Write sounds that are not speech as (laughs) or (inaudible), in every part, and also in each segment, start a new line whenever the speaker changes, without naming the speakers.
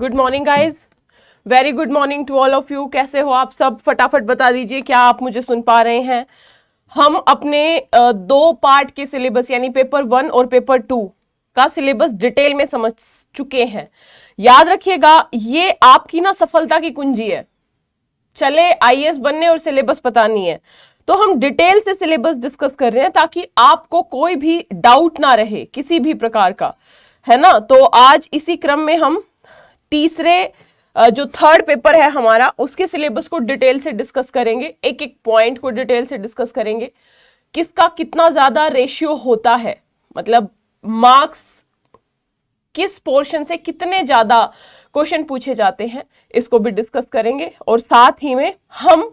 good morning guys very good morning to all of you कैसे हो आप सब फटाफट बता दीजिए क्या आप मुझे सुन पा रहे हैं हम अपने दो पार्ट के सिलेबस यानी पेपर वन और पेपर टू का सिलेबस डिटेल में समझ चुके हैं याद रखिएगा ये आपकी ना सफलता की कुंजी है चले आई बनने और सिलेबस पता नहीं है तो हम डिटेल से सिलेबस डिस्कस कर रहे हैं ताकि आपको कोई भी डाउट ना रहे किसी भी प्रकार का है ना तो आज इसी क्रम में हम तीसरे जो थर्ड पेपर है हमारा उसके सिलेबस को डिटेल से डिस्कस करेंगे एक एक पॉइंट को डिटेल से डिस्कस करेंगे किसका कितना ज़्यादा रेशियो होता है मतलब मार्क्स किस पोर्शन से कितने ज़्यादा क्वेश्चन पूछे जाते हैं इसको भी डिस्कस करेंगे और साथ ही में हम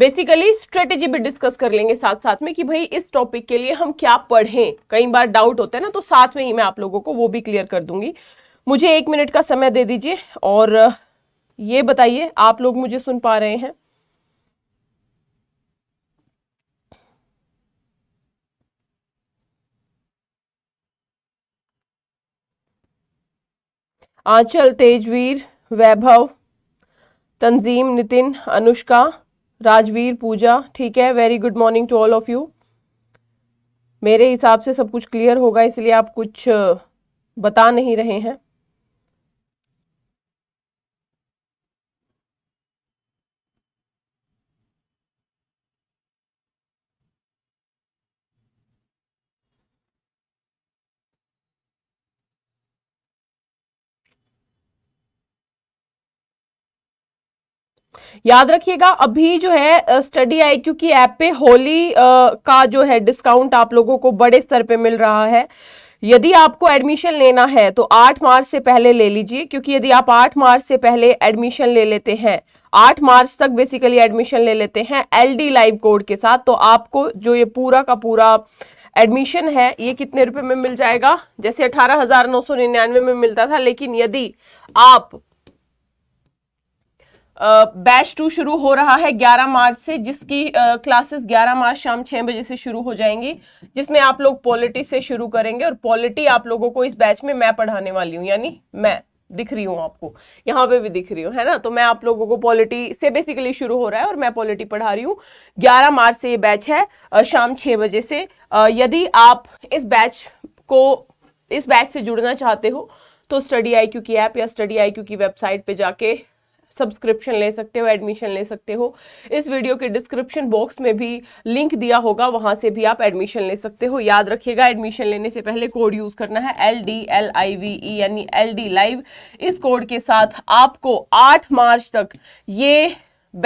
बेसिकली स्ट्रेटेजी भी डिस्कस कर लेंगे साथ साथ में कि भाई इस टॉपिक के लिए हम क्या पढ़ें कई बार डाउट होता है ना तो साथ में ही मैं आप लोगों को वो भी क्लियर कर दूंगी मुझे एक मिनट का समय दे दीजिए और ये बताइए आप लोग मुझे सुन पा रहे हैं आंचल तेजवीर वैभव तंजीम नितिन अनुष्का राजवीर पूजा ठीक है very good morning to all of you मेरे हिसाब से सब कुछ क्लियर होगा इसलिए आप कुछ बता नहीं रहे हैं याद रखिएगा अभी जो है स्टडी आई क्यू की ऐप पे होली का जो है डिस्काउंट आप लोगों को बड़े स्तर पे मिल रहा है यदि आपको एडमिशन लेना है तो 8 मार्च से पहले ले लीजिए क्योंकि यदि आप 8 मार्च से पहले एडमिशन ले लेते हैं 8 मार्च तक बेसिकली एडमिशन ले लेते हैं एलडी लाइव कोड के साथ तो आपको जो ये पूरा का पूरा एडमिशन है ये कितने रुपए में मिल जाएगा जैसे अठारह हजार नौ सौ निन्यानवे में मिलता था लेकिन यदि आप बैच टू शुरू हो रहा है 11 मार्च से जिसकी क्लासेस 11 मार्च शाम छः बजे से शुरू हो जाएंगी जिसमें आप लोग पॉलिटी से शुरू करेंगे और पॉलिटी आप लोगों को इस बैच में मैं पढ़ाने वाली हूँ यानी मैं दिख रही हूँ आपको यहाँ पे भी दिख रही हूँ है ना तो मैं आप लोगों को पॉलिटी से बेसिकली शुरू हो रहा है और मैं पॉलिटी पढ़ा रही हूँ 11 मार्च से ये बैच है शाम 6 बजे से यदि आप इस बैच को इस बैच से जुड़ना चाहते हो तो स्टडी आई क्यू की ऐप या स्टडी आई क्यू की वेबसाइट पे जाके सब्सक्रिप्शन ले सकते हो एडमिशन ले सकते हो इस वीडियो के डिस्क्रिप्शन बॉक्स में भी लिंक दिया होगा वहां से भी आप एडमिशन ले सकते हो याद रखिएगा एडमिशन लेने से पहले कोड यूज़ करना है L D L I V E यानी एल डी लाइव इस कोड के साथ आपको आठ मार्च तक ये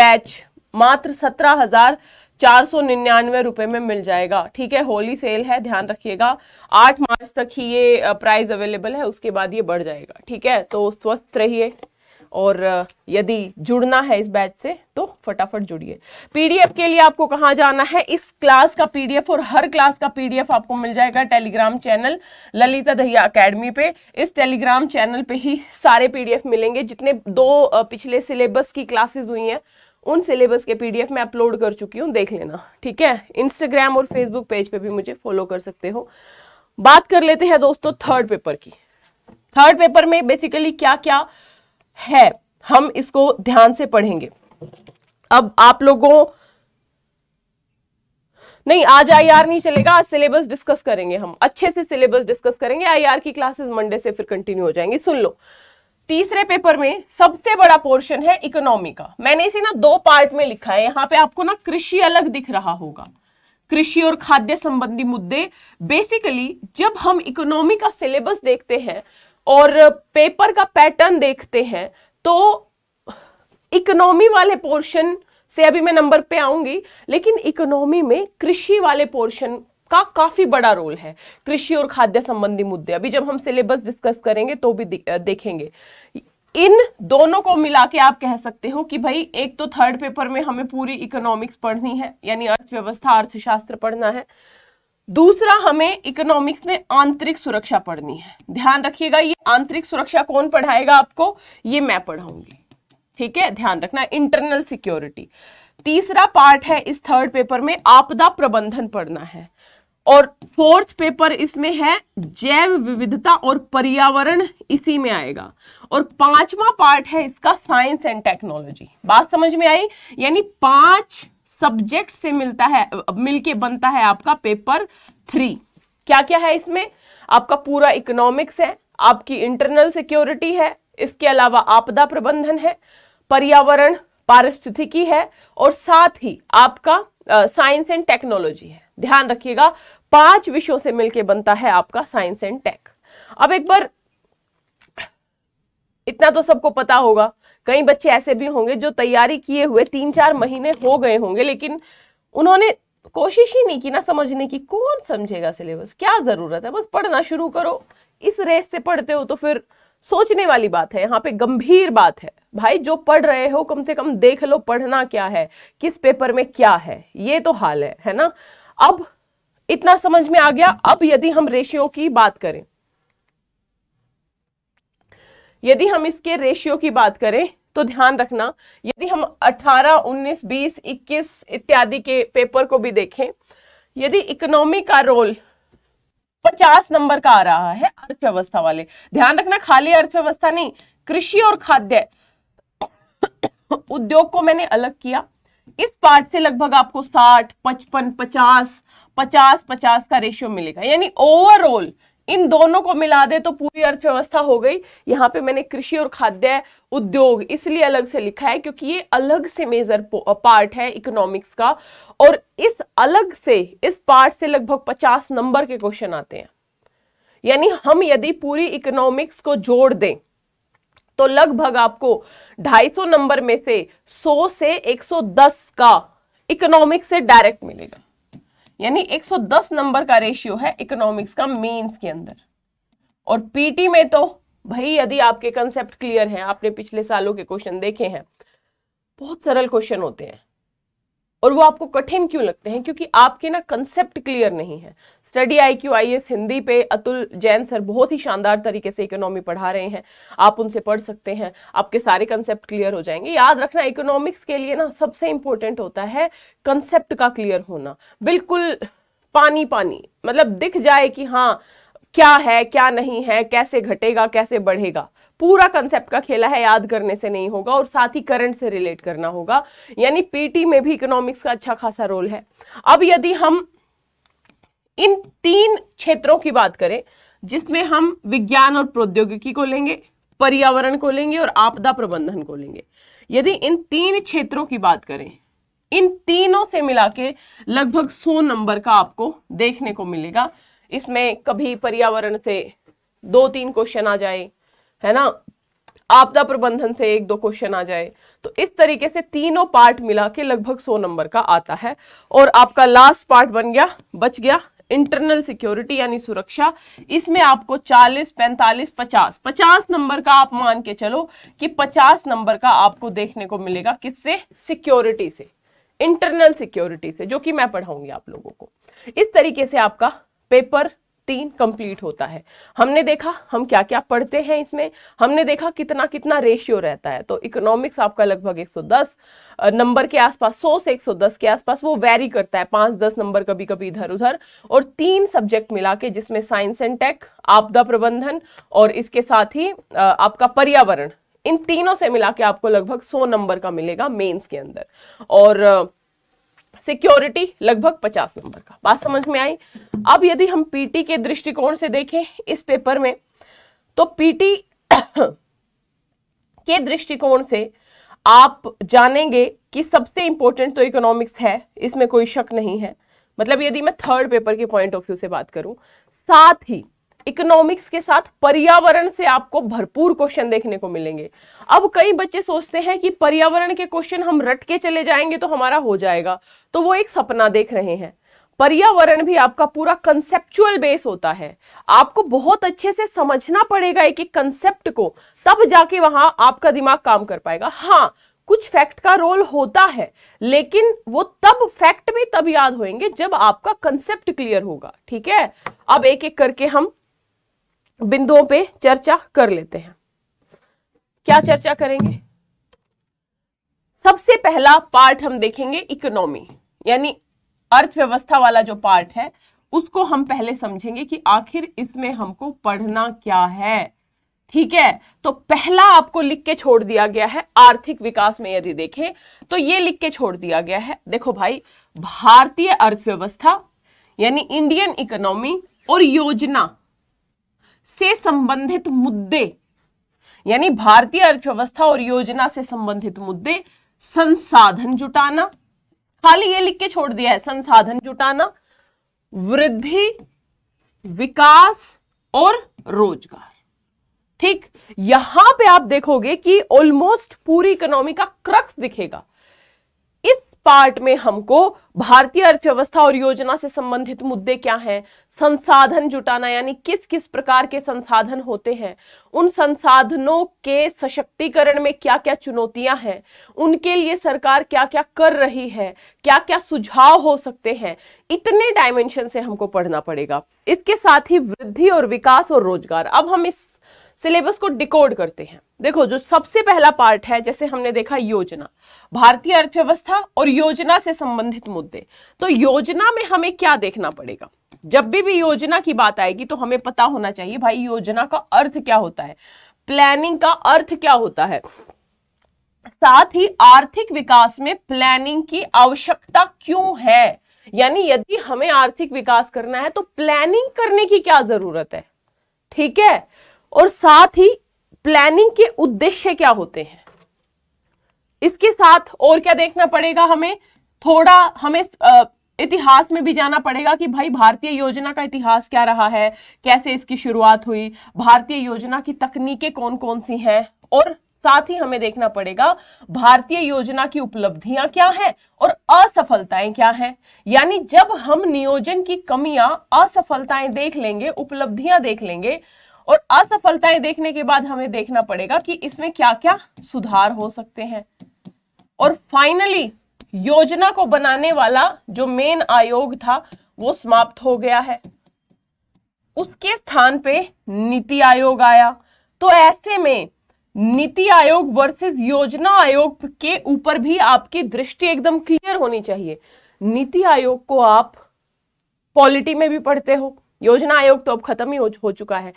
बैच मात्र सत्रह हज़ार चार सौ निन्यानवे रुपए में मिल जाएगा ठीक है होली सेल है ध्यान रखिएगा आठ मार्च तक ही ये प्राइस अवेलेबल है उसके बाद ये बढ़ जाएगा ठीक है तो स्वस्थ रहिए और यदि जुड़ना है इस बैच से तो फटाफट जुड़िए पीडीएफ के लिए आपको कहाँ जाना है इस क्लास का पीडीएफ और हर क्लास का पीडीएफ आपको मिल जाएगा Telegram channel Lalita Dahiya academy पे इस टेलीग्राम चैनल पे ही सारे पीडीएफ मिलेंगे जितने दो पिछले सिलेबस की क्लासेज हुई हैं उन सिलेबस के पीडीएफ मैं अपलोड कर चुकी हूँ देख लेना ठीक है इंस्टाग्राम और फेसबुक पेज पे भी मुझे फॉलो कर सकते हो बात कर लेते हैं दोस्तों थर्ड पेपर की थर्ड पेपर में बेसिकली क्या क्या है हम इसको ध्यान से पढ़ेंगे अब आप लोगों नहीं आज आईआर नहीं चलेगा आज सिलेबस डिस्कस करेंगे हम अच्छे से सिलेबस डिस्कस करेंगे आईआर की क्लासेस मंडे से फिर कंटिन्यू हो जाएंगे सुन लो तीसरे पेपर में सबसे बड़ा पोर्शन है इकोनॉमी का मैंने इसे ना दो पार्ट में लिखा है यहाँ पे आपको ना कृषि अलग दिख रहा होगा कृषि और खाद्य संबंधी मुद्दे बेसिकली जब हम इकोनॉमी का सिलेबस देखते हैं और पेपर का पैटर्न देखते हैं तो इकोनॉमी वाले पोर्शन से अभी मैं नंबर पे आऊंगी लेकिन इकोनॉमी में कृषि वाले पोर्शन का काफी बड़ा रोल है कृषि और खाद्य संबंधी मुद्दे अभी जब हम सिलेबस डिस्कस करेंगे तो भी देखेंगे इन दोनों को मिला के आप कह सकते हो कि भाई एक तो थर्ड पेपर में हमें पूरी इकोनॉमिक्स पढ़नी है यानी अर्थव्यवस्था अर्थशास्त्र पढ़ना है दूसरा हमें इकोनॉमिक्स में आंतरिक सुरक्षा पढ़नी है ध्यान रखिएगा ये आंतरिक सुरक्षा कौन पढ़ाएगा आपको ये मैं पढ़ाऊंगी ठीक है ध्यान रखना इंटरनल सिक्योरिटी तीसरा पार्ट है इस थर्ड पेपर में आपदा प्रबंधन पढ़ना है और फोर्थ पेपर इसमें है जैव विविधता और पर्यावरण इसी में आएगा और पांचवा पार्ट है इसका साइंस एंड टेक्नोलॉजी बात समझ में आई यानी पांच सब्जेक्ट से मिलता है मिलके बनता है आपका पेपर थ्री क्या क्या है इसमें आपका पूरा इकोनॉमिक्स है आपकी इंटरनल सिक्योरिटी है इसके अलावा आपदा प्रबंधन है पर्यावरण पारिस्थितिकी है और साथ ही आपका साइंस एंड टेक्नोलॉजी है ध्यान रखिएगा पांच विषयों से मिलके बनता है आपका साइंस एंड टेक अब एक बार इतना तो सबको पता होगा कई बच्चे ऐसे भी होंगे जो तैयारी किए हुए तीन चार महीने हो गए होंगे लेकिन उन्होंने कोशिश ही नहीं की ना समझने की कौन समझेगा सिलेबस क्या ज़रूरत है बस पढ़ना शुरू करो इस रेस से पढ़ते हो तो फिर सोचने वाली बात है यहाँ पे गंभीर बात है भाई जो पढ़ रहे हो कम से कम देख लो पढ़ना क्या है किस पेपर में क्या है ये तो हाल है है ना अब इतना समझ में आ गया अब यदि हम रेशियो की बात करें यदि हम इसके रेशियो की बात करें तो ध्यान रखना यदि हम 18, 19, 20, 21 इत्यादि के पेपर को भी देखें यदि इकोनॉमी का रोल 50 नंबर का आ रहा है अर्थव्यवस्था वाले ध्यान रखना खाली अर्थव्यवस्था नहीं कृषि और खाद्य उद्योग को मैंने अलग किया इस पार्ट से लगभग आपको 60, 55, 50, 50, 50 का रेशियो मिलेगा यानी ओवरऑल इन दोनों को मिला दे तो पूरी अर्थव्यवस्था हो गई यहाँ पे मैंने कृषि और खाद्य उद्योग इसलिए अलग से लिखा है क्योंकि ये अलग से मेजर पार्ट है इकोनॉमिक्स का और इस अलग से इस पार्ट से लगभग पचास नंबर के क्वेश्चन आते हैं यानी हम यदि पूरी इकोनॉमिक्स को जोड़ दें तो लगभग आपको 250 नंबर में से 100 से 110 का इकोनॉमिक्स से डायरेक्ट मिलेगा यानी 110 नंबर का रेशियो है इकोनॉमिक्स का मेंस के अंदर और पीटी में तो भाई यदि आपके कंसेप्ट क्लियर हैं आपने पिछले सालों के क्वेश्चन देखे हैं बहुत सरल क्वेश्चन होते हैं और वो आपको कठिन क्यों लगते हैं क्योंकि आपके ना कंसेप्ट क्लियर नहीं है study I Q I S Hindi पे अतुल जैन सर बहुत ही शानदार तरीके से इकोनॉमी पढ़ा रहे हैं आप उनसे पढ़ सकते हैं आपके सारे कंसेप्ट क्लियर हो जाएंगे याद रखना इकोनॉमिक्स के लिए ना सबसे इंपॉर्टेंट होता है कंसेप्ट का क्लियर होना बिल्कुल पानी पानी मतलब दिख जाए कि हाँ क्या है क्या नहीं है कैसे घटेगा कैसे बढ़ेगा पूरा कंसेप्ट का खेला है याद करने से नहीं होगा और साथ ही करंट से रिलेट करना होगा यानी पीटी में भी इकोनॉमिक्स का अच्छा खासा रोल है अब यदि हम इन तीन क्षेत्रों की बात करें जिसमें हम विज्ञान और प्रौद्योगिकी को लेंगे पर्यावरण को लेंगे और आपदा प्रबंधन को लेंगे यदि इन तीन क्षेत्रों की बात करें इन तीनों से मिला के लगभग सौ नंबर का आपको देखने को मिलेगा इसमें कभी पर्यावरण से दो तीन क्वेश्चन आ जाए है ना आपदा प्रबंधन से एक दो क्वेश्चन आ जाए तो इस तरीके से तीनों पार्ट मिला के लगभग सौ नंबर का आता है और आपका लास्ट पार्ट बन गया बच गया इंटरनल सिक्योरिटी यानी सुरक्षा इसमें आपको 40, 45, 50, 50 नंबर का आप मान के चलो कि 50 नंबर का आपको देखने को मिलेगा किससे सिक्योरिटी से इंटरनल सिक्योरिटी से जो कि मैं पढ़ाऊंगी आप लोगों को इस तरीके से आपका पेपर तीन कंप्लीट होता है हमने देखा हम क्या क्या पढ़ते हैं इसमें हमने देखा कितना कितना रेशियो रहता है तो इकोनॉमिक्स आपका लगभग 110 नंबर के आसपास 100 से 110 के आसपास वो वेरी करता है पांच दस नंबर कभी कभी इधर उधर और तीन सब्जेक्ट मिला के जिसमें साइंस एंड टेक आपदा प्रबंधन और इसके साथ ही आपका पर्यावरण इन तीनों से मिला के आपको लगभग सौ नंबर का मिलेगा मेन्स के अंदर और सिक्योरिटी लगभग 50 नंबर का बात समझ में आई अब यदि हम पीटी के दृष्टिकोण से देखें इस पेपर में तो पीटी (coughs) के दृष्टिकोण से आप जानेंगे कि सबसे इंपॉर्टेंट तो इकोनॉमिक्स है इसमें कोई शक नहीं है मतलब यदि मैं थर्ड पेपर के पॉइंट ऑफ व्यू से बात करूं साथ ही इकोनॉमिक्स के साथ पर्यावरण से आपको भरपूर क्वेश्चन देखने को मिलेंगे अब कई बच्चे सोचते हैं कि पर्यावरण के क्वेश्चन हम रट के चले जाएंगे तो हमारा हो जाएगा तो वो एक सपना देख रहे हैं पर्यावरण भी आपका पूरा कंसेप्चुअल बेस होता है आपको बहुत अच्छे से समझना पड़ेगा एक एक कंसेप्ट को तब जाके वहां आपका दिमाग काम कर पाएगा हाँ कुछ फैक्ट का रोल होता है लेकिन वो तब फैक्ट भी तब याद होंगे जब आपका कंसेप्ट क्लियर होगा ठीक है अब एक एक करके हम बिंदुओं पे चर्चा कर लेते हैं क्या चर्चा करेंगे सबसे पहला पार्ट हम देखेंगे इकोनॉमी यानी अर्थव्यवस्था वाला जो पार्ट है उसको हम पहले समझेंगे कि आखिर इसमें हमको पढ़ना क्या है ठीक है तो पहला आपको लिख के छोड़ दिया गया है आर्थिक विकास में यदि देखें तो ये लिख के छोड़ दिया गया है देखो भाई भारतीय अर्थव्यवस्था यानी इंडियन इकोनॉमी और योजना से संबंधित मुद्दे यानी भारतीय अर्थव्यवस्था और योजना से संबंधित मुद्दे संसाधन जुटाना खाली ये लिख के छोड़ दिया है संसाधन जुटाना वृद्धि विकास और रोजगार ठीक यहां पे आप देखोगे कि ऑलमोस्ट पूरी इकोनॉमी का क्रक्स दिखेगा पार्ट में हमको भारतीय अर्थव्यवस्था और योजना से संबंधित मुद्दे क्या हैं संसाधन जुटाना यानी किस किस प्रकार के संसाधन होते हैं उन संसाधनों के सशक्तिकरण में क्या क्या चुनौतियां हैं उनके लिए सरकार क्या क्या कर रही है क्या क्या सुझाव हो सकते हैं इतने डायमेंशन से हमको पढ़ना पड़ेगा इसके साथ ही वृद्धि और विकास और रोजगार अब हम इस सिलेबस को डिकोड करते हैं देखो जो सबसे पहला पार्ट है जैसे हमने देखा योजना भारतीय अर्थव्यवस्था और योजना से संबंधित मुद्दे तो योजना में हमें क्या देखना पड़ेगा जब भी भी योजना की बात आएगी तो हमें पता होना चाहिए भाई योजना का अर्थ क्या होता है प्लानिंग का अर्थ क्या होता है साथ ही आर्थिक विकास में प्लानिंग की आवश्यकता क्यों है यानी यदि हमें आर्थिक विकास करना है तो प्लानिंग करने की क्या जरूरत है ठीक है और साथ ही प्लानिंग के उद्देश्य क्या होते हैं इसके साथ और क्या देखना पड़ेगा हमें थोड़ा हमें इतिहास में भी जाना पड़ेगा कि भाई भारतीय योजना का इतिहास क्या रहा है कैसे इसकी शुरुआत हुई भारतीय योजना की तकनीकें कौन कौन सी हैं और साथ ही हमें देखना पड़ेगा भारतीय योजना की उपलब्धियां क्या हैं और असफलताएं क्या हैं यानी जब हम नियोजन की कमियां असफलताएं देख लेंगे उपलब्धियां देख लेंगे और असफलताएं देखने के बाद हमें देखना पड़ेगा कि इसमें क्या क्या सुधार हो सकते हैं और फाइनली योजना को बनाने वाला जो मेन आयोग था वो समाप्त हो गया है उसके स्थान पे नीति आयोग आया तो ऐसे में नीति आयोग वर्सेस योजना आयोग के ऊपर भी आपकी दृष्टि एकदम क्लियर होनी चाहिए नीति आयोग को आप पॉलिटी में भी पढ़ते हो योजना आयोग तो अब खत्म ही हो, हो चुका है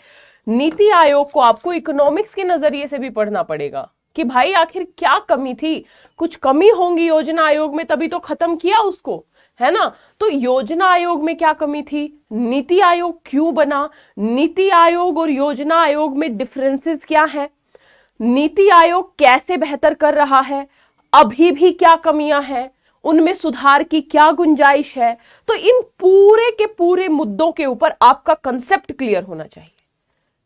नीति आयोग को आपको इकोनॉमिक्स के नजरिए से भी पढ़ना पड़ेगा कि भाई आखिर क्या कमी थी कुछ कमी होंगी योजना आयोग में तभी तो खत्म किया उसको है ना तो योजना आयोग में क्या कमी थी नीति आयोग क्यों बना नीति आयोग और योजना आयोग में डिफरेंसेस क्या है नीति आयोग कैसे बेहतर कर रहा है अभी भी क्या कमियां हैं उनमें सुधार की क्या गुंजाइश है तो इन पूरे के पूरे मुद्दों के ऊपर आपका कंसेप्ट क्लियर होना चाहिए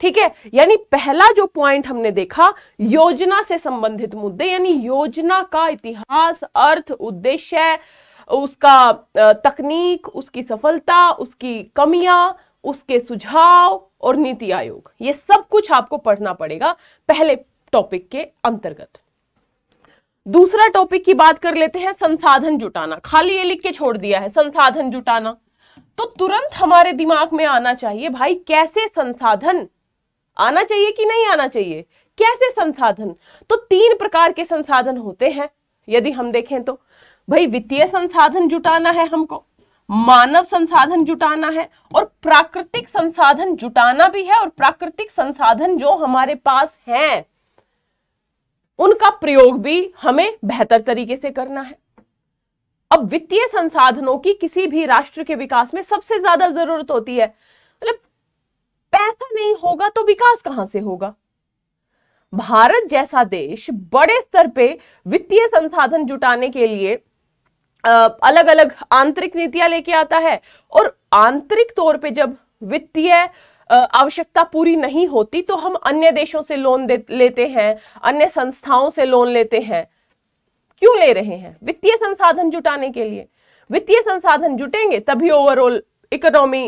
ठीक है यानी पहला जो पॉइंट हमने देखा योजना से संबंधित मुद्दे यानी योजना का इतिहास अर्थ उद्देश्य उसका तकनीक उसकी सफलता उसकी कमियां उसके सुझाव और नीति आयोग ये सब कुछ आपको पढ़ना पड़ेगा पहले टॉपिक के अंतर्गत दूसरा टॉपिक की बात कर लेते हैं संसाधन जुटाना खाली ये लिख के छोड़ दिया है संसाधन जुटाना तो तुरंत हमारे दिमाग में आना चाहिए भाई कैसे संसाधन आना चाहिए कि नहीं आना चाहिए कैसे संसाधन तो तीन प्रकार के संसाधन होते हैं यदि हम देखें तो भाई वित्तीय संसाधन जुटाना है हमको मानव संसाधन जुटाना है और प्राकृतिक संसाधन जुटाना भी है और प्राकृतिक संसाधन जो हमारे पास हैं उनका प्रयोग भी हमें बेहतर तरीके से करना है अब वित्तीय संसाधनों की किसी भी राष्ट्र के विकास में सबसे ज्यादा जरूरत होती है पैसा नहीं होगा तो विकास कहां से होगा भारत जैसा देश बड़े स्तर पे वित्तीय संसाधन जुटाने के लिए अलग अलग आंतरिक नीतियां लेके आता है और आंतरिक तौर पे जब वित्तीय आवश्यकता पूरी नहीं होती तो हम अन्य देशों से लोन लेते हैं अन्य संस्थाओं से लोन लेते हैं क्यों ले रहे हैं वित्तीय संसाधन जुटाने के लिए वित्तीय संसाधन जुटेंगे तभी ओवरऑल इकोनॉमी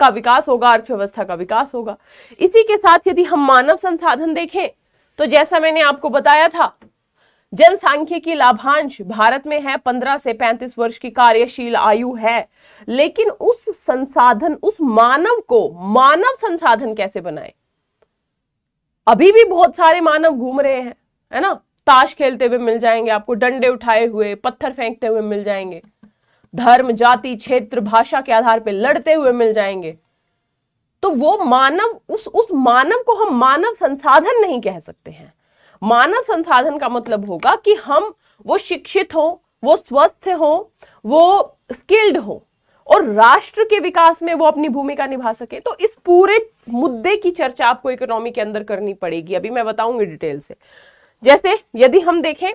का विकास होगा अर्थव्यवस्था का विकास होगा इसी के साथ यदि हम मानव संसाधन देखें तो जैसा मैंने आपको बताया था की लाभांश भारत में है 15 से 35 वर्ष की कार्यशील आयु है लेकिन उस संसाधन उस मानव को मानव संसाधन कैसे बनाए अभी भी बहुत सारे मानव घूम रहे हैं है ना ताश खेलते हुए मिल जाएंगे आपको डंडे उठाए हुए पत्थर फेंकते हुए मिल जाएंगे धर्म जाति क्षेत्र भाषा के आधार पर लड़ते हुए मिल जाएंगे तो वो मानव उस उस मानव को हम मानव संसाधन नहीं कह सकते हैं मानव संसाधन का मतलब होगा कि हम वो शिक्षित हो वो स्वस्थ हो वो स्किल्ड हो और राष्ट्र के विकास में वो अपनी भूमिका निभा सके तो इस पूरे मुद्दे की चर्चा आपको इकोनॉमी के अंदर करनी पड़ेगी अभी मैं बताऊंगी डिटेल से जैसे यदि हम देखें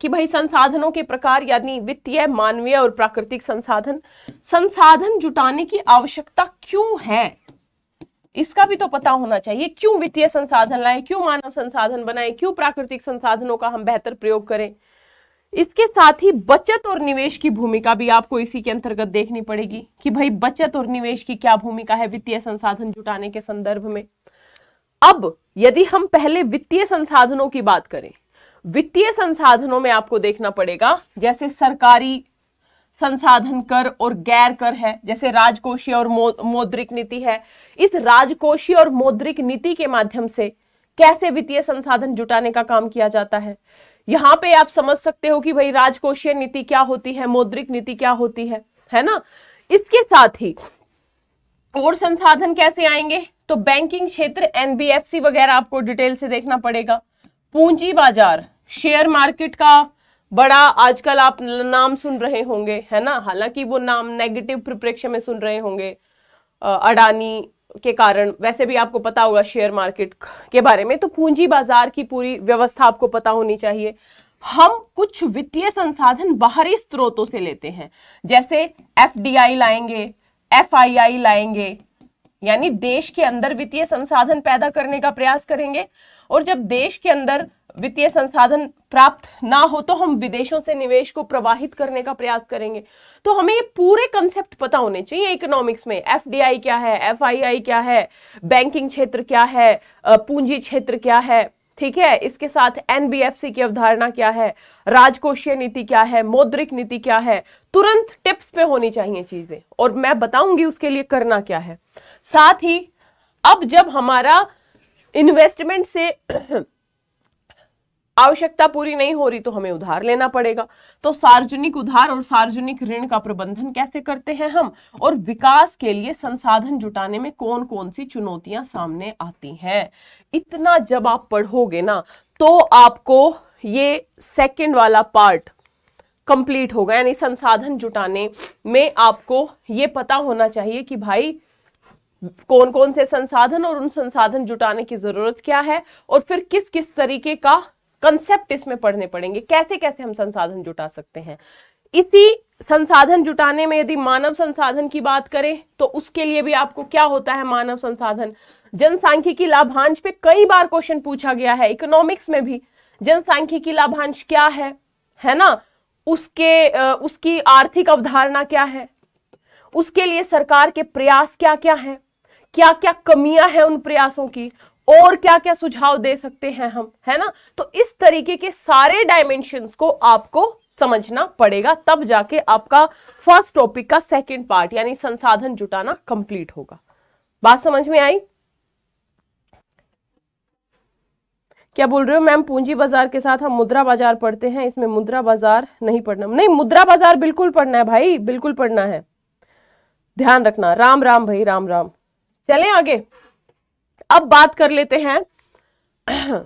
कि भाई संसाधनों के प्रकार यानी वित्तीय मानवीय और प्राकृतिक संसाधन संसाधन जुटाने की आवश्यकता क्यों है इसका भी तो पता होना चाहिए क्यों वित्तीय संसाधन लाए क्यों मानव संसाधन बनाए क्यों प्राकृतिक संसाधनों का हम बेहतर प्रयोग करें इसके साथ ही बचत और निवेश की भूमिका भी आपको इसी के अंतर्गत देखनी पड़ेगी कि भाई बचत और निवेश की क्या भूमिका है वित्तीय संसाधन जुटाने के संदर्भ में अब यदि हम पहले वित्तीय संसाधनों की बात करें वित्तीय संसाधनों में आपको देखना पड़ेगा जैसे सरकारी संसाधन कर और गैर कर है जैसे राजकोषीय और मौद्रिक नीति है इस राजकोषीय और मौद्रिक नीति के माध्यम से कैसे वित्तीय संसाधन जुटाने का काम किया जाता है यहां पे आप समझ सकते हो कि भाई राजकोषीय नीति क्या होती है मौद्रिक नीति क्या होती है है ना इसके साथ ही और संसाधन कैसे आएंगे तो बैंकिंग क्षेत्र एनबीएफसी वगैरह आपको डिटेल से देखना पड़ेगा पूंजी बाजार शेयर मार्केट का बड़ा आजकल आप नाम सुन रहे होंगे है ना हालांकि वो नाम नेगेटिव परिप्रेक्ष्य में सुन रहे होंगे अडानी के कारण वैसे भी आपको पता होगा शेयर मार्केट के बारे में तो पूंजी बाजार की पूरी व्यवस्था आपको पता होनी चाहिए हम कुछ वित्तीय संसाधन बाहरी स्रोतों से लेते हैं जैसे एफ लाएंगे एफ लाएंगे यानी देश के अंदर वित्तीय संसाधन पैदा करने का प्रयास करेंगे और जब देश के अंदर वित्तीय संसाधन प्राप्त ना हो तो हम विदेशों से निवेश को प्रवाहित करने का प्रयास करेंगे तो हमें ये पूरे कंसेप्ट पता होने चाहिए इकोनॉमिक्स में एफ क्या है एफ क्या है बैंकिंग क्षेत्र क्या है पूंजी क्षेत्र क्या है ठीक है इसके साथ एनबीएफसी की अवधारणा क्या है राजकोषीय नीति क्या है मौद्रिक नीति क्या है तुरंत टिप्स पे होनी चाहिए चीजें और मैं बताऊंगी उसके लिए करना क्या है साथ ही अब जब हमारा इन्वेस्टमेंट से (clears throat) आवश्यकता पूरी नहीं हो रही तो हमें उधार लेना पड़ेगा तो सार्वजनिक उधार और सार्वजनिक ऋण का प्रबंधन कैसे करते हैं हम और विकास के लिए संसाधन जुटाने में कौन कौन सी चुनौतियां सामने आती हैं इतना जब आप पढ़ोगे ना तो आपको ये सेकंड वाला पार्ट कंप्लीट होगा यानी संसाधन जुटाने में आपको ये पता होना चाहिए कि भाई कौन कौन से संसाधन और उन संसाधन जुटाने की ज़रूरत क्या है और फिर किस किस तरीके का कंसेप्ट इसमें पढ़ने पड़ेंगे कैसे कैसे हम संसाधन जुटा सकते हैं इसी संसाधन जुटाने में यदि मानव संसाधन की बात करें तो उसके लिए भी आपको क्या होता है मानव संसाधन जनसांख्यिकी लाभांश पे कई बार क्वेश्चन पूछा गया है इकोनॉमिक्स में भी जनसांख्यिकी लाभांश क्या है है ना उसके उसकी आर्थिक अवधारणा क्या है उसके लिए सरकार के प्रयास क्या क्या हैं क्या क्या कमियां हैं उन प्रयासों की और क्या क्या सुझाव दे सकते हैं हम है ना तो इस तरीके के सारे डायमेंशन को आपको समझना पड़ेगा तब जाके आपका फर्स्ट टॉपिक का सेकेंड पार्ट यानी संसाधन जुटाना कंप्लीट होगा बात समझ में आई क्या बोल रहे हो मैम पूंजी बाजार के साथ हम मुद्रा बाजार पढ़ते हैं इसमें मुद्रा बाजार नहीं पढ़ना नहीं मुद्रा बाजार बिल्कुल पढ़ना है भाई बिल्कुल पढ़ना है ध्यान रखना राम राम भाई राम राम चलें आगे अब बात कर लेते हैं (clears throat)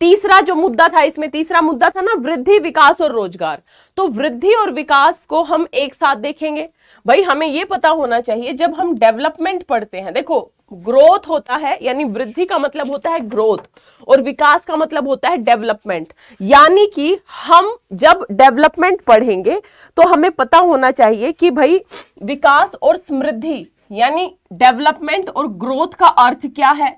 तीसरा जो मुद्दा था इसमें तीसरा मुद्दा था ना वृद्धि विकास और रोजगार तो वृद्धि और विकास को हम एक साथ देखेंगे भाई हमें यह पता होना चाहिए जब हम डेवलपमेंट पढ़ते हैं देखो ग्रोथ होता है यानी वृद्धि का मतलब होता है ग्रोथ और विकास का मतलब होता है डेवलपमेंट यानी कि हम जब डेवलपमेंट पढ़ेंगे तो हमें पता होना चाहिए कि भाई विकास और समृद्धि यानी डेवलपमेंट और ग्रोथ का अर्थ क्या है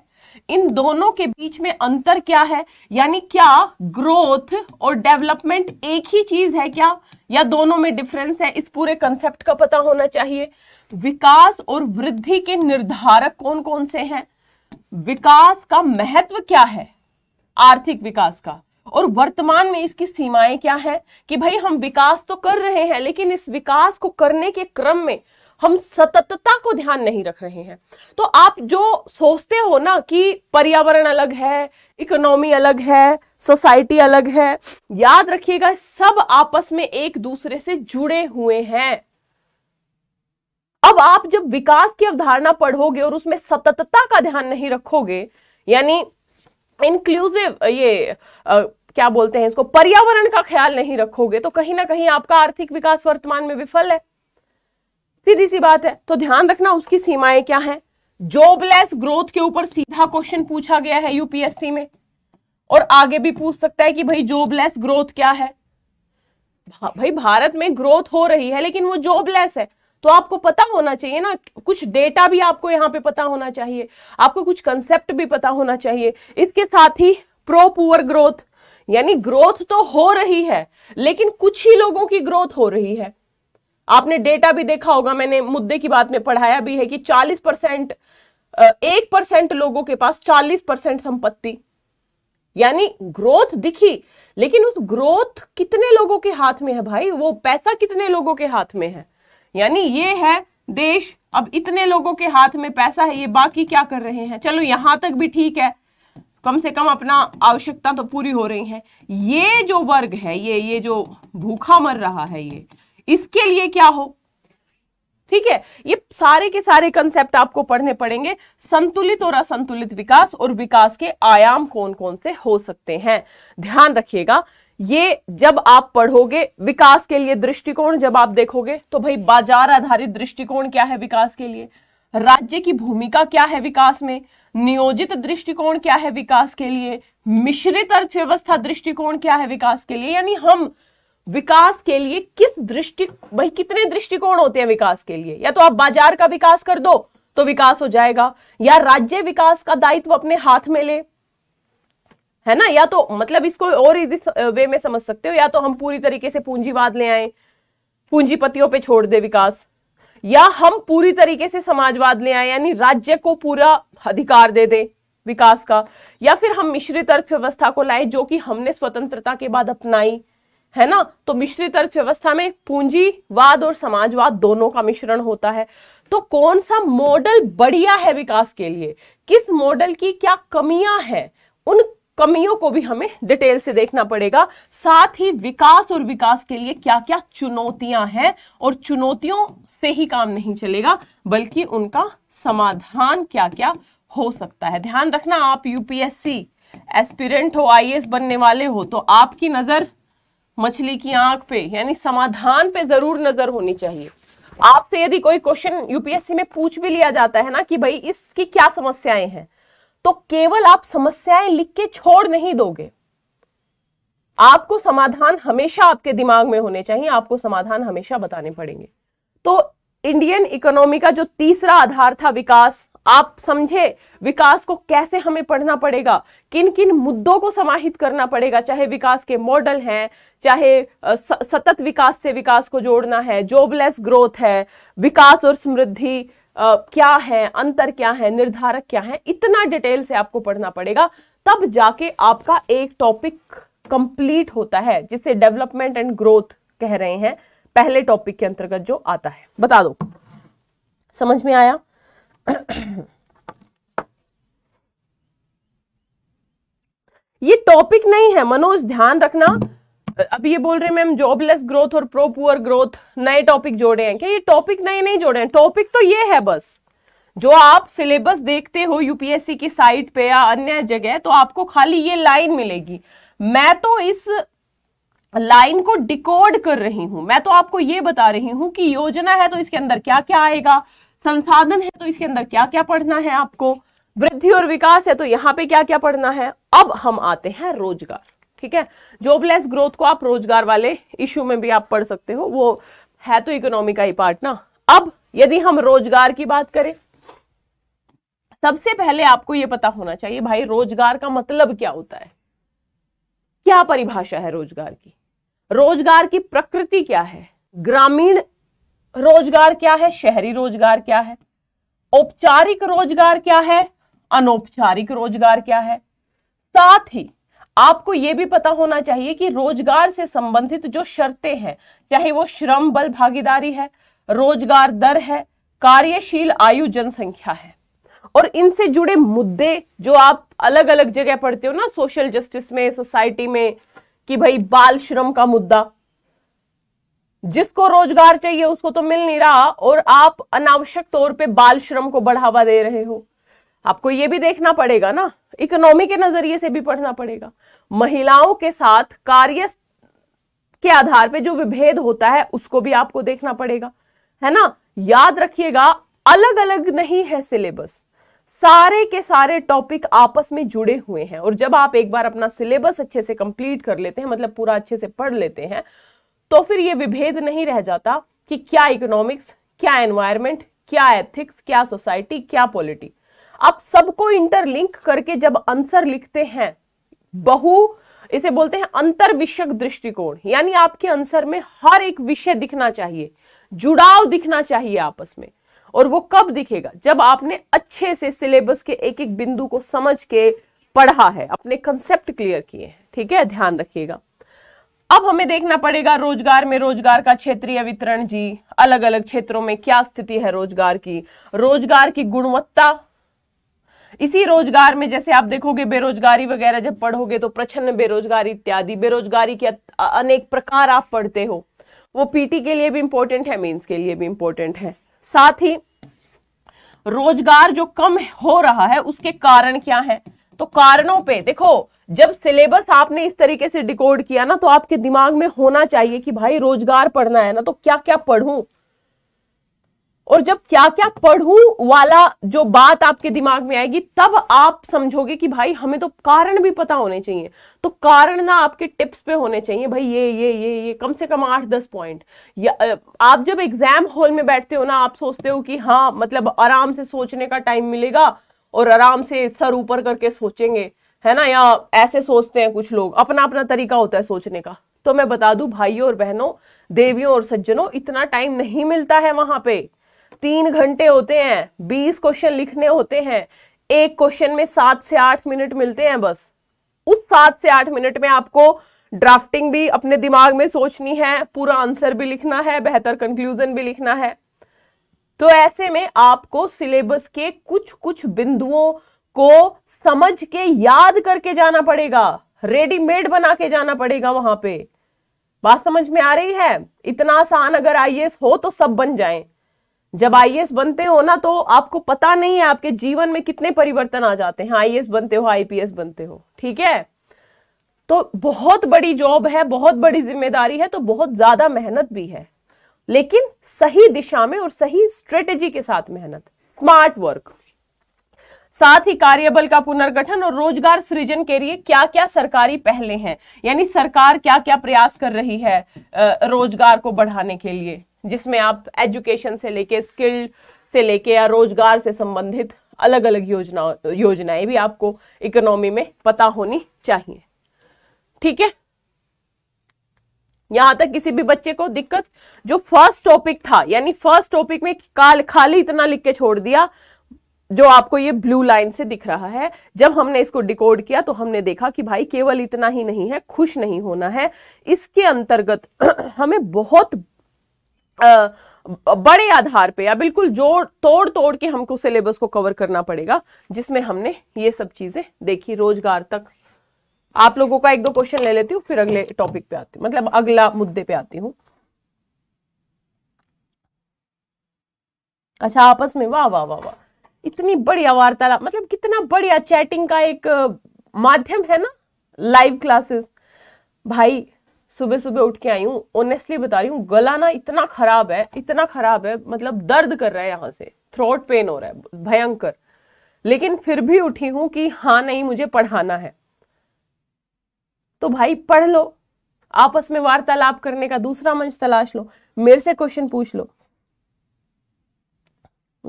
इन दोनों के बीच में अंतर क्या है यानी क्या ग्रोथ और डेवलपमेंट एक ही चीज है क्या या दोनों में डिफरेंस है इस पूरे कंसेप्ट का पता होना चाहिए विकास और वृद्धि के निर्धारक कौन कौन से हैं विकास का महत्व क्या है आर्थिक विकास का और वर्तमान में इसकी सीमाएं क्या है कि भाई हम विकास तो कर रहे हैं लेकिन इस विकास को करने के क्रम में हम सततता को ध्यान नहीं रख रहे हैं तो आप जो सोचते हो ना कि पर्यावरण अलग है इकोनॉमी अलग है सोसाइटी अलग है याद रखिएगा सब आपस में एक दूसरे से जुड़े हुए हैं अब आप जब विकास की अवधारणा पढ़ोगे और उसमें सततता का ध्यान नहीं रखोगे यानी इंक्लूसिव ये आ, क्या बोलते हैं इसको पर्यावरण का ख्याल नहीं रखोगे तो कहीं ना कहीं आपका आर्थिक विकास वर्तमान में विफल है सीधी सी बात है तो ध्यान रखना उसकी सीमाएं क्या है जॉबलेस ग्रोथ के ऊपर सीधा क्वेश्चन पूछा गया है यूपीएससी में और आगे भी पूछ सकता है कि भाई जॉबलेस ग्रोथ क्या है भाई भारत में ग्रोथ हो रही है लेकिन वो जॉबलेस है तो आपको पता होना चाहिए ना कुछ डेटा भी आपको यहाँ पे पता होना चाहिए आपको कुछ कंसेप्ट भी पता होना चाहिए इसके साथ ही प्रो पुअर ग्रोथ यानी ग्रोथ तो हो रही है लेकिन कुछ ही लोगों की ग्रोथ हो रही है आपने डेटा भी देखा होगा मैंने मुद्दे की बात में पढ़ाया भी है कि 40 परसेंट एक परसेंट लोगों के पास 40 परसेंट संपत्ति यानी ग्रोथ दिखी लेकिन उस ग्रोथ कितने लोगों के हाथ में है भाई वो पैसा कितने लोगों के हाथ में है यानी ये है देश अब इतने लोगों के हाथ में पैसा है ये बाकी क्या कर रहे हैं चलो यहां तक भी ठीक है कम से कम अपना आवश्यकता तो पूरी हो रही है ये जो वर्ग है ये ये जो भूखा मर रहा है ये इसके लिए क्या हो ठीक है ये सारे के सारे कंसेप्ट आपको पढ़ने पड़ेंगे संतुलित और असंतुलित विकास और विकास के आयाम कौन कौन से हो सकते हैं ध्यान रखिएगा ये जब आप पढ़ोगे विकास के लिए दृष्टिकोण जब आप देखोगे तो भाई बाजार आधारित दृष्टिकोण क्या है विकास के लिए राज्य की भूमिका क्या है विकास में नियोजित दृष्टिकोण क्या है विकास के लिए मिश्रित अर्थव्यवस्था दृष्टिकोण क्या है विकास के लिए यानी हम विकास के लिए किस दृष्टि भाई कितने दृष्टिकोण होते हैं विकास के लिए या तो आप बाजार का विकास कर दो तो विकास हो जाएगा या राज्य विकास का दायित्व अपने हाथ में ले है ना या तो मतलब इसको और इजी वे में समझ सकते हो या तो हम पूरी तरीके से पूंजीवाद ले आए पूंजीपतियों पे छोड़ दे विकास या हम पूरी तरीके से समाजवाद ले आए यानी राज्य को पूरा अधिकार दे दे विकास का या फिर हम मिश्रित अर्थव्यवस्था को लाए जो कि हमने स्वतंत्रता के बाद अपनाई है ना तो मिश्रित अर्थव्यवस्था में पूंजीवाद और समाजवाद दोनों का मिश्रण होता है तो कौन सा मॉडल बढ़िया है विकास के लिए किस मॉडल की क्या कमियां हैं उन कमियों को भी हमें डिटेल से देखना पड़ेगा साथ ही विकास और विकास के लिए क्या क्या चुनौतियां हैं और चुनौतियों से ही काम नहीं चलेगा बल्कि उनका समाधान क्या क्या हो सकता है ध्यान रखना आप यूपीएससी एस्पिरेंट हो आईएएस बनने वाले हो तो आपकी नजर मछली की आंख पे यानी समाधान पे जरूर नजर होनी चाहिए आपसे यदि कोई क्वेश्चन यूपीएससी में पूछ भी लिया जाता है ना कि भाई इसकी क्या समस्याएं हैं तो केवल आप समस्याएं लिख के छोड़ नहीं दोगे आपको समाधान हमेशा आपके दिमाग में होने चाहिए आपको समाधान हमेशा बताने पड़ेंगे तो इंडियन इकोनॉमी का जो तीसरा आधार था विकास आप समझे विकास को कैसे हमें पढ़ना पड़ेगा किन किन मुद्दों को समाहित करना पड़ेगा चाहे विकास के मॉडल हैं चाहे सतत विकास से विकास को जोड़ना है जॉबलेस ग्रोथ है विकास और समृद्धि क्या है अंतर क्या है निर्धारक क्या है इतना डिटेल से आपको पढ़ना पड़ेगा तब जाके आपका एक टॉपिक कंप्लीट होता है जिसे डेवलपमेंट एंड ग्रोथ कह रहे हैं पहले टॉपिक के अंतर्गत जो आता है बता दो समझ में आया ये टॉपिक नहीं है मनोज ध्यान रखना अभी ये बोल रहे मैम जॉबलेस ग्रोथ और प्रो पुअर ग्रोथ नए टॉपिक जोड़े हैं क्या ये टॉपिक नए नहीं जोड़े हैं टॉपिक तो ये है बस जो आप सिलेबस देखते हो यूपीएससी की साइट पे या अन्य जगह तो आपको खाली ये लाइन मिलेगी मैं तो इस लाइन को डिकोड कर रही हूं मैं तो आपको ये बता रही हूं कि योजना है तो इसके अंदर क्या क्या आएगा संसाधन है तो इसके अंदर क्या क्या पढ़ना है आपको वृद्धि और विकास है तो यहाँ पे क्या क्या पढ़ना है अब हम आते हैं रोजगार ठीक है जॉबलेस ग्रोथ को आप रोजगार वाले इश्यू में भी आप पढ़ सकते हो वो है तो इकोनॉमी का ही पार्ट ना अब यदि हम रोजगार की बात करें सबसे पहले आपको यह पता होना चाहिए भाई रोजगार का मतलब क्या होता है क्या परिभाषा है रोजगार की रोजगार की प्रकृति क्या है ग्रामीण रोजगार क्या है शहरी रोजगार क्या है औपचारिक रोजगार क्या है अनौपचारिक रोजगार क्या है साथ ही आपको यह भी पता होना चाहिए कि रोजगार से संबंधित जो शर्तें हैं चाहे वो श्रम बल भागीदारी है रोजगार दर है कार्यशील आयु जनसंख्या है और इनसे जुड़े मुद्दे जो आप अलग अलग जगह पढ़ते हो ना सोशल जस्टिस में सोसाइटी में कि भाई बाल श्रम का मुद्दा जिसको रोजगार चाहिए उसको तो मिल नहीं रहा और आप अनावश्यक तौर पे बाल श्रम को बढ़ावा दे रहे हो आपको ये भी देखना पड़ेगा ना इकोनॉमी के नजरिए से भी पढ़ना पड़ेगा महिलाओं के साथ कार्य के आधार पे जो विभेद होता है उसको भी आपको देखना पड़ेगा है ना याद रखिएगा अलग अलग नहीं है सिलेबस सारे के सारे टॉपिक आपस में जुड़े हुए हैं और जब आप एक बार अपना सिलेबस अच्छे से कंप्लीट कर लेते हैं मतलब पूरा अच्छे से पढ़ लेते हैं तो फिर ये विभेद नहीं रह जाता कि क्या इकोनॉमिक्स क्या एनवायरमेंट क्या एथिक्स क्या सोसाइटी क्या पॉलिटी आप सबको इंटरलिंक करके जब आंसर लिखते हैं बहु इसे बोलते हैं अंतर दृष्टिकोण यानी आपके आंसर में हर एक विषय दिखना चाहिए जुड़ाव दिखना चाहिए आपस में और वो कब दिखेगा जब आपने अच्छे से सिलेबस के एक एक बिंदु को समझ के पढ़ा है अपने कंसेप्ट क्लियर किए हैं ठीक है ध्यान रखिएगा अब हमें देखना पड़ेगा रोजगार में रोजगार का क्षेत्रीय वितरण जी अलग अलग क्षेत्रों में क्या स्थिति है रोजगार की रोजगार की गुणवत्ता इसी रोजगार में जैसे आप देखोगे बेरोजगारी वगैरह जब पढ़ोगे तो प्रचन्न बेरोजगारी इत्यादि बेरोजगारी के अनेक प्रकार आप पढ़ते हो वो पीटी के लिए भी इंपॉर्टेंट है मेंस के लिए भी इंपॉर्टेंट है साथ ही रोजगार जो कम हो रहा है उसके कारण क्या है तो कारणों पे देखो जब सिलेबस आपने इस तरीके से डिकोड किया ना तो आपके दिमाग में होना चाहिए कि भाई रोजगार पढ़ना है ना तो क्या क्या पढ़ूं और जब क्या क्या पढ़ू वाला जो बात आपके दिमाग में आएगी तब आप समझोगे कि भाई हमें तो कारण भी पता होने चाहिए तो कारण ना आपके टिप्स पे होने चाहिए भाई ये ये ये ये कम से कम आठ दस पॉइंट या आप जब एग्जाम हॉल में बैठते हो ना आप सोचते हो कि हाँ मतलब आराम से सोचने का टाइम मिलेगा और आराम से सर ऊपर करके सोचेंगे है ना या ऐसे सोचते हैं कुछ लोग अपना अपना तरीका होता है सोचने का तो मैं बता दूं भाइयों और बहनों देवियों और सज्जनों इतना टाइम नहीं मिलता है वहां पे तीन घंटे होते हैं बीस क्वेश्चन लिखने होते हैं एक क्वेश्चन में सात से आठ मिनट मिलते हैं बस उस सात से आठ मिनट में आपको ड्राफ्टिंग भी अपने दिमाग में सोचनी है पूरा आंसर भी लिखना है बेहतर कंक्लूजन भी लिखना है तो ऐसे में आपको सिलेबस के कुछ कुछ बिंदुओं को समझ के याद करके जाना पड़ेगा रेडीमेड बना के जाना पड़ेगा वहां पे बात समझ में आ रही है इतना आसान अगर आईएएस हो तो सब बन जाएं जब आईएएस बनते हो ना तो आपको पता नहीं है आपके जीवन में कितने परिवर्तन आ जाते हैं आईएएस बनते हो आईपीएस बनते हो ठीक है तो बहुत बड़ी जॉब है बहुत बड़ी जिम्मेदारी है तो बहुत ज्यादा मेहनत भी है लेकिन सही दिशा में और सही स्ट्रेटेजी के साथ मेहनत स्मार्ट वर्क साथ ही कार्यबल का पुनर्गठन और रोजगार सृजन के लिए क्या क्या सरकारी पहले हैं यानी सरकार क्या क्या प्रयास कर रही है रोजगार को बढ़ाने के लिए जिसमें आप एजुकेशन से लेके स्किल से लेके या रोजगार से संबंधित अलग अलग योजना योजनाएं भी आपको इकोनॉमी में पता होनी चाहिए ठीक है यहां तक किसी भी बच्चे को दिक्कत जो फर्स्ट टॉपिक था यानी फर्स्ट टॉपिक में काल खाली इतना लिख के छोड़ दिया जो आपको ये ब्लू लाइन से दिख रहा है जब हमने इसको डिकोड किया तो हमने देखा कि भाई केवल इतना ही नहीं है खुश नहीं होना है इसके अंतर्गत (clears throat) हमें बहुत बड़े आधार पे या बिल्कुल जोड़ तोड़ तोड़ के हमको सिलेबस को कवर करना पड़ेगा जिसमें हमने ये सब चीजें देखी रोजगार तक आप लोगों का एक दो क्वेश्चन ले लेती हूँ फिर अगले टॉपिक पे आती हूँ मतलब अगला मुद्दे पे आती हूँ अच्छा आपस में वाह वाह वाह वाह इतनी बढ़िया वार्तालाप मतलब कितना बढ़िया चैटिंग का एक माध्यम है ना लाइव क्लासेस भाई सुबह सुबह उठ के आई हूँ ऑनेस्टली बता रही हूँ गला ना इतना खराब है इतना खराब है मतलब दर्द कर रहा है यहाँ से थ्रोट पेन हो रहा है भयंकर लेकिन फिर भी उठी हूं कि हाँ नहीं मुझे पढ़ाना है तो भाई पढ़ लो आपस में वार्तालाप करने का दूसरा मंच तलाश लो मेरे से क्वेश्चन पूछ लो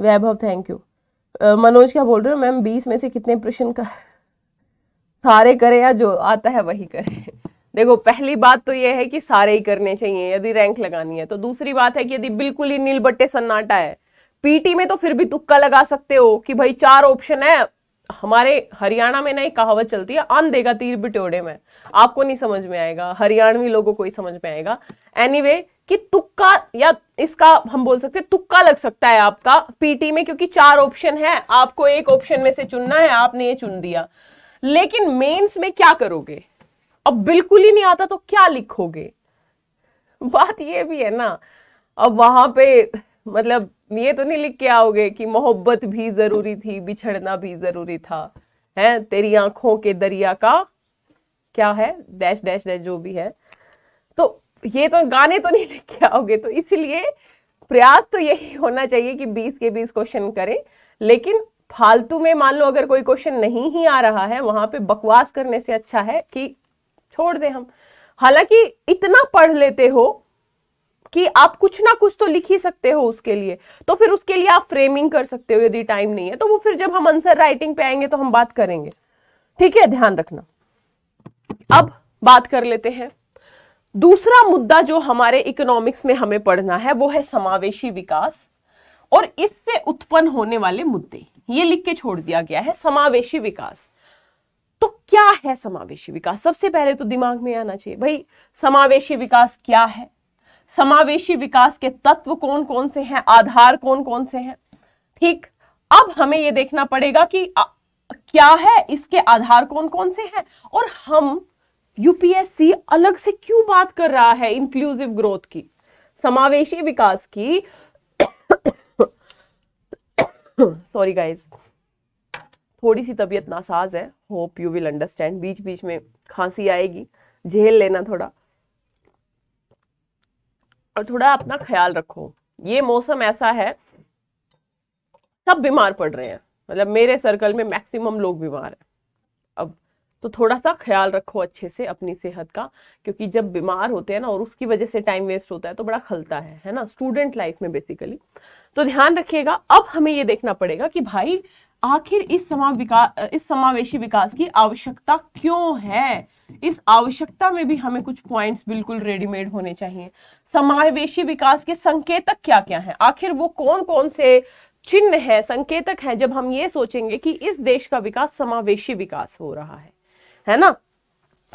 वैभव थैंक यू मनोज क्या बोल रहे हो मैम बीस में से कितने प्रश्न का सारे करे या जो आता है वही करे देखो पहली बात तो यह है कि सारे ही करने चाहिए यदि रैंक लगानी है तो दूसरी बात है कि यदि बिल्कुल ही नीलबट्टे सन्नाटा है पीटी में तो फिर भी तुक्का लगा सकते हो कि भाई चार ऑप्शन है हमारे हरियाणा में ना एक कहावत चलती है अन देगा तीर बिटोड़े में आपको नहीं समझ में आएगा हरियाणवी लोगों को ही समझ में आएगा एनीवे anyway, कि तुक्का या इसका हम बोल सकते हैं तुक्का लग सकता है आपका पीटी में क्योंकि चार ऑप्शन है आपको एक ऑप्शन में से चुनना है आपने ये चुन दिया लेकिन मेंस में क्या करोगे अब बिल्कुल ही नहीं आता तो क्या लिखोगे बात ये भी है ना अब वहां पे मतलब ये तो नहीं लिख के आओगे कि मोहब्बत भी जरूरी थी बिछड़ना भी जरूरी था है तेरी आंखों के दरिया का क्या है डैश डैश डैश जो भी है तो ये तो गाने तो नहीं लिख के आओगे तो इसलिए प्रयास तो यही होना चाहिए कि 20 के 20 क्वेश्चन करें लेकिन फालतू में मान लो अगर कोई क्वेश्चन नहीं ही आ रहा है वहां पे बकवास करने से अच्छा है कि छोड़ दें हम हालांकि इतना पढ़ लेते हो कि आप कुछ ना कुछ तो लिख ही सकते हो उसके लिए तो फिर उसके लिए आप फ्रेमिंग कर सकते हो यदि टाइम नहीं है तो वो फिर जब हम आंसर राइटिंग पे आएंगे तो हम बात करेंगे ठीक है ध्यान रखना अब बात कर लेते हैं दूसरा मुद्दा जो हमारे इकोनॉमिक्स में हमें पढ़ना है वो है समावेशी विकास और इससे उत्पन्न होने वाले मुद्दे ये लिख के छोड़ दिया गया है समावेशी विकास क्या है समावेशी विकास सबसे पहले तो दिमाग में आना चाहिए भाई समावेशी विकास क्या है समावेशी विकास के तत्व कौन कौन से हैं आधार कौन कौन से हैं ठीक अब हमें यह देखना पड़ेगा कि क्या है इसके आधार कौन कौन से हैं और हम यूपीएससी अलग से क्यों बात कर रहा है इंक्लूसिव ग्रोथ की समावेशी विकास की सॉरी (coughs) गाइज (coughs) थोड़ी सी तबीयत नासाज है होप यू विल अंडरस्टैंड बीच बीच में खांसी आएगी झेल लेना थोड़ा और थोड़ा अपना ख्याल रखो ये मौसम ऐसा है सब बीमार पड़ रहे हैं मतलब मेरे सर्कल में मैक्सिमम लोग बीमार हैं अब तो थोड़ा सा ख्याल रखो अच्छे से अपनी सेहत का क्योंकि जब बीमार होते हैं ना और उसकी वजह से टाइम वेस्ट होता है तो बड़ा खलता है है ना स्टूडेंट लाइफ में बेसिकली तो ध्यान रखिएगा अब हमें ये देखना पड़ेगा कि भाई आखिर इस समा विकास इस समावेशी विकास की आवश्यकता क्यों है इस आवश्यकता में भी हमें कुछ पॉइंट्स बिल्कुल रेडीमेड होने चाहिए समावेशी विकास के संकेतक क्या क्या हैं आखिर वो कौन कौन से चिन्ह है संकेतक है जब हम ये सोचेंगे कि इस देश का विकास समावेशी विकास हो रहा है है ना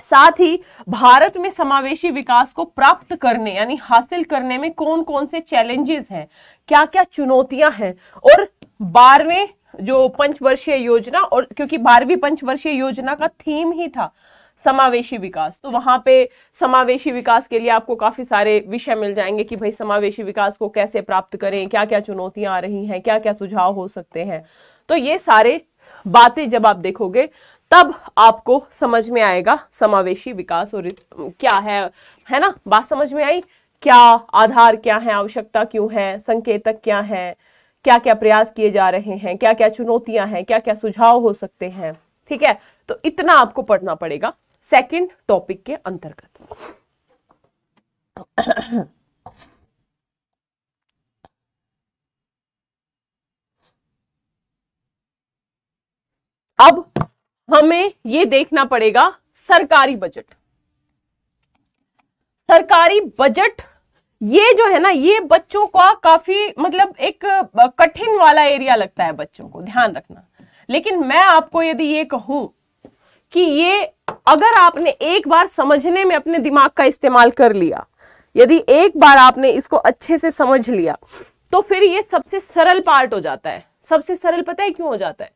साथ ही भारत में समावेशी विकास को प्राप्त करने यानी हासिल करने में कौन कौन से चैलेंजेस हैं क्या क्या चुनौतियां हैं और बारहवें जो पंचवर्षीय योजना और क्योंकि बारहवीं पंचवर्षीय योजना का थीम ही था समावेशी विकास तो वहां पे समावेशी विकास के लिए आपको काफी सारे विषय मिल जाएंगे कि भाई समावेशी विकास को कैसे प्राप्त करें क्या क्या चुनौतियां आ रही हैं क्या क्या सुझाव हो सकते हैं तो ये सारे बातें जब आप देखोगे तब आपको समझ में आएगा समावेशी विकास और क्या है है ना बात समझ में आई क्या आधार क्या है आवश्यकता क्यों है संकेतक क्या है क्या क्या प्रयास किए जा रहे हैं क्या क्या चुनौतियां हैं क्या क्या सुझाव हो सकते हैं ठीक है तो इतना आपको पढ़ना पड़ेगा सेकंड टॉपिक के अंतर्गत अब हमें ये देखना पड़ेगा सरकारी बजट सरकारी बजट ये जो है ना ये बच्चों का काफी मतलब एक कठिन वाला एरिया लगता है बच्चों को ध्यान रखना लेकिन मैं आपको यदि ये कहूं कि ये अगर आपने एक बार समझने में अपने दिमाग का इस्तेमाल कर लिया यदि एक बार आपने इसको अच्छे से समझ लिया तो फिर ये सबसे सरल पार्ट हो जाता है सबसे सरल पता है क्यों हो जाता है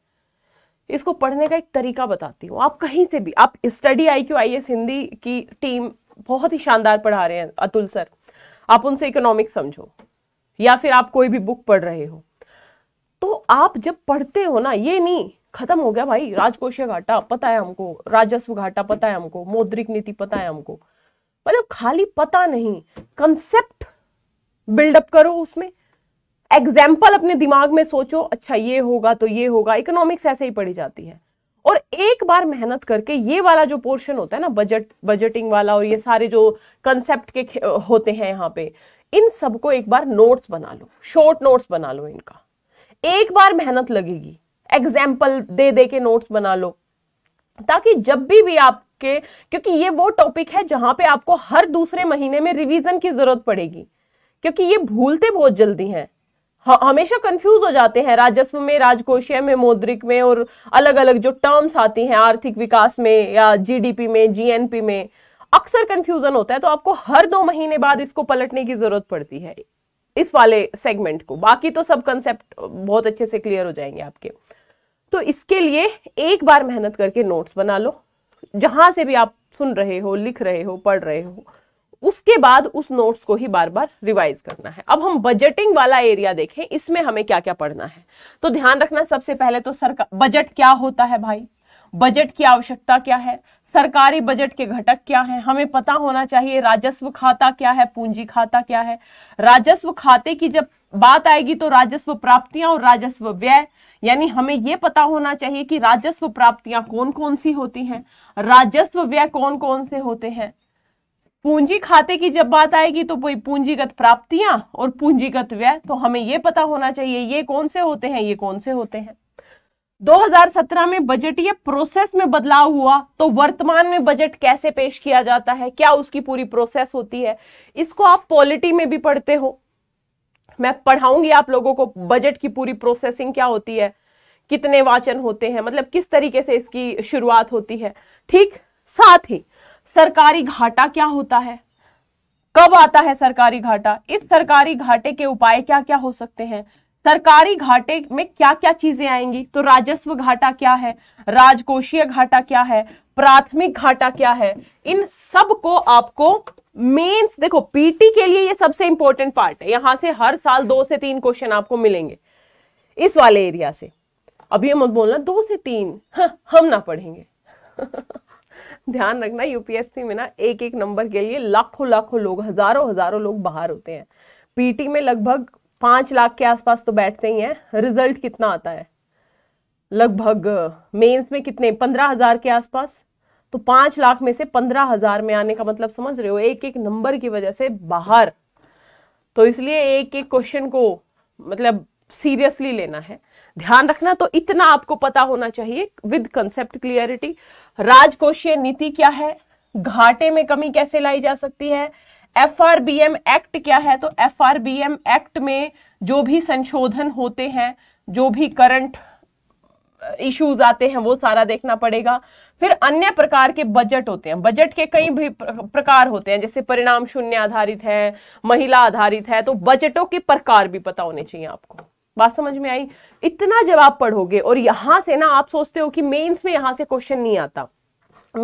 इसको पढ़ने का एक तरीका बताती हूँ आप कहीं से भी आप study I Q I S Hindi की टीम बहुत ही शानदार पढ़ा रहे हैं अतुल सर आप उनसे इकोनॉमिक समझो या फिर आप कोई भी बुक पढ़ रहे हो तो आप जब पढ़ते हो ना ये नहीं खत्म हो गया भाई राजकोषीय घाटा पता है हमको राजस्व घाटा पता है हमको मौद्रिक नीति पता है हमको मतलब खाली पता नहीं कंसेप्ट बिल्डअप करो उसमें एग्जाम्पल अपने दिमाग में सोचो अच्छा ये होगा तो ये होगा इकोनॉमिक्स ऐसे ही पढ़ी जाती है और एक बार मेहनत करके ये वाला जो पोर्शन होता है ना बजट बजटिंग वाला और ये सारे जो कंसेप्ट के होते हैं यहाँ पे इन सबको एक बार नोट्स बना लो शॉर्ट नोट्स बना लो इनका एक बार मेहनत लगेगी एग्जाम्पल दे दे के नोट्स बना लो ताकि जब भी भी आपके क्योंकि ये वो टॉपिक है जहां पे आपको हर दूसरे महीने में रिवीजन की जरूरत पड़ेगी क्योंकि ये भूलते बहुत जल्दी हैं हमेशा कंफ्यूज हो जाते हैं राजस्व में राजकोषीय में मौद्रिक में और अलग अलग जो टर्म्स आती हैं आर्थिक विकास में या जीडीपी में जीएनपी में अक्सर कंफ्यूजन होता है तो आपको हर दो महीने बाद इसको पलटने की जरूरत पड़ती है इस वाले सेगमेंट को बाकी तो सब कंसेप्ट बहुत अच्छे से क्लियर हो जाएंगे आपके तो इसके लिए एक बार मेहनत करके नोट्स बना लो जहां से भी आप सुन रहे हो लिख रहे हो पढ़ रहे हो उसके बाद उस नोट्स को ही बार बार रिवाइज करना है अब हम बजटिंग वाला एरिया देखें इसमें हमें क्या क्या पढ़ना है तो ध्यान रखना सबसे पहले तो सरकार बजट क्या होता है भाई बजट की आवश्यकता क्या है सरकारी बजट के घटक क्या है हमें पता होना चाहिए राजस्व खाता क्या है पूंजी खाता क्या है राजस्व खाते की जब बात आएगी तो राजस्व प्राप्तियां और राजस्व व्यय यानी हमें यह पता होना चाहिए कि राजस्व प्राप्तियां कौन कौन सी होती हैं राजस्व व्यय कौन कौन से होते हैं पूंजी खाते की जब बात आएगी तो वही पूंजीगत प्राप्तियां और पूंजीगत व्यय तो हमें ये पता होना चाहिए ये कौन से होते हैं ये कौन से होते हैं 2017 में बजटीय प्रोसेस में बदलाव हुआ तो वर्तमान में बजट कैसे पेश किया जाता है क्या उसकी पूरी प्रोसेस होती है इसको आप पॉलिटी में भी पढ़ते हो मैं पढ़ाऊंगी आप लोगों को बजट की पूरी प्रोसेसिंग क्या होती है कितने वाचन होते हैं मतलब किस तरीके से इसकी शुरुआत होती है ठीक साथ ही सरकारी घाटा क्या होता है कब आता है सरकारी घाटा इस सरकारी घाटे के उपाय क्या क्या हो सकते हैं सरकारी घाटे में क्या क्या चीजें आएंगी तो राजस्व घाटा क्या है राजकोषीय घाटा क्या है प्राथमिक घाटा क्या है इन सब को आपको मेंस देखो पीटी के लिए ये सबसे इंपॉर्टेंट पार्ट है यहां से हर साल दो से तीन क्वेश्चन आपको मिलेंगे इस वाले एरिया से अभी मत बोलना दो से तीन हाँ, हम ना पढ़ेंगे (laughs) ध्यान रखना यूपीएससी में ना एक एक नंबर के लिए लाखों लाखों लोग हजारों हजारों लोग बाहर होते हैं पीटी में लगभग पांच लाख के आसपास तो बैठते ही हैं रिजल्ट कितना आता है लगभग मेंस uh, में कितने पंद्रह हजार के आसपास तो पांच लाख में से पंद्रह हजार में आने का मतलब समझ रहे हो एक एक नंबर की वजह से बाहर तो इसलिए एक एक क्वेश्चन को मतलब सीरियसली लेना है ध्यान रखना तो इतना आपको पता होना चाहिए विद कंसेप्ट क्लियरिटी राजकोषीय नीति क्या है घाटे में कमी कैसे लाई जा सकती है एफ एक्ट क्या है तो एफ एक्ट में जो भी संशोधन होते हैं जो भी करंट इश्यूज आते हैं वो सारा देखना पड़ेगा फिर अन्य प्रकार के बजट होते हैं बजट के कई भी प्रकार होते हैं जैसे परिणाम शून्य आधारित है महिला आधारित है तो बजटों के प्रकार भी पता होने चाहिए आपको बात समझ में आई इतना जवाब पढ़ोगे और यहां से ना आप सोचते हो कि मेंस में यहां से क्वेश्चन नहीं आता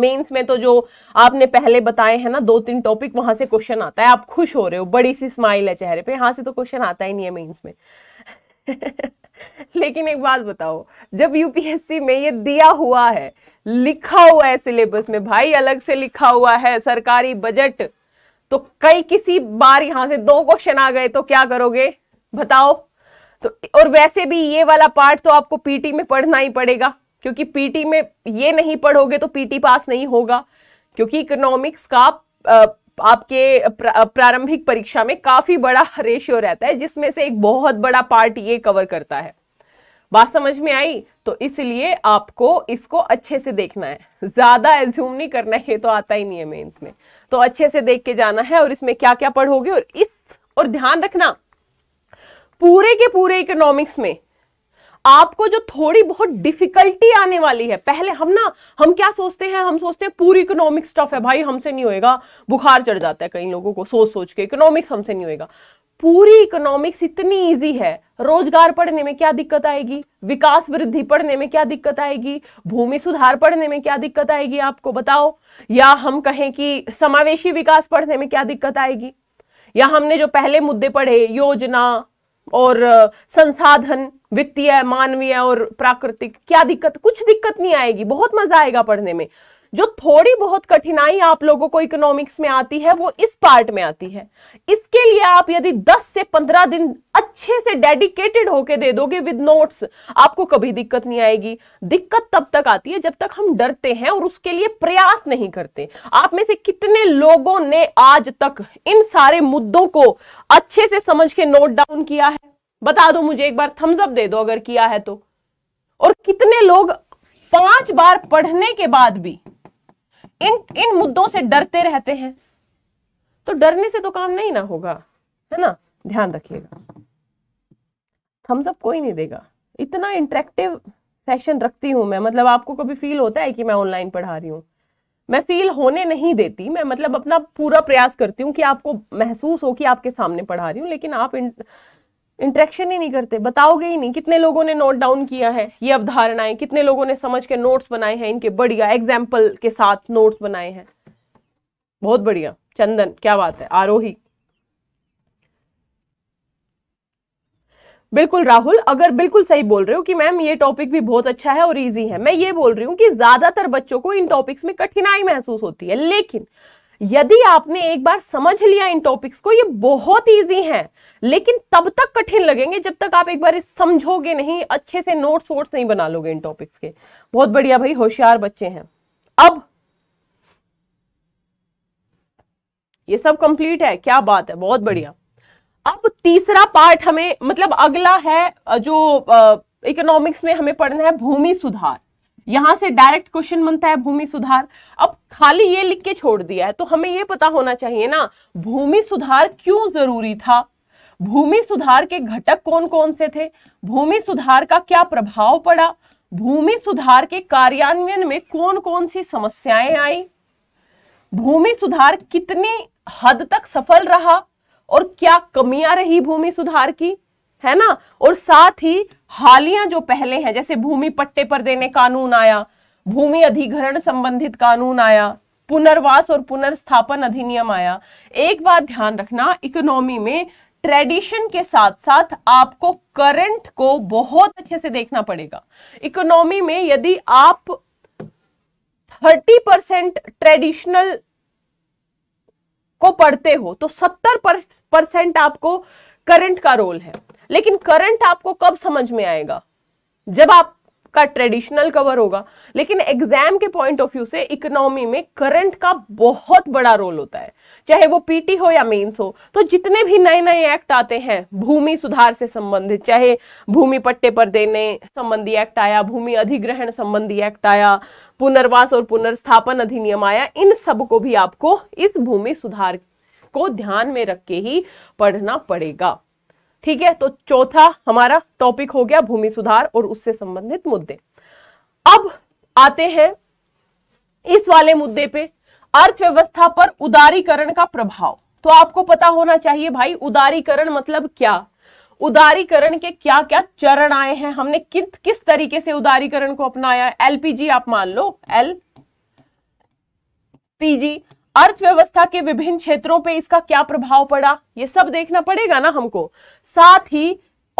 मेंस में तो जो आपने पहले बताए हैं ना दो तीन टॉपिक वहां से क्वेश्चन आता है आप खुश हो रहे हो बड़ी सी स्माइल है चेहरे पे यहां से तो क्वेश्चन आता ही नहीं है मेंस में (laughs) लेकिन एक बात बताओ जब यूपीएससी में ये दिया हुआ है लिखा हुआ है सिलेबस में भाई अलग से लिखा हुआ है सरकारी बजट तो कई किसी बार यहां से दो क्वेश्चन आ गए तो क्या करोगे बताओ तो और वैसे भी ये वाला पार्ट तो आपको पीटी में पढ़ना ही पड़ेगा क्योंकि पीटी में ये नहीं पढ़ोगे तो पीटी पास नहीं होगा क्योंकि इकोनॉमिक्स का आपके प्रारंभिक परीक्षा में काफी बड़ा रेशियो रहता है जिसमें से एक बहुत बड़ा पार्ट ये कवर करता है बात समझ में आई तो इसलिए आपको इसको अच्छे से देखना है ज्यादा एज्यूम नहीं करना है तो आता ही नहीं है मेन्स में तो अच्छे से देख के जाना है और इसमें क्या क्या पढ़ोगे और इस और ध्यान रखना पूरे के पूरे इकोनॉमिक्स में आपको जो थोड़ी बहुत डिफिकल्टी आने वाली है पहले हम ना हम क्या सोचते हैं हम सोचते हैं पूरी इकोनॉमिक्स स्टफ है भाई हमसे नहीं होएगा बुखार चढ़ जाता है कई लोगों को सोच सोच के इकोनॉमिक्स हमसे नहीं होएगा पूरी इकोनॉमिक्स इतनी इजी है रोजगार पढ़ने में क्या दिक्कत आएगी विकास वृद्धि पढ़ने में क्या दिक्कत आएगी भूमि सुधार पढ़ने में क्या दिक्कत आएगी आपको बताओ या हम कहें कि समावेशी विकास पढ़ने में क्या दिक्कत आएगी या हमने जो पहले मुद्दे पढ़े योजना और संसाधन वित्तीय मानवीय और प्राकृतिक क्या दिक्कत कुछ दिक्कत नहीं आएगी बहुत मजा आएगा पढ़ने में जो थोड़ी बहुत कठिनाई आप लोगों को इकोनॉमिक्स में आती है वो इस पार्ट में आती है इसके लिए आप यदि 10 से 15 दिन अच्छे से डेडिकेटेड होके दे दोगे विद नोट्स आपको कभी दिक्कत नहीं आएगी दिक्कत तब तक आती है जब तक हम डरते हैं और उसके लिए प्रयास नहीं करते आप में से कितने लोगों ने आज तक इन सारे मुद्दों को अच्छे से समझ के नोट डाउन किया है बता दो मुझे एक बार थम्सअप दे दो अगर किया है तो और कितने लोग पांच बार पढ़ने के बाद भी इन इन मुद्दों से डरते रहते हैं तो डरने से तो काम नहीं ना होगा है ना ध्यान रखिएगा थम्स अप कोई नहीं देगा इतना इंटरेक्टिव सेशन रखती हूं मैं मतलब आपको कभी फील होता है कि मैं ऑनलाइन पढ़ा रही हूँ मैं फील होने नहीं देती मैं मतलब अपना पूरा प्रयास करती हूँ कि आपको महसूस हो कि आपके सामने पढ़ा रही हूँ लेकिन आप इंट्रैक्शन ही नहीं करते बताओगे ही नहीं कितने लोगों ने नोट डाउन किया है ये अवधारणाएं कितने लोगों ने समझ के नोट्स बनाए हैं इनके बढ़िया एग्जाम्पल के साथ नोट्स बनाए हैं बहुत बढ़िया चंदन क्या बात है आरोही बिल्कुल राहुल अगर बिल्कुल सही बोल रहे हो कि मैम ये टॉपिक भी बहुत अच्छा है और इजी है मैं ये बोल रही हूँ कि ज्यादातर बच्चों को इन टॉपिक्स में कठिनाई महसूस होती है लेकिन यदि आपने एक बार समझ लिया इन टॉपिक्स को ये बहुत इजी हैं लेकिन तब तक कठिन लगेंगे जब तक आप एक बार समझोगे नहीं अच्छे से नोट्स वोट्स नहीं बना लोगे इन टॉपिक्स के बहुत बढ़िया भाई होशियार बच्चे हैं अब ये सब कंप्लीट है क्या बात है बहुत बढ़िया अब तीसरा पार्ट हमें मतलब अगला है जो इकोनॉमिक्स में हमें पढ़ना है भूमि सुधार यहां से डायरेक्ट क्वेश्चन बनता है भूमि सुधार अब खाली ये लिख के छोड़ दिया है तो हमें ये पता होना चाहिए ना भूमि सुधार क्यों जरूरी था भूमि सुधार के घटक कौन कौन से थे भूमि सुधार का क्या प्रभाव पड़ा भूमि सुधार के कार्यान्वयन में कौन कौन सी समस्याएं आई भूमि सुधार कितनी हद तक सफल रहा और क्या कमियां रही भूमि सुधार की है ना और साथ ही हालिया जो पहले हैं जैसे भूमि पट्टे पर देने कानून आया भूमि अधिग्रहण संबंधित कानून आया पुनर्वास और पुनर्स्थापन अधिनियम आया एक बात ध्यान रखना इकोनॉमी में ट्रेडिशन के साथ साथ आपको करंट को बहुत अच्छे से देखना पड़ेगा इकोनॉमी में यदि आप 30 परसेंट ट्रेडिशनल को पढ़ते हो तो 70 परसेंट आपको करंट का रोल है लेकिन करंट आपको कब समझ में आएगा जब आपका ट्रेडिशनल कवर होगा लेकिन एग्जाम के पॉइंट ऑफ व्यू से इकोनॉमी में करंट का बहुत बड़ा रोल होता है चाहे वो पीटी हो या मेंस हो तो जितने भी नए नए एक्ट आते हैं भूमि सुधार से संबंधित चाहे भूमि पट्टे पर देने संबंधी एक्ट आया भूमि अधिग्रहण संबंधी एक्ट आया पुनर्वास और पुनर्स्थापन अधिनियम आया इन सब को भी आपको इस भूमि सुधार को ध्यान में रख के ही पढ़ना पड़ेगा ठीक है तो चौथा हमारा टॉपिक हो गया भूमि सुधार और उससे संबंधित मुद्दे अब आते हैं इस वाले मुद्दे पे अर्थव्यवस्था पर उदारीकरण का प्रभाव तो आपको पता होना चाहिए भाई उदारीकरण मतलब क्या उदारीकरण के क्या क्या चरण आए हैं हमने किस किस तरीके से उदारीकरण को अपनाया एलपीजी आप मान लो एल पीजी अर्थव्यवस्था के विभिन्न क्षेत्रों पे इसका क्या प्रभाव पड़ा ये सब देखना पड़ेगा ना हमको साथ ही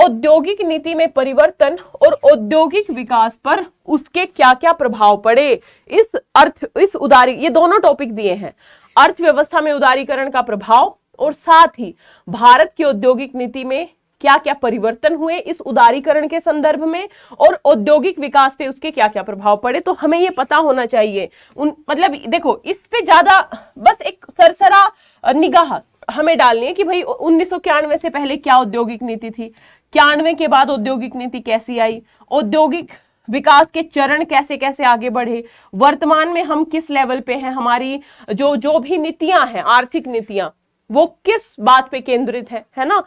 औद्योगिक नीति में परिवर्तन और औद्योगिक विकास पर उसके क्या क्या प्रभाव पड़े इस अर्थ इस उदारी ये दोनों टॉपिक दिए हैं अर्थव्यवस्था में उदारीकरण का प्रभाव और साथ ही भारत की औद्योगिक नीति में क्या क्या परिवर्तन हुए इस उदारीकरण के संदर्भ में और औद्योगिक विकास पे उसके क्या क्या प्रभाव पड़े तो हमें ये पता होना चाहिए उन मतलब देखो इस पे ज्यादा बस एक सरसरा निगाह हमें डालनी है कि भाई उन्नीस से पहले क्या औद्योगिक नीति थी क्यानवे के बाद औद्योगिक नीति कैसी आई औद्योगिक विकास के चरण कैसे कैसे आगे बढ़े वर्तमान में हम किस लेवल पे हैं हमारी जो जो भी नीतियां हैं आर्थिक नीतियां वो किस बात पे केंद्रित है है ना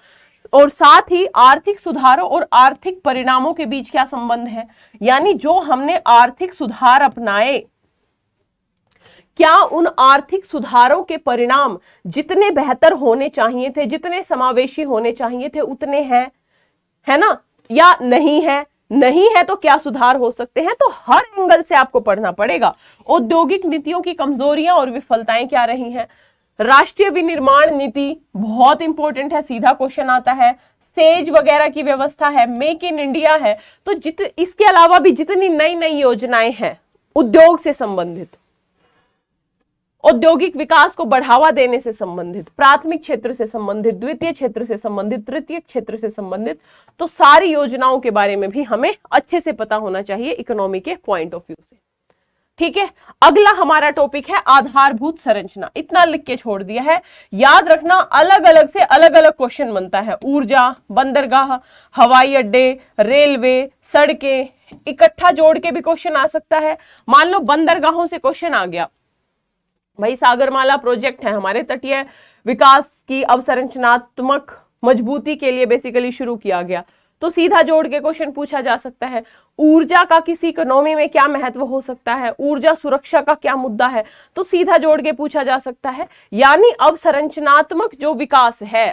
और साथ ही आर्थिक सुधारों और आर्थिक परिणामों के बीच क्या संबंध है यानी जो हमने आर्थिक सुधार अपनाए क्या उन आर्थिक सुधारों के परिणाम जितने बेहतर होने चाहिए थे जितने समावेशी होने चाहिए थे उतने हैं है ना या नहीं है नहीं है तो क्या सुधार हो सकते हैं तो हर एंगल से आपको पढ़ना पड़ेगा औद्योगिक नीतियों की कमजोरियां और विफलताएं क्या रही हैं राष्ट्रीय विनिर्माण नीति बहुत इंपॉर्टेंट है सीधा क्वेश्चन आता है सेज वगैरह की व्यवस्था है मेक इन इंडिया है तो जित इसके अलावा भी जितनी नई नई योजनाएं हैं उद्योग से संबंधित औद्योगिक विकास को बढ़ावा देने से संबंधित प्राथमिक क्षेत्र से संबंधित द्वितीय क्षेत्र से संबंधित तृतीय क्षेत्र से संबंधित तो सारी योजनाओं के बारे में भी हमें अच्छे से पता होना चाहिए इकोनॉमी के पॉइंट ऑफ व्यू से ठीक है अगला हमारा टॉपिक है आधारभूत संरचना इतना लिख के छोड़ दिया है याद रखना अलग अलग से अलग अलग क्वेश्चन बनता है ऊर्जा बंदरगाह हवाई अड्डे रेलवे सड़कें इकट्ठा जोड़ के भी क्वेश्चन आ सकता है मान लो बंदरगाहों से क्वेश्चन आ गया भाई सागरमाला प्रोजेक्ट है हमारे तटीय विकास की अवसंरचनात्मक मजबूती के लिए बेसिकली शुरू किया गया तो सीधा जोड़ के क्वेश्चन पूछा जा सकता है ऊर्जा का किसी इकोनॉमी में क्या महत्व हो सकता है ऊर्जा सुरक्षा का क्या मुद्दा है तो सीधा जोड़ के पूछा जा सकता है यानी अवसंरचनात्मक जो विकास है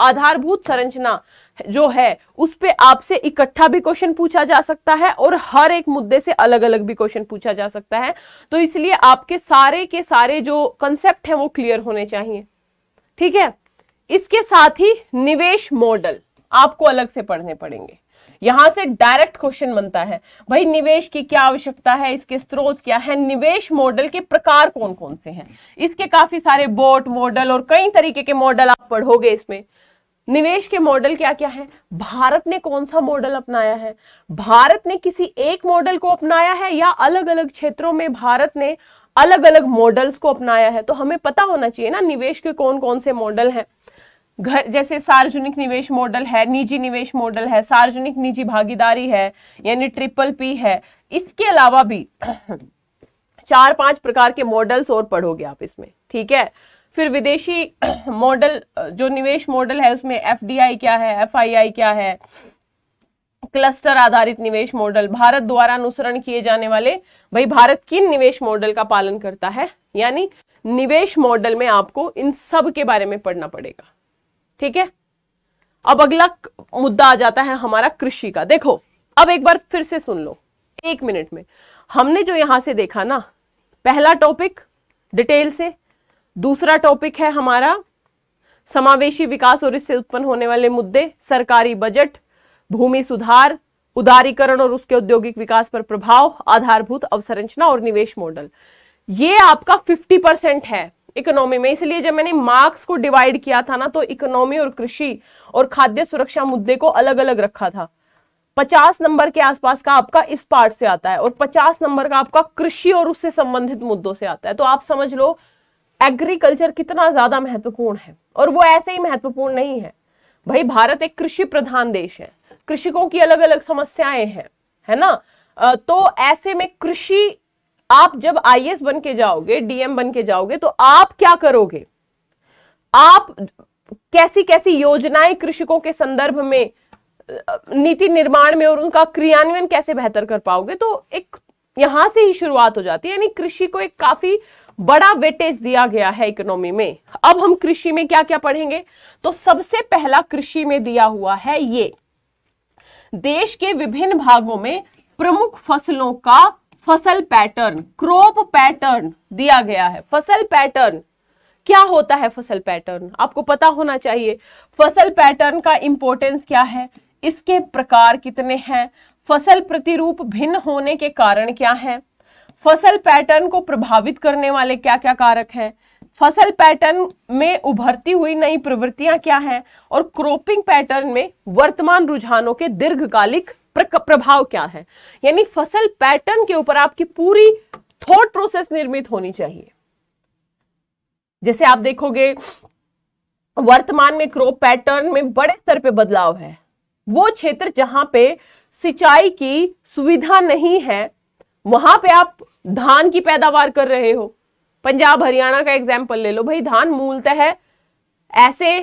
आधारभूत संरचना जो है उस पर आपसे इकट्ठा भी क्वेश्चन पूछा जा सकता है और हर एक मुद्दे से अलग अलग भी क्वेश्चन पूछा जा सकता है तो इसलिए आपके सारे के सारे जो कंसेप्ट है वो क्लियर होने चाहिए ठीक है इसके साथ ही निवेश मॉडल आपको अलग से पढ़ने पड़ेंगे यहां से डायरेक्ट क्वेश्चन बनता है भाई निवेश की क्या आवश्यकता है इसके स्रोत क्या है निवेश मॉडल के प्रकार कौन कौन से हैं इसके काफी सारे बोट मॉडल और कई तरीके के मॉडल आप पढ़ोगे इसमें निवेश के मॉडल क्या क्या है भारत ने कौन सा मॉडल अपनाया है भारत ने किसी एक मॉडल को अपनाया है या अलग अलग क्षेत्रों में भारत ने अलग अलग मॉडल्स को अपनाया है तो हमें पता होना चाहिए ना निवेश के कौन कौन से मॉडल हैं घर जैसे सार्वजनिक निवेश मॉडल है निजी निवेश मॉडल है सार्वजनिक निजी भागीदारी है यानी ट्रिपल पी है इसके अलावा भी (clears throat) चार पांच प्रकार के मॉडल्स और पढ़ोगे आप इसमें ठीक है फिर विदेशी (clears throat) मॉडल जो निवेश मॉडल है उसमें एफडीआई क्या है एफआईआई क्या है क्लस्टर आधारित निवेश मॉडल भारत द्वारा अनुसरण किए जाने वाले भाई भारत किन निवेश मॉडल का पालन करता है यानी निवेश मॉडल में आपको इन सब के बारे में पढ़ना पड़ेगा ठीक है अब अगला मुद्दा आ जाता है हमारा कृषि का देखो अब एक बार फिर से सुन लो एक मिनट में हमने जो यहां से देखा ना पहला टॉपिक डिटेल से दूसरा टॉपिक है हमारा समावेशी विकास और इससे उत्पन्न होने वाले मुद्दे सरकारी बजट भूमि सुधार उदारीकरण और उसके औद्योगिक विकास पर प्रभाव आधारभूत अवसंरचना और निवेश मॉडल ये आपका 50 परसेंट है इकोनॉमी में इसलिए जब मैंने मार्क्स को डिवाइड किया था ना तो इकोनॉमी और कृषि और खाद्य सुरक्षा मुद्दे को अलग अलग रखा था पचास नंबर के आसपास का आपका इस पार्ट से आता है और पचास नंबर का आपका कृषि और उससे संबंधित मुद्दों से आता है तो आप समझ लो एग्रीकल्चर कितना ज्यादा महत्वपूर्ण है और वो ऐसे ही महत्वपूर्ण नहीं है भाई भारत एक कृषि प्रधान देश है कृषकों की अलग अलग समस्याएं हैं है ना तो ऐसे में कृषि आप जब आईएएस बन के जाओगे डीएम बन के जाओगे तो आप क्या करोगे आप कैसी कैसी योजनाएं कृषकों के संदर्भ में नीति निर्माण में और उनका क्रियान्वयन कैसे बेहतर कर पाओगे तो एक यहां से ही शुरुआत हो जाती है यानी कृषि को एक काफी बड़ा वेटेज दिया गया है इकोनॉमी में अब हम कृषि में क्या क्या पढ़ेंगे तो सबसे पहला कृषि में दिया हुआ है ये देश के विभिन्न भागों में प्रमुख फसलों का फसल पैटर्न क्रॉप पैटर्न दिया गया है फसल पैटर्न क्या होता है फसल पैटर्न आपको पता होना चाहिए फसल पैटर्न का इंपॉर्टेंस क्या है इसके प्रकार कितने हैं फसल प्रतिरूप भिन्न होने के कारण क्या हैं फसल पैटर्न को प्रभावित करने वाले क्या क्या कारक हैं फसल पैटर्न में उभरती हुई नई प्रवृत्तियां क्या हैं और क्रॉपिंग पैटर्न में वर्तमान रुझानों के दीर्घकालिक प्रभाव क्या है यानी फसल पैटर्न के ऊपर आपकी पूरी थॉट प्रोसेस निर्मित होनी चाहिए जैसे आप देखोगे वर्तमान में क्रॉप पैटर्न में बड़े स्तर पे बदलाव है वो क्षेत्र जहां पे सिंचाई की सुविधा नहीं है वहां पे आप धान की पैदावार कर रहे हो पंजाब हरियाणा का एग्जाम्पल ले लो भाई धान मूलतः ऐसे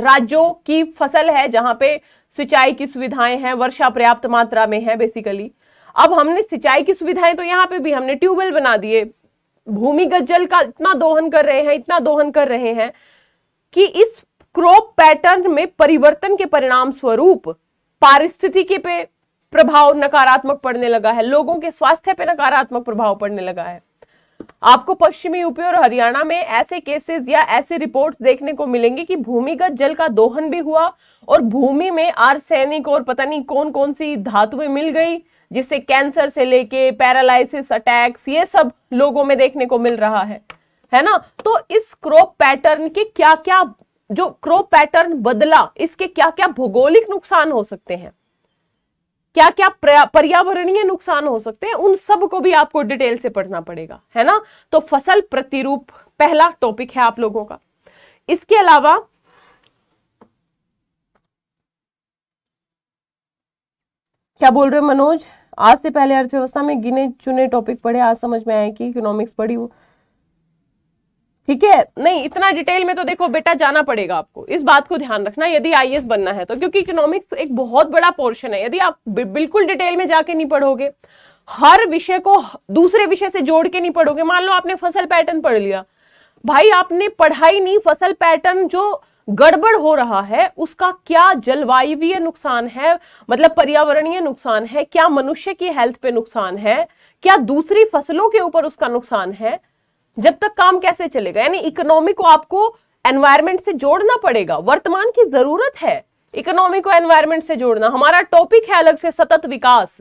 राज्यों की फसल है जहां पे सिंचाई की सुविधाएं हैं वर्षा पर्याप्त मात्रा में है बेसिकली अब हमने सिंचाई की सुविधाएं तो यहाँ पे भी हमने ट्यूबवेल बना दिए भूमिगत जल का इतना दोहन कर रहे हैं इतना दोहन कर रहे हैं कि इस क्रॉप पैटर्न में परिवर्तन के परिणाम स्वरूप पारिस्थितिकी पे प्रभाव नकारात्मक पड़ने लगा है लोगों के स्वास्थ्य पे नकारात्मक प्रभाव पड़ने लगा है आपको पश्चिमी यूपी और हरियाणा में ऐसे केसेस या ऐसे रिपोर्ट्स देखने को मिलेंगे कि भूमिगत जल का दोहन भी हुआ और भूमि में आर्सेनिक और पता नहीं कौन कौन सी धातुएं मिल गई जिससे कैंसर से लेके पैरालिसिस अटैक्स ये सब लोगों में देखने को मिल रहा है है ना तो इस क्रॉप पैटर्न के क्या क्या जो क्रॉप पैटर्न बदला इसके क्या क्या भौगोलिक नुकसान हो सकते हैं क्या क्या पर्यावरणीय नुकसान हो सकते हैं उन सब को भी आपको डिटेल से पढ़ना पड़ेगा है ना तो फसल प्रतिरूप पहला टॉपिक है आप लोगों का इसके अलावा क्या बोल रहे हो मनोज आज से पहले अर्थव्यवस्था में गिने चुने टॉपिक पढ़े आज समझ में आया कि इकोनॉमिक्स पढ़ी हो ठीक है नहीं इतना डिटेल में तो देखो बेटा जाना पड़ेगा आपको इस बात को ध्यान रखना यदि आईएएस बनना है तो क्योंकि इकोनॉमिक्स एक बहुत बड़ा पोर्शन है यदि आप बिल्कुल डिटेल में जाके नहीं पढ़ोगे हर विषय को दूसरे विषय से जोड़ के नहीं पढ़ोगे मान लो आपने फसल पैटर्न पढ़ लिया भाई आपने पढ़ाई नहीं फसल पैटर्न जो गड़बड़ हो रहा है उसका क्या जलवायवीय नुकसान है मतलब पर्यावरणीय नुकसान है क्या मनुष्य की हेल्थ पे नुकसान है क्या दूसरी फसलों के ऊपर उसका नुकसान है जब तक काम कैसे चलेगा यानी इकोनॉमी को आपको एनवायरमेंट से जोड़ना पड़ेगा वर्तमान की जरूरत है इकोनॉमी को एनवायरमेंट से जोड़ना हमारा टॉपिक है अलग से सतत विकास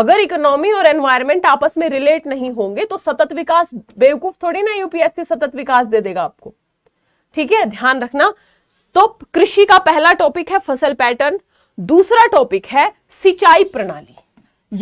अगर इकोनॉमी और एनवायरमेंट आपस में रिलेट नहीं होंगे तो सतत विकास बेवकूफ थोड़ी ना यूपीएससी सतत विकास दे देगा आपको ठीक है ध्यान रखना तो कृषि का पहला टॉपिक है फसल पैटर्न दूसरा टॉपिक है सिंचाई प्रणाली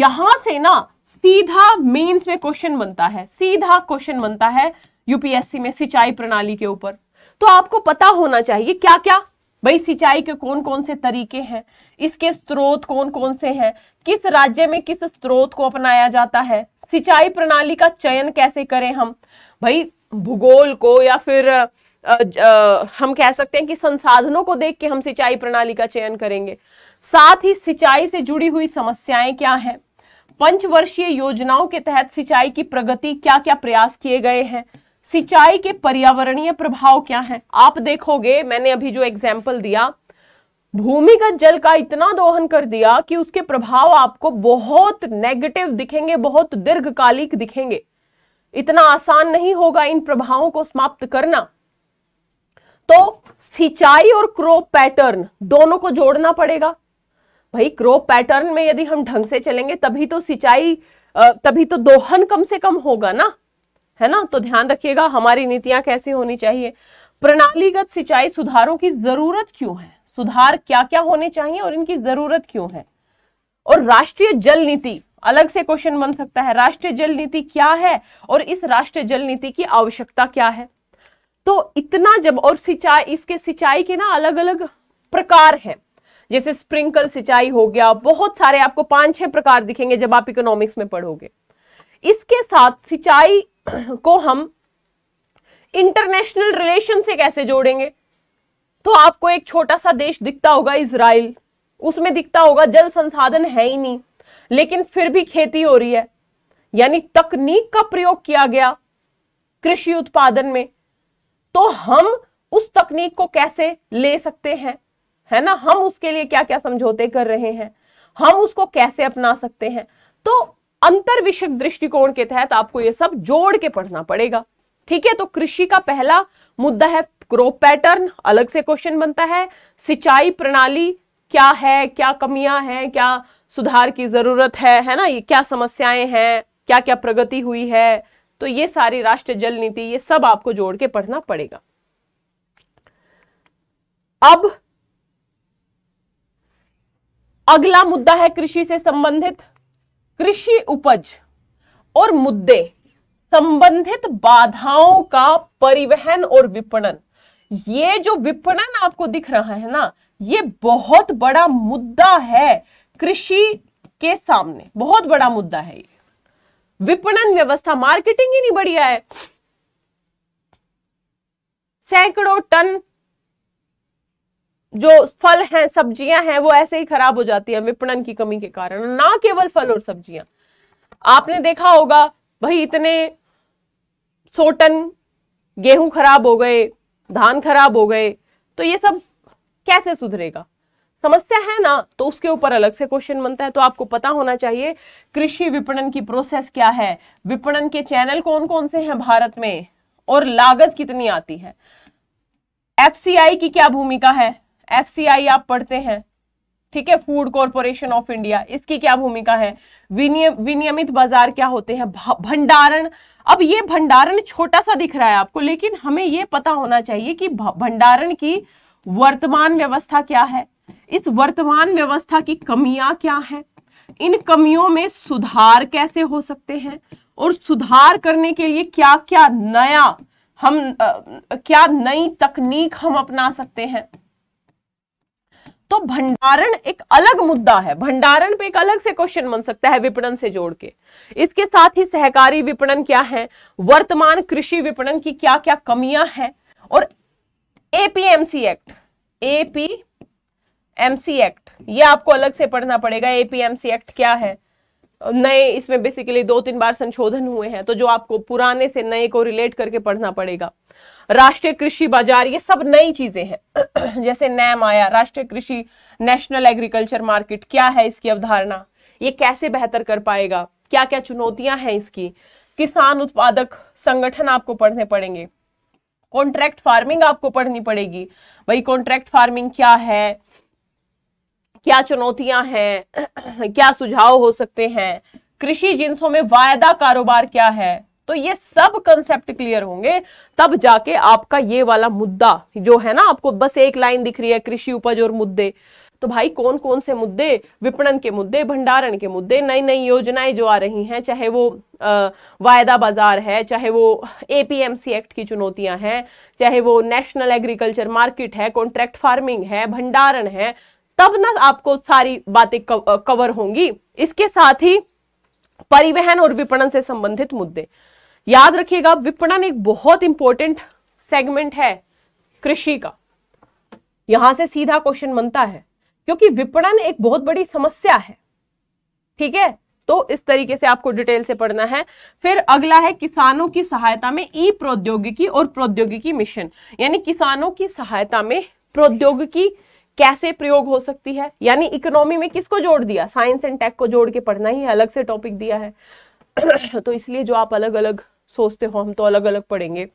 यहां से ना सीधा मेंस में क्वेश्चन बनता है सीधा क्वेश्चन बनता है यूपीएससी में सिंचाई प्रणाली के ऊपर तो आपको पता होना चाहिए क्या क्या भाई सिंचाई के कौन कौन से तरीके हैं इसके स्रोत कौन कौन से हैं किस राज्य में किस स्रोत को अपनाया जाता है सिंचाई प्रणाली का चयन कैसे करें हम भाई भूगोल को या फिर आ, आ, हम कह सकते हैं कि संसाधनों को देख के हम सिंचाई प्रणाली का चयन करेंगे साथ ही सिंचाई से जुड़ी हुई समस्याएं क्या हैं पंचवर्षीय योजनाओं के तहत सिंचाई की प्रगति क्या क्या प्रयास किए गए हैं सिंचाई के पर्यावरणीय प्रभाव क्या हैं आप देखोगे मैंने अभी जो एग्जाम्पल दिया भूमिगत जल का इतना दोहन कर दिया कि उसके प्रभाव आपको बहुत नेगेटिव दिखेंगे बहुत दीर्घकालिक दिखेंगे इतना आसान नहीं होगा इन प्रभावों को समाप्त करना तो सिंचाई और क्रॉप पैटर्न दोनों को जोड़ना पड़ेगा भाई क्रोप पैटर्न में यदि हम ढंग से चलेंगे तभी तो सिंचाई तभी तो दोहन कम से कम होगा ना है ना तो ध्यान रखिएगा हमारी नीतियां कैसी होनी चाहिए प्रणालीगत सिंचाई सुधारों की जरूरत क्यों है सुधार क्या क्या होने चाहिए और इनकी जरूरत क्यों है और राष्ट्रीय जल नीति अलग से क्वेश्चन बन सकता है राष्ट्रीय जल नीति क्या है और इस राष्ट्रीय जल नीति की आवश्यकता क्या है तो इतना जब और सिंचाई इसके सिंचाई के ना अलग अलग प्रकार हैं जैसे स्प्रिंकल सिंचाई हो गया बहुत सारे आपको पांच छह प्रकार दिखेंगे जब आप इकोनॉमिक्स में पढ़ोगे इसके साथ सिंचाई (clears throat) को हम इंटरनेशनल रिलेशन से कैसे जोड़ेंगे तो आपको एक छोटा सा देश दिखता होगा इसराइल उसमें दिखता होगा जल संसाधन है ही नहीं लेकिन फिर भी खेती हो रही है यानी तकनीक का प्रयोग किया गया कृषि उत्पादन में तो हम उस तकनीक को कैसे ले सकते हैं है ना हम उसके लिए क्या क्या समझौते कर रहे हैं हम उसको कैसे अपना सकते हैं तो अंतर विषय दृष्टिकोण के तहत आपको ये सब जोड़ के पढ़ना पड़ेगा ठीक है तो कृषि का पहला मुद्दा है क्रॉप पैटर्न अलग से क्वेश्चन बनता है सिंचाई प्रणाली क्या है क्या कमियां हैं क्या सुधार की जरूरत है है ना ये क्या समस्याएं हैं क्या क्या प्रगति हुई है तो ये सारी राष्ट्रीय जल नीति ये सब आपको जोड़ के पढ़ना पड़ेगा अब अगला मुद्दा है कृषि से संबंधित कृषि उपज और मुद्दे संबंधित बाधाओं का परिवहन और विपणन ये जो विपणन आपको दिख रहा है ना ये बहुत बड़ा मुद्दा है कृषि के सामने बहुत बड़ा मुद्दा है ये विपणन व्यवस्था मार्केटिंग ही नहीं बढ़िया है सैकड़ों टन जो फल हैं सब्जियां हैं वो ऐसे ही खराब हो जाती है विपणन की कमी के कारण ना केवल फल और सब्जियां आपने देखा होगा भाई इतने सोटन गेहूं खराब हो गए धान खराब हो गए तो ये सब कैसे सुधरेगा समस्या है ना तो उसके ऊपर अलग से क्वेश्चन बनता है तो आपको पता होना चाहिए कृषि विपणन की प्रोसेस क्या है विपणन के चैनल कौन कौन से हैं भारत में और लागत कितनी आती है एफसीआई की क्या भूमिका है एफ आप पढ़ते हैं ठीक है फूड कॉरपोरेशन ऑफ इंडिया इसकी क्या भूमिका है विनियमित बाजार क्या होते हैं भंडारण अब ये भंडारण छोटा सा दिख रहा है आपको लेकिन हमें ये पता होना चाहिए कि भंडारण की वर्तमान व्यवस्था क्या है इस वर्तमान व्यवस्था की कमियां क्या हैं इन कमियों में सुधार कैसे हो सकते हैं और सुधार करने के लिए क्या क्या नया हम आ, क्या नई तकनीक हम अपना सकते हैं तो भंडारण एक अलग मुद्दा है भंडारण पे एक अलग से क्वेश्चन बन सकता है विपणन से जोड़ के इसके साथ ही सहकारी विपणन क्या है वर्तमान कृषि विपणन की क्या क्या कमियां हैं और APMC act AP MC act ये आपको अलग से पढ़ना पड़ेगा एपीएमसी एक्ट क्या है नए इसमें बेसिकली दो तीन बार संशोधन हुए हैं तो जो आपको पुराने से नए को रिलेट करके पढ़ना पड़ेगा राष्ट्रीय कृषि बाजार ये सब नई चीजें हैं (clears throat) जैसे नैम आया राष्ट्रीय कृषि नेशनल एग्रीकल्चर मार्केट क्या है इसकी अवधारणा ये कैसे बेहतर कर पाएगा क्या क्या चुनौतियां हैं इसकी किसान उत्पादक संगठन आपको पढ़ने पड़ेंगे कॉन्ट्रैक्ट फार्मिंग आपको पढ़नी पड़ेगी भाई कॉन्ट्रैक्ट फार्मिंग क्या है क्या चुनौतियां हैं (clears throat) क्या सुझाव हो सकते हैं कृषि जिनसों में वायदा कारोबार क्या है तो ये सब कंसेप्ट क्लियर होंगे तब जाके आपका ये वाला मुद्दा जो है ना आपको बस एक लाइन दिख रही है कृषि उपज और मुद्दे तो भाई कौन कौन से मुद्दे विपणन के मुद्दे भंडारण के मुद्दे नई नई योजनाएं जो आ रही हैं चाहे वो वायदा बाजार है चाहे वो एपीएमसी एक्ट की चुनौतियां हैं चाहे वो नेशनल एग्रीकल्चर मार्केट है कॉन्ट्रैक्ट फार्मिंग है भंडारण है तब ना आपको सारी बातें कवर होंगी इसके साथ ही परिवहन और विपणन से संबंधित मुद्दे याद रखिएगा विपणन एक बहुत इंपॉर्टेंट सेगमेंट है कृषि का यहां से सीधा क्वेश्चन बनता है क्योंकि विपणन एक बहुत बड़ी समस्या है ठीक है तो इस तरीके से आपको डिटेल से पढ़ना है फिर अगला है किसानों की सहायता में ई प्रौद्योगिकी और प्रौद्योगिकी मिशन यानी किसानों की सहायता में प्रौद्योगिकी कैसे प्रयोग हो सकती है यानी इकोनॉमी में किसको जोड़ दिया साइंस एंड टेक को जोड़ के पढ़ना ही अलग से टॉपिक दिया है (coughs) तो इसलिए जो आप अलग अलग सोचते हो हम तो अलग अलग पढ़ेंगे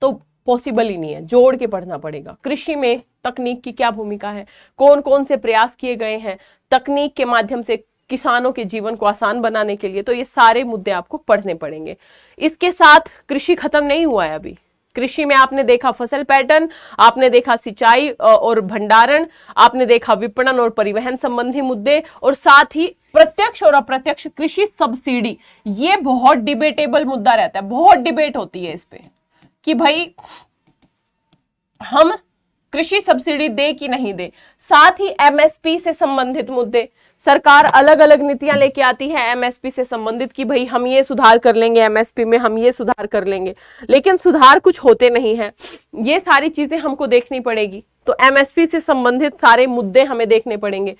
तो पॉसिबल ही नहीं है जोड़ के पढ़ना पड़ेगा कृषि में तकनीक की क्या भूमिका है कौन कौन से प्रयास किए गए हैं तकनीक के माध्यम से किसानों के जीवन को आसान बनाने के लिए तो ये सारे मुद्दे आपको पढ़ने पड़ेंगे इसके साथ कृषि खत्म नहीं हुआ है अभी कृषि में आपने देखा फसल पैटर्न आपने देखा सिंचाई और भंडारण आपने देखा विपणन और परिवहन संबंधी मुद्दे और साथ ही प्रत्यक्ष और अप्रत्यक्ष कृषि सब्सिडी ये बहुत डिबेटेबल मुद्दा रहता है बहुत डिबेट होती है इस पर कि भाई हम कृषि सब्सिडी दे कि नहीं दे साथ ही एमएसपी से संबंधित मुद्दे सरकार अलग अलग नीतियां लेके आती है एमएसपी से संबंधित कि भाई हम ये सुधार कर लेंगे एमएसपी में हम ये सुधार कर लेंगे लेकिन सुधार कुछ होते नहीं है ये सारी चीजें हमको देखनी पड़ेगी तो एमएसपी से संबंधित सारे मुद्दे हमें देखने पड़ेंगे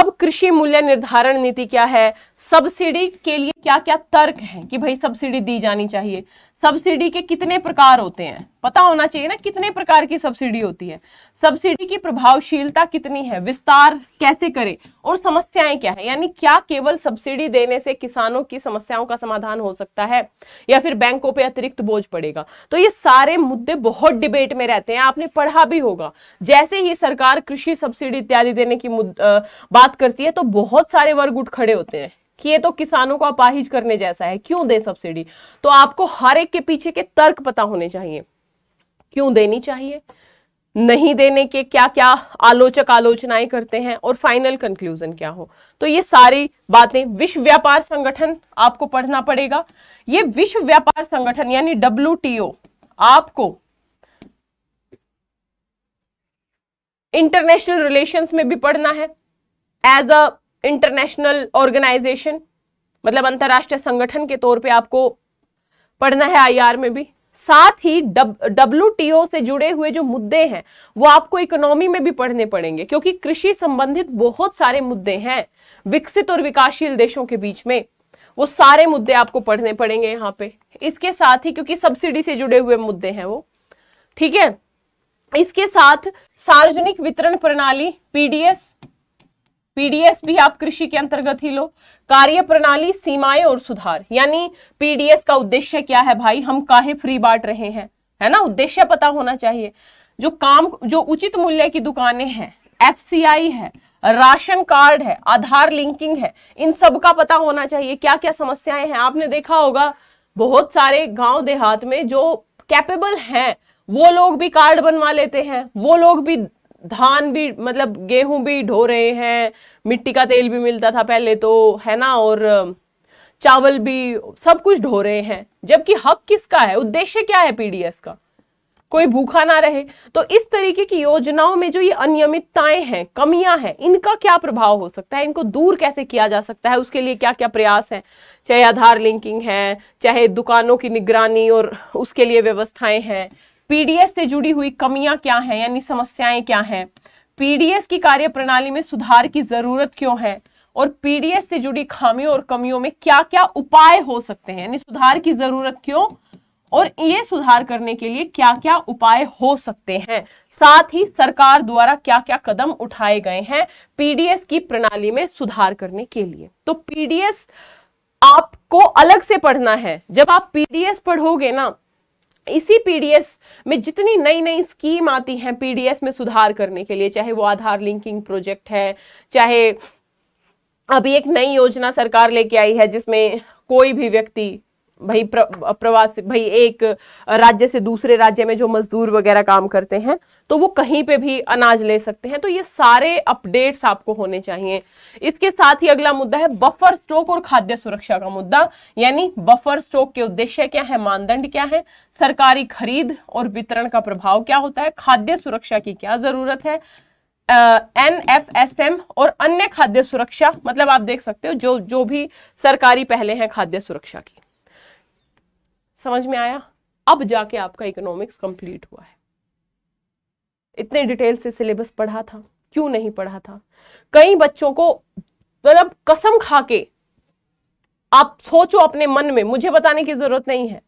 अब कृषि मूल्य निर्धारण नीति क्या है सब्सिडी के लिए क्या क्या तर्क है कि भाई सब्सिडी दी जानी चाहिए सब्सिडी के कितने प्रकार होते हैं पता होना चाहिए ना कितने प्रकार की सब्सिडी होती है सब्सिडी की प्रभावशीलता कितनी है विस्तार कैसे करें और समस्याएं क्या है यानी क्या केवल सब्सिडी देने से किसानों की समस्याओं का समाधान हो सकता है या फिर बैंकों पे अतिरिक्त बोझ पड़ेगा तो ये सारे मुद्दे बहुत डिबेट में रहते हैं आपने पढ़ा भी होगा जैसे ही सरकार कृषि सब्सिडी इत्यादि देने की आ, बात करती है तो बहुत सारे वर्ग उठ खड़े होते हैं कि ये तो किसानों को अपाहिज करने जैसा है क्यों दे सब्सिडी तो आपको हर एक के पीछे के तर्क पता होने चाहिए क्यों देनी चाहिए नहीं देने के क्या क्या आलोचक आलोचनाएं करते हैं और फाइनल कंक्लूजन क्या हो तो ये सारी बातें विश्व व्यापार संगठन आपको पढ़ना पड़ेगा ये विश्व व्यापार संगठन यानी डब्ल्यू आपको इंटरनेशनल रिलेशंस में भी पढ़ना है एज अ इंटरनेशनल ऑर्गेनाइजेशन मतलब अंतर्राष्ट्रीय संगठन के तौर पे आपको पढ़ना है आईआर में भी साथ ही डब्ल्यू से जुड़े हुए जो मुद्दे हैं वो आपको इकोनॉमी में भी पढ़ने पड़ेंगे क्योंकि कृषि संबंधित बहुत सारे मुद्दे हैं विकसित और विकासशील देशों के बीच में वो सारे मुद्दे आपको पढ़ने पड़ेंगे यहाँ पे इसके साथ ही क्योंकि सब्सिडी से जुड़े हुए मुद्दे हैं वो ठीक है इसके साथ सार्वजनिक वितरण प्रणाली पीडीएस पीडीएस भी आप कृषि के अंतर्गत ही लो कार्य प्रणाली सीमाएं और सुधार यानी पीडीएस का उद्देश्य क्या है भाई हम काहे फ्री बांट रहे हैं है ना उद्देश्य पता होना चाहिए जो काम जो उचित मूल्य की दुकानें हैं एफसीआई है राशन कार्ड है आधार लिंकिंग है इन सब का पता होना चाहिए क्या क्या समस्याएं हैं आपने देखा होगा बहुत सारे गांव देहात में जो कैपेबल हैं वो लोग भी कार्ड बनवा लेते हैं वो लोग भी धान भी मतलब गेहूं भी ढो रहे हैं मिट्टी का तेल भी मिलता था पहले तो है ना और चावल भी सब कुछ ढो रहे हैं जबकि हक किसका है उद्देश्य क्या है पीडीएस का कोई भूखा ना रहे तो इस तरीके की योजनाओं में जो ये अनियमितताएं हैं कमियां हैं इनका क्या प्रभाव हो सकता है इनको दूर कैसे किया जा सकता है उसके लिए क्या क्या प्रयास है चाहे आधार लिंकिंग है चाहे दुकानों की निगरानी और उसके लिए व्यवस्थाएं हैं पीडीएस से जुड़ी हुई कमियां क्या हैं यानी समस्याएं क्या हैं पीडीएस की कार्य प्रणाली में सुधार की जरूरत क्यों है और पीडीएस से जुड़ी खामियों और कमियों में क्या क्या उपाय हो सकते हैं यानी सुधार की जरूरत क्यों और ये सुधार करने के लिए क्या क्या उपाय हो सकते हैं साथ ही सरकार द्वारा क्या क्या कदम उठाए गए हैं पीडीएस की प्रणाली में सुधार करने के लिए तो पीडीएस आपको अलग से पढ़ना है जब आप पीडीएस पढ़ोगे ना इसी पीडीएस में जितनी नई नई स्कीम आती हैं पीडीएस में सुधार करने के लिए चाहे वो आधार लिंकिंग प्रोजेक्ट है चाहे अभी एक नई योजना सरकार लेके आई है जिसमें कोई भी व्यक्ति भाई प्र, प्रवासी भाई एक राज्य से दूसरे राज्य में जो मजदूर वगैरह काम करते हैं तो वो कहीं पे भी अनाज ले सकते हैं तो ये सारे अपडेट्स आपको होने चाहिए इसके साथ ही अगला मुद्दा है बफर स्टॉक और खाद्य सुरक्षा का मुद्दा यानी बफर स्टॉक के उद्देश्य क्या है मानदंड क्या है सरकारी खरीद और वितरण का प्रभाव क्या होता है खाद्य सुरक्षा की क्या जरूरत है एन एफ एस एम और अन्य खाद्य सुरक्षा मतलब आप देख सकते हो जो जो भी सरकारी पहले हैं खाद्य सुरक्षा की समझ में आया अब जाके आपका इकोनॉमिक्स कंप्लीट हुआ है इतने डिटेल से सिलेबस पढ़ा था क्यों नहीं पढ़ा था कई बच्चों को मतलब कसम खा के आप सोचो अपने मन में मुझे बताने की जरूरत नहीं है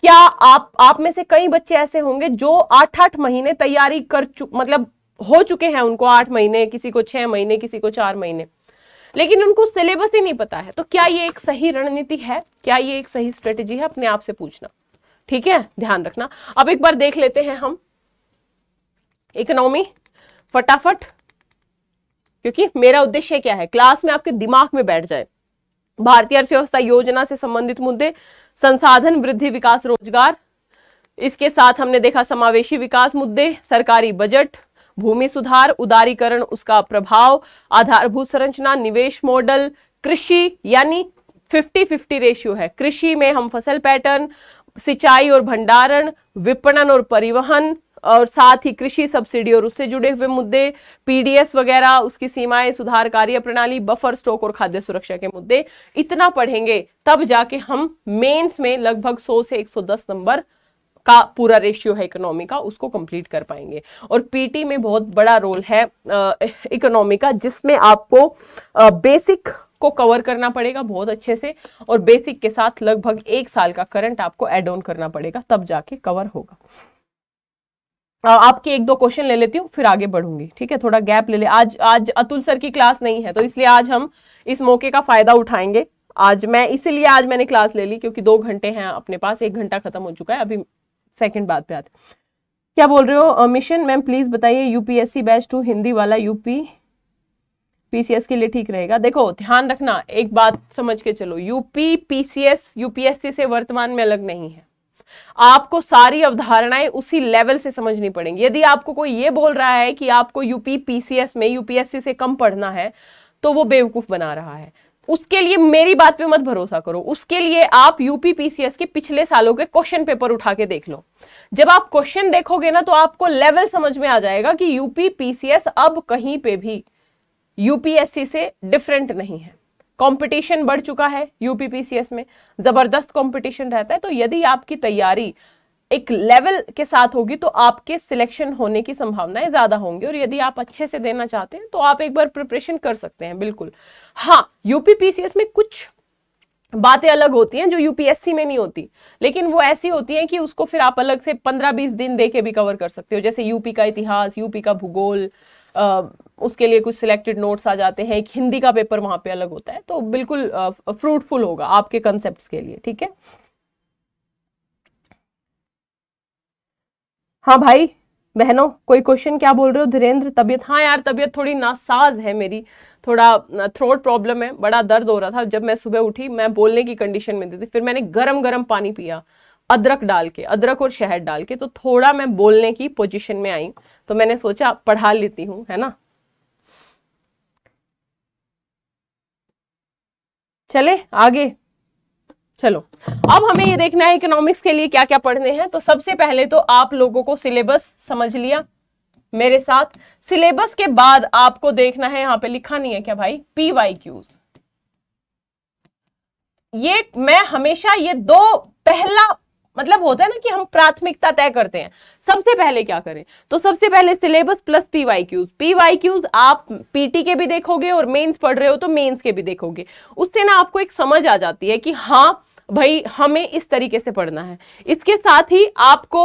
क्या आप आप में से कई बच्चे ऐसे होंगे जो आठ आठ महीने तैयारी कर चुक मतलब हो चुके हैं उनको आठ महीने किसी को छह महीने किसी को चार महीने लेकिन उनको सिलेबस ही नहीं पता है तो क्या ये एक सही रणनीति है क्या ये एक सही स्ट्रेटेजी है अपने आप से पूछना ठीक है ध्यान रखना अब एक बार देख लेते हैं हम इकोनॉमी फटाफट क्योंकि मेरा उद्देश्य क्या है क्लास में आपके दिमाग में बैठ जाए भारतीय अर्थव्यवस्था योजना से संबंधित मुद्दे संसाधन वृद्धि विकास रोजगार इसके साथ हमने देखा समावेशी विकास मुद्दे सरकारी बजट भूमि सुधार उदारीकरण उसका प्रभाव आधारभूत संरचना निवेश मॉडल कृषि यानी 50-50 रेशियो है कृषि में हम फसल पैटर्न सिंचाई और भंडारण विपणन और परिवहन और साथ ही कृषि सब्सिडी और उससे जुड़े हुए मुद्दे पीडीएस वगैरह उसकी सीमाएं सुधार कार्य प्रणाली बफर स्टॉक और खाद्य सुरक्षा के मुद्दे इतना पढ़ेंगे तब जाके हम मेंस में लगभग 100 से 110 नंबर का पूरा रेशियो है इकोनॉमी का उसको कंप्लीट कर पाएंगे और पीटी में बहुत बड़ा रोल है इकोनॉमी का जिसमें आपको बेसिक को कवर करना पड़ेगा बहुत अच्छे से और बेसिक के साथ लगभग एक साल का करंट आपको एड ऑन करना पड़ेगा तब जाके कवर होगा आपके एक दो क्वेश्चन ले लेती हूँ फिर आगे बढ़ूंगी ठीक है थोड़ा गैप ले ले आज आज अतुल सर की क्लास नहीं है तो इसलिए आज हम इस मौके का फायदा उठाएंगे आज मैं इसीलिए आज मैंने क्लास ले ली क्योंकि दो घंटे हैं अपने पास एक घंटा खत्म हो चुका है अभी सेकंड बात पे आते क्या बोल रहे हो मिशन मैम प्लीज बताइए यूपीएससी बैच टू हिंदी वाला यूपी पीसीएस के लिए ठीक रहेगा देखो ध्यान रखना एक बात समझ के चलो यूपी पीसीएस यूपीएससी से वर्तमान में अलग नहीं है आपको सारी अवधारणाएं उसी लेवल से समझनी पड़ेंगी यदि आपको कोई ये बोल रहा है कि आपको यूपी पीसीएस में यूपीएससी से कम पढ़ना है तो वो बेवकूफ बना रहा है उसके लिए मेरी बात पे मत भरोसा करो उसके लिए आप यूपी पीसीएस के पिछले सालों के क्वेश्चन पेपर उठा के देख लो जब आप क्वेश्चन देखोगे ना तो आपको लेवल समझ में आ जाएगा कि यूपी पीसीएस अब कहीं पे भी यूपीएससी से डिफरेंट नहीं है कंपटीशन बढ़ चुका है यूपी पीसीएस में जबरदस्त कंपटीशन रहता है तो यदि आपकी तैयारी एक लेवल के साथ होगी तो आपके सिलेक्शन होने की संभावनाएं ज़्यादा होंगी और यदि आप अच्छे से देना चाहते हैं तो आप एक बार प्रिपरेशन कर सकते हैं बिल्कुल हाँ यूपीपीसीएस में कुछ बातें अलग होती हैं जो यूपीएससी में नहीं होती लेकिन वो ऐसी होती हैं कि उसको फिर आप अलग से पंद्रह बीस दिन दे के भी कवर कर सकते हो जैसे यूपी का इतिहास यूपी का भूगोल उसके लिए कुछ सिलेक्टेड नोट्स आ जाते हैं एक हिंदी का पेपर वहाँ पे अलग होता है तो बिल्कुल फ्रूटफुल होगा आपके कंसेप्ट के लिए ठीक है हाँ भाई बहनों कोई क्वेश्चन क्या बोल रहे हो धीरेन्द्र तबियत हाँ यार तबियत थोड़ी नासाज है मेरी थोड़ा थ्रोट प्रॉब्लम है बड़ा दर्द हो रहा था जब मैं सुबह उठी मैं बोलने की कंडीशन में थी फिर मैंने गरम गरम पानी पिया अदरक डाल के अदरक और शहद डाल के तो थोड़ा मैं बोलने की पोजीशन में आई तो मैंने सोचा पढ़ा लेती हूँ है ना चले आगे चलो अब हमें ये देखना है इकोनॉमिक्स के लिए क्या क्या पढ़ने हैं तो सबसे पहले तो आप लोगों को सिलेबस समझ लिया मेरे साथ सिलेबस के बाद आपको देखना है यहां पे लिखा नहीं है क्या भाई पी वाई क्यूज ये मैं हमेशा ये दो पहला मतलब होता है ना कि हम प्राथमिकता तय करते हैं सबसे पहले क्या करें तो सबसे पहले syllabus plus PY Qs PY Qs आप पीटी के भी देखोगे और मेंस पढ़ रहे हो तो मेंस के भी देखोगे उससे ना आपको एक समझ आ जाती है कि हाँ भाई हमें इस तरीके से पढ़ना है इसके साथ ही आपको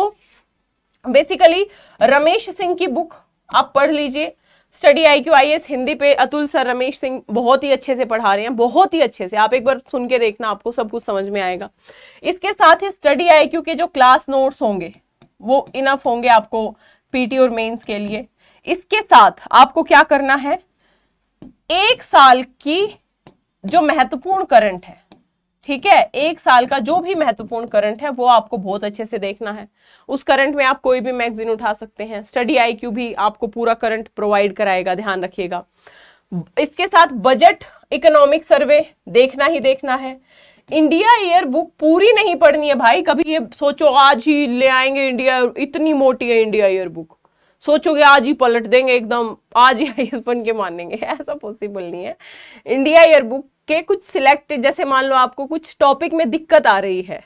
बेसिकली रमेश सिंह की बुक आप पढ़ लीजिए study I Q I S Hindi पे अतुल सर रमेश सिंह बहुत ही अच्छे से पढ़ा रहे हैं बहुत ही अच्छे से आप एक बार सुन के देखना आपको सब कुछ समझ में आएगा इसके साथ ही स्टडी आई क्यू के जो क्लास नोट्स होंगे वो इनफ होंगे आपको पीटी और मेंस के लिए इसके साथ आपको क्या करना है एक साल की जो महत्वपूर्ण करंट है ठीक है एक साल का जो भी महत्वपूर्ण करंट है वो आपको बहुत अच्छे से देखना है उस करंट में आप कोई भी मैगजीन उठा सकते हैं स्टडी आई भी आपको पूरा करंट प्रोवाइड कराएगा ध्यान रखिएगा इसके साथ बजट इकोनॉमिक सर्वे देखना ही देखना है इंडिया ईयर बुक पूरी नहीं पढ़नी है भाई कभी ये सोचो आज ही ले आएंगे इंडिया इतनी मोटी है इंडिया ईयर बुक सोचोगे आज ही पलट देंगे एकदम आज ही आई (laughs) बन के मानेंगे ऐसा पॉसिबल नहीं है इंडिया ईयर बुक के कुछ सिलेक्टेड जैसे मान लो आपको कुछ टॉपिक में दिक्कत आ रही है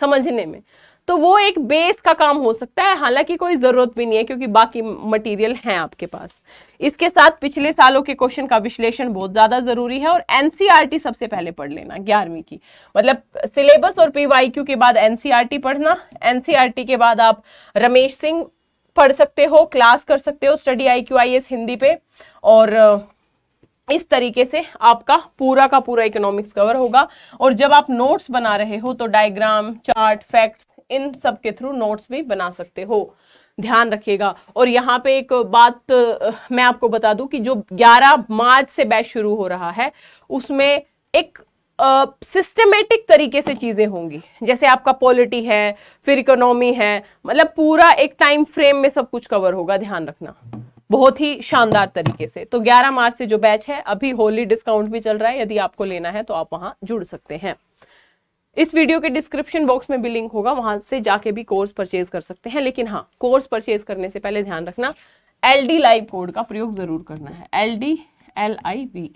समझने में तो वो एक बेस का काम हो सकता है हालांकि कोई ज़रूरत भी नहीं है क्योंकि बाकी मटेरियल है आपके पास इसके साथ पिछले सालों के क्वेश्चन का विश्लेषण बहुत ज़्यादा ज़रूरी है और एनसीईआरटी e सबसे पहले पढ़ लेना ग्यारहवीं की मतलब सिलेबस और पीवाईक्यू के बाद एनसीईआरटी e पढ़ना एनसीईआरटी e के बाद आप रमेश सिंह पढ़ सकते हो क्लास कर सकते हो study I Q I S Hindi पे और इस तरीके से आपका पूरा का पूरा इकोनॉमिक्स कवर होगा और जब आप नोट्स बना रहे हो तो डायग्राम चार्ट फैक्ट्स इन सब के थ्रू नोट्स भी बना सकते हो ध्यान रखिएगा और यहाँ पे एक बात मैं आपको बता दूं कि जो 11 मार्च से बैच शुरू हो रहा है उसमें एक सिस्टमेटिक तरीके से चीज़ें होंगी जैसे आपका पॉलिटी है फिर इकोनॉमी है मतलब पूरा एक टाइम फ्रेम में सब कुछ कवर होगा ध्यान रखना बहुत ही शानदार तरीके से तो 11 मार्च से जो बैच है अभी होली डिस्काउंट भी चल रहा है यदि आपको लेना है तो आप वहां जुड़ सकते हैं इस वीडियो के डिस्क्रिप्शन बॉक्स में भी लिंक होगा वहां से जाके भी कोर्स परचेज कर सकते हैं लेकिन हाँ कोर्स परचेज करने से पहले ध्यान रखना एल डी लाइव कोड का प्रयोग जरूर करना है L D L I V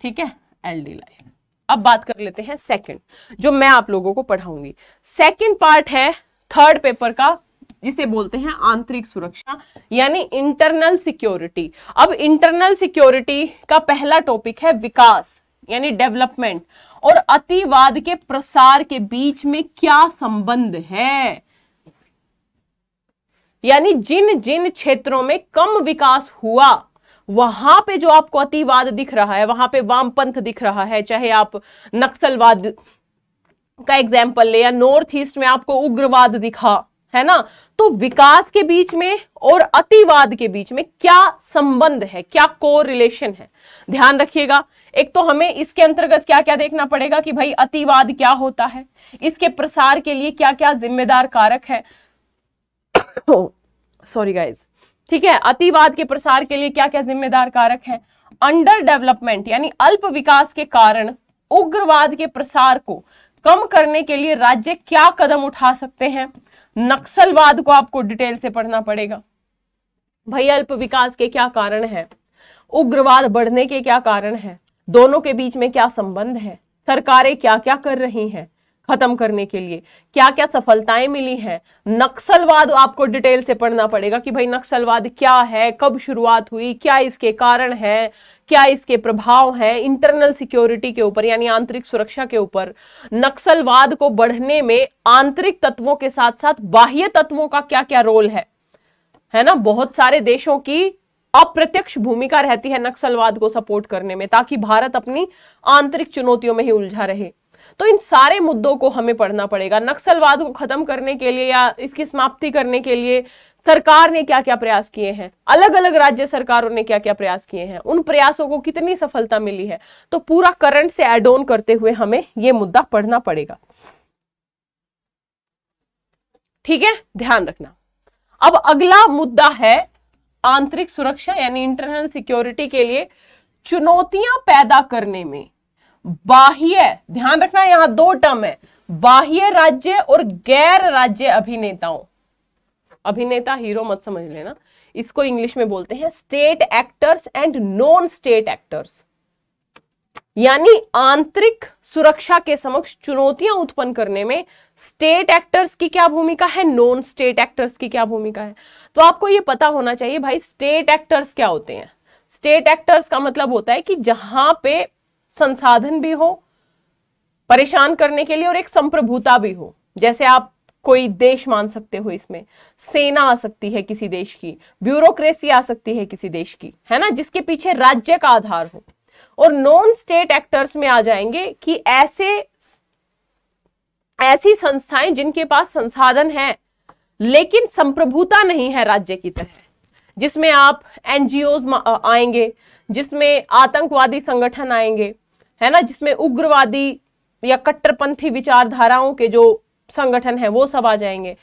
ठीक है एल डी लाइव अब बात कर लेते हैं सेकंड जो मैं आप लोगों को पढ़ाऊंगी सेकंड पार्ट है थर्ड पेपर का जिसे बोलते हैं आंतरिक सुरक्षा यानी इंटरनल सिक्योरिटी अब इंटरनल सिक्योरिटी का पहला टॉपिक है विकास यानी डेवलपमेंट और अतिवाद के प्रसार के बीच में क्या संबंध है यानी जिन जिन क्षेत्रों में कम विकास हुआ वहां पे जो आपको अतिवाद दिख रहा है वहां पे वामपंथ दिख रहा है चाहे आप नक्सलवाद का एग्जाम्पल ले या नॉर्थ ईस्ट में आपको उग्रवाद दिखा है ना तो विकास के बीच में और अतिवाद के बीच में क्या संबंध है क्या को रिलेशन है ध्यान रखिएगा एक तो हमें इसके अंतर्गत क्या क्या देखना पड़ेगा कि भाई अतिवाद क्या होता है इसके प्रसार के लिए क्या क्या जिम्मेदार कारक है सॉरी गाइज ठीक है अतिवाद के प्रसार के लिए क्या क्या जिम्मेदार कारक है अंडर डेवलपमेंट यानी अल्प विकास के कारण उग्रवाद के प्रसार को कम करने के लिए राज्य क्या कदम उठा सकते हैं नक्सलवाद को आपको डिटेल से पढ़ना पड़ेगा भाई अल्प विकास के क्या कारण है उग्रवाद बढ़ने के क्या कारण है दोनों के बीच में क्या संबंध है सरकारें क्या क्या कर रही हैं खत्म करने के लिए क्या क्या सफलताएं मिली हैं नक्सलवाद आपको डिटेल से पढ़ना पड़ेगा कि भाई नक्सलवाद क्या है कब शुरुआत हुई क्या इसके कारण है क्या इसके प्रभाव हैं इंटरनल सिक्योरिटी के ऊपर यानी आंतरिक सुरक्षा के ऊपर नक्सलवाद को बढ़ने में आंतरिक तत्वों के साथ साथ बाह्य तत्वों का क्या क्या रोल है है ना बहुत सारे देशों की अप्रत्यक्ष भूमिका रहती है नक्सलवाद को सपोर्ट करने में ताकि भारत अपनी आंतरिक चुनौतियों में ही उलझा रहे तो इन सारे मुद्दों को हमें पढ़ना पड़ेगा नक्सलवाद को खत्म करने के लिए या इसकी समाप्ति करने के लिए सरकार ने क्या क्या प्रयास किए हैं अलग अलग राज्य सरकारों ने क्या क्या प्रयास किए हैं उन प्रयासों को कितनी सफलता मिली है तो पूरा करंट से एड ऑन करते हुए हमें यह मुद्दा पढ़ना पड़ेगा ठीक है ध्यान रखना अब अगला मुद्दा है आंतरिक सुरक्षा यानी इंटरनल सिक्योरिटी के लिए चुनौतियां पैदा करने में बाह्य ध्यान रखना यहां दो टर्म है बाह्य राज्य और गैर राज्य अभिनेताओं अभिनेता हीरो मत समझ लेना इसको इंग्लिश में बोलते हैं state actors and non state actors यानी आंतरिक सुरक्षा के समक्ष चुनौतियां उत्पन्न करने में स्टेट एक्टर्स की क्या भूमिका है नॉन स्टेट एक्टर्स की क्या भूमिका है तो आपको यह पता होना चाहिए भाई स्टेट एक्टर्स क्या होते हैं स्टेट एक्टर्स का मतलब होता है कि जहां पे संसाधन भी हो परेशान करने के लिए और एक संप्रभुता भी हो जैसे आप कोई देश मान सकते हो इसमें सेना आ सकती है किसी देश की ब्यूरोक्रेसी आ सकती है किसी देश की है ना जिसके पीछे राज्य का आधार हो और नॉन स्टेट एक्टर्स में आ जाएंगे कि ऐसे ऐसी संस्थाएं जिनके पास संसाधन है लेकिन संप्रभुता नहीं है राज्य की तरह जिसमें आप एनजीओ आएंगे जिसमें आतंकवादी संगठन आएंगे है ना जिसमें उग्रवादी या कट्टरपंथी विचारधाराओं के जो संगठन है वो सब आ जाएंगे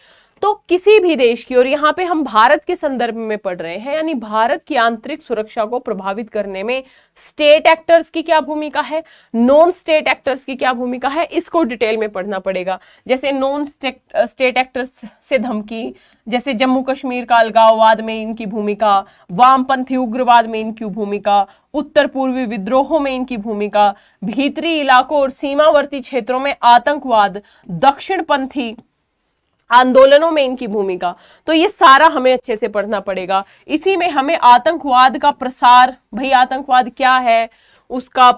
तो किसी भी देश की और यहाँ पे हम भारत के संदर्भ में पढ़ रहे हैं यानी भारत की आंतरिक सुरक्षा को प्रभावित करने में स्टेट एक्टर्स की क्या भूमिका है नॉन स्टेट एक्टर्स की क्या भूमिका है इसको डिटेल में पढ़ना पड़ेगा जैसे नॉन स्टेट एक्टर्स से धमकी जैसे जम्मू कश्मीर का अलगाववाद में इनकी भूमिका वामपंथी उग्रवाद में इनकी भूमिका उत्तर पूर्वी विद्रोहों में इनकी भूमिका भीतरी इलाकों और सीमावर्ती क्षेत्रों में आतंकवाद दक्षिणपंथी आंदोलनों में इनकी भूमिका तो ये सारा हमें अच्छे से पढ़ना पड़ेगा इसी में हमें आतंकवाद का प्रसार भाई आतंकवाद क्या है उसका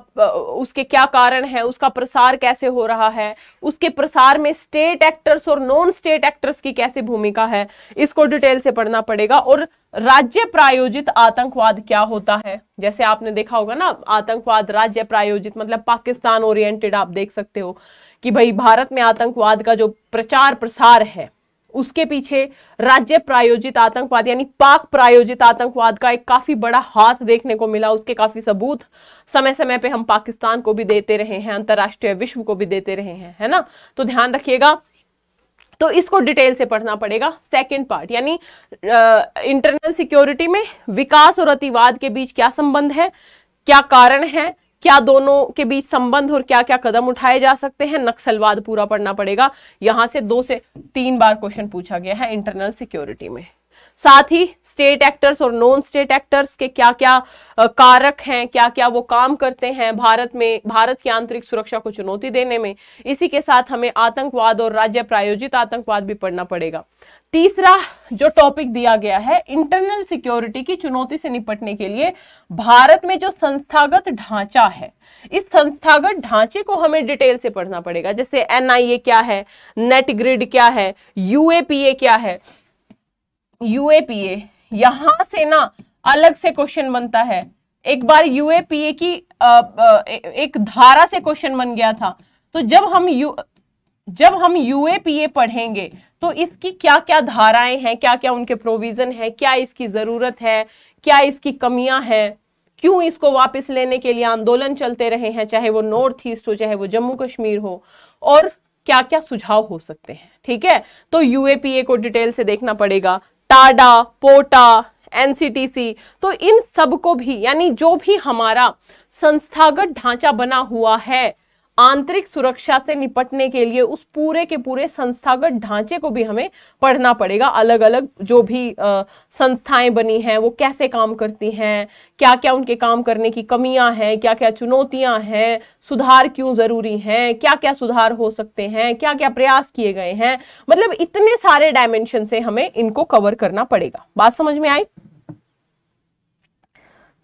उसके क्या कारण है उसका प्रसार कैसे हो रहा है उसके प्रसार में स्टेट एक्टर्स और नॉन स्टेट एक्टर्स की कैसे भूमिका है इसको डिटेल से पढ़ना पड़ेगा और राज्य प्रायोजित आतंकवाद क्या होता है जैसे आपने देखा होगा ना आतंकवाद राज्य प्रायोजित मतलब पाकिस्तान ओरिएंटेड आप देख सकते हो कि भाई भारत में आतंकवाद का जो प्रचार प्रसार है उसके पीछे राज्य प्रायोजित आतंकवाद यानी पाक प्रायोजित आतंकवाद का एक काफी बड़ा हाथ देखने को मिला उसके काफी सबूत समय समय पे हम पाकिस्तान को भी देते रहे हैं अंतर्राष्ट्रीय विश्व को भी देते रहे हैं है ना तो ध्यान रखिएगा तो इसको डिटेल से पढ़ना पड़ेगा सेकंड पार्ट यानी इंटरनल सिक्योरिटी में विकास और अतिवाद के बीच क्या संबंध है क्या कारण है क्या दोनों के बीच संबंध और क्या क्या कदम उठाए जा सकते हैं नक्सलवाद पूरा पढ़ना पड़ेगा यहां से दो से तीन बार क्वेश्चन पूछा गया है इंटरनल सिक्योरिटी में साथ ही स्टेट एक्टर्स और नॉन स्टेट एक्टर्स के क्या क्या कारक हैं क्या क्या वो काम करते हैं भारत में भारत की आंतरिक सुरक्षा को चुनौती देने में इसी के साथ हमें आतंकवाद और राज्य प्रायोजित आतंकवाद भी पढ़ना पड़ेगा तीसरा जो टॉपिक दिया गया है इंटरनल सिक्योरिटी की चुनौती से निपटने के लिए भारत में जो संस्थागत ढांचा है इस संस्थागत ढांचे को हमें डिटेल से पढ़ना पड़ेगा जैसे एनआईए क्या है नेट ग्रिड क्या है यूएपीए क्या है यूएपीए यहां से ना अलग से क्वेश्चन बनता है एक बार यूएपीए की एक धारा से क्वेश्चन बन गया था तो जब हम यू जब हम यूएपीए पढ़ेंगे तो इसकी क्या क्या धाराएं हैं क्या क्या उनके प्रोविजन है क्या इसकी ज़रूरत है क्या इसकी कमियां हैं क्यों इसको वापस लेने के लिए आंदोलन चलते रहे हैं चाहे वो नॉर्थ ईस्ट हो चाहे वो जम्मू कश्मीर हो और क्या क्या सुझाव हो सकते हैं ठीक है तो यूएपीए को डिटेल से देखना पड़ेगा टाडा पोटा एनसीटीसी तो इन सब को भी यानी जो भी हमारा संस्थागत ढांचा बना हुआ है आंतरिक सुरक्षा से निपटने के लिए उस पूरे के पूरे संस्थागत ढांचे को भी हमें पढ़ना पड़ेगा अलग अलग जो भी संस्थाएं बनी हैं वो कैसे काम करती हैं क्या क्या उनके काम करने की कमियां हैं क्या क्या चुनौतियां हैं सुधार क्यों ज़रूरी हैं क्या क्या सुधार हो सकते हैं क्या क्या प्रयास किए गए हैं मतलब इतने सारे डायमेंशन से हमें इनको कवर करना पड़ेगा बात समझ में आई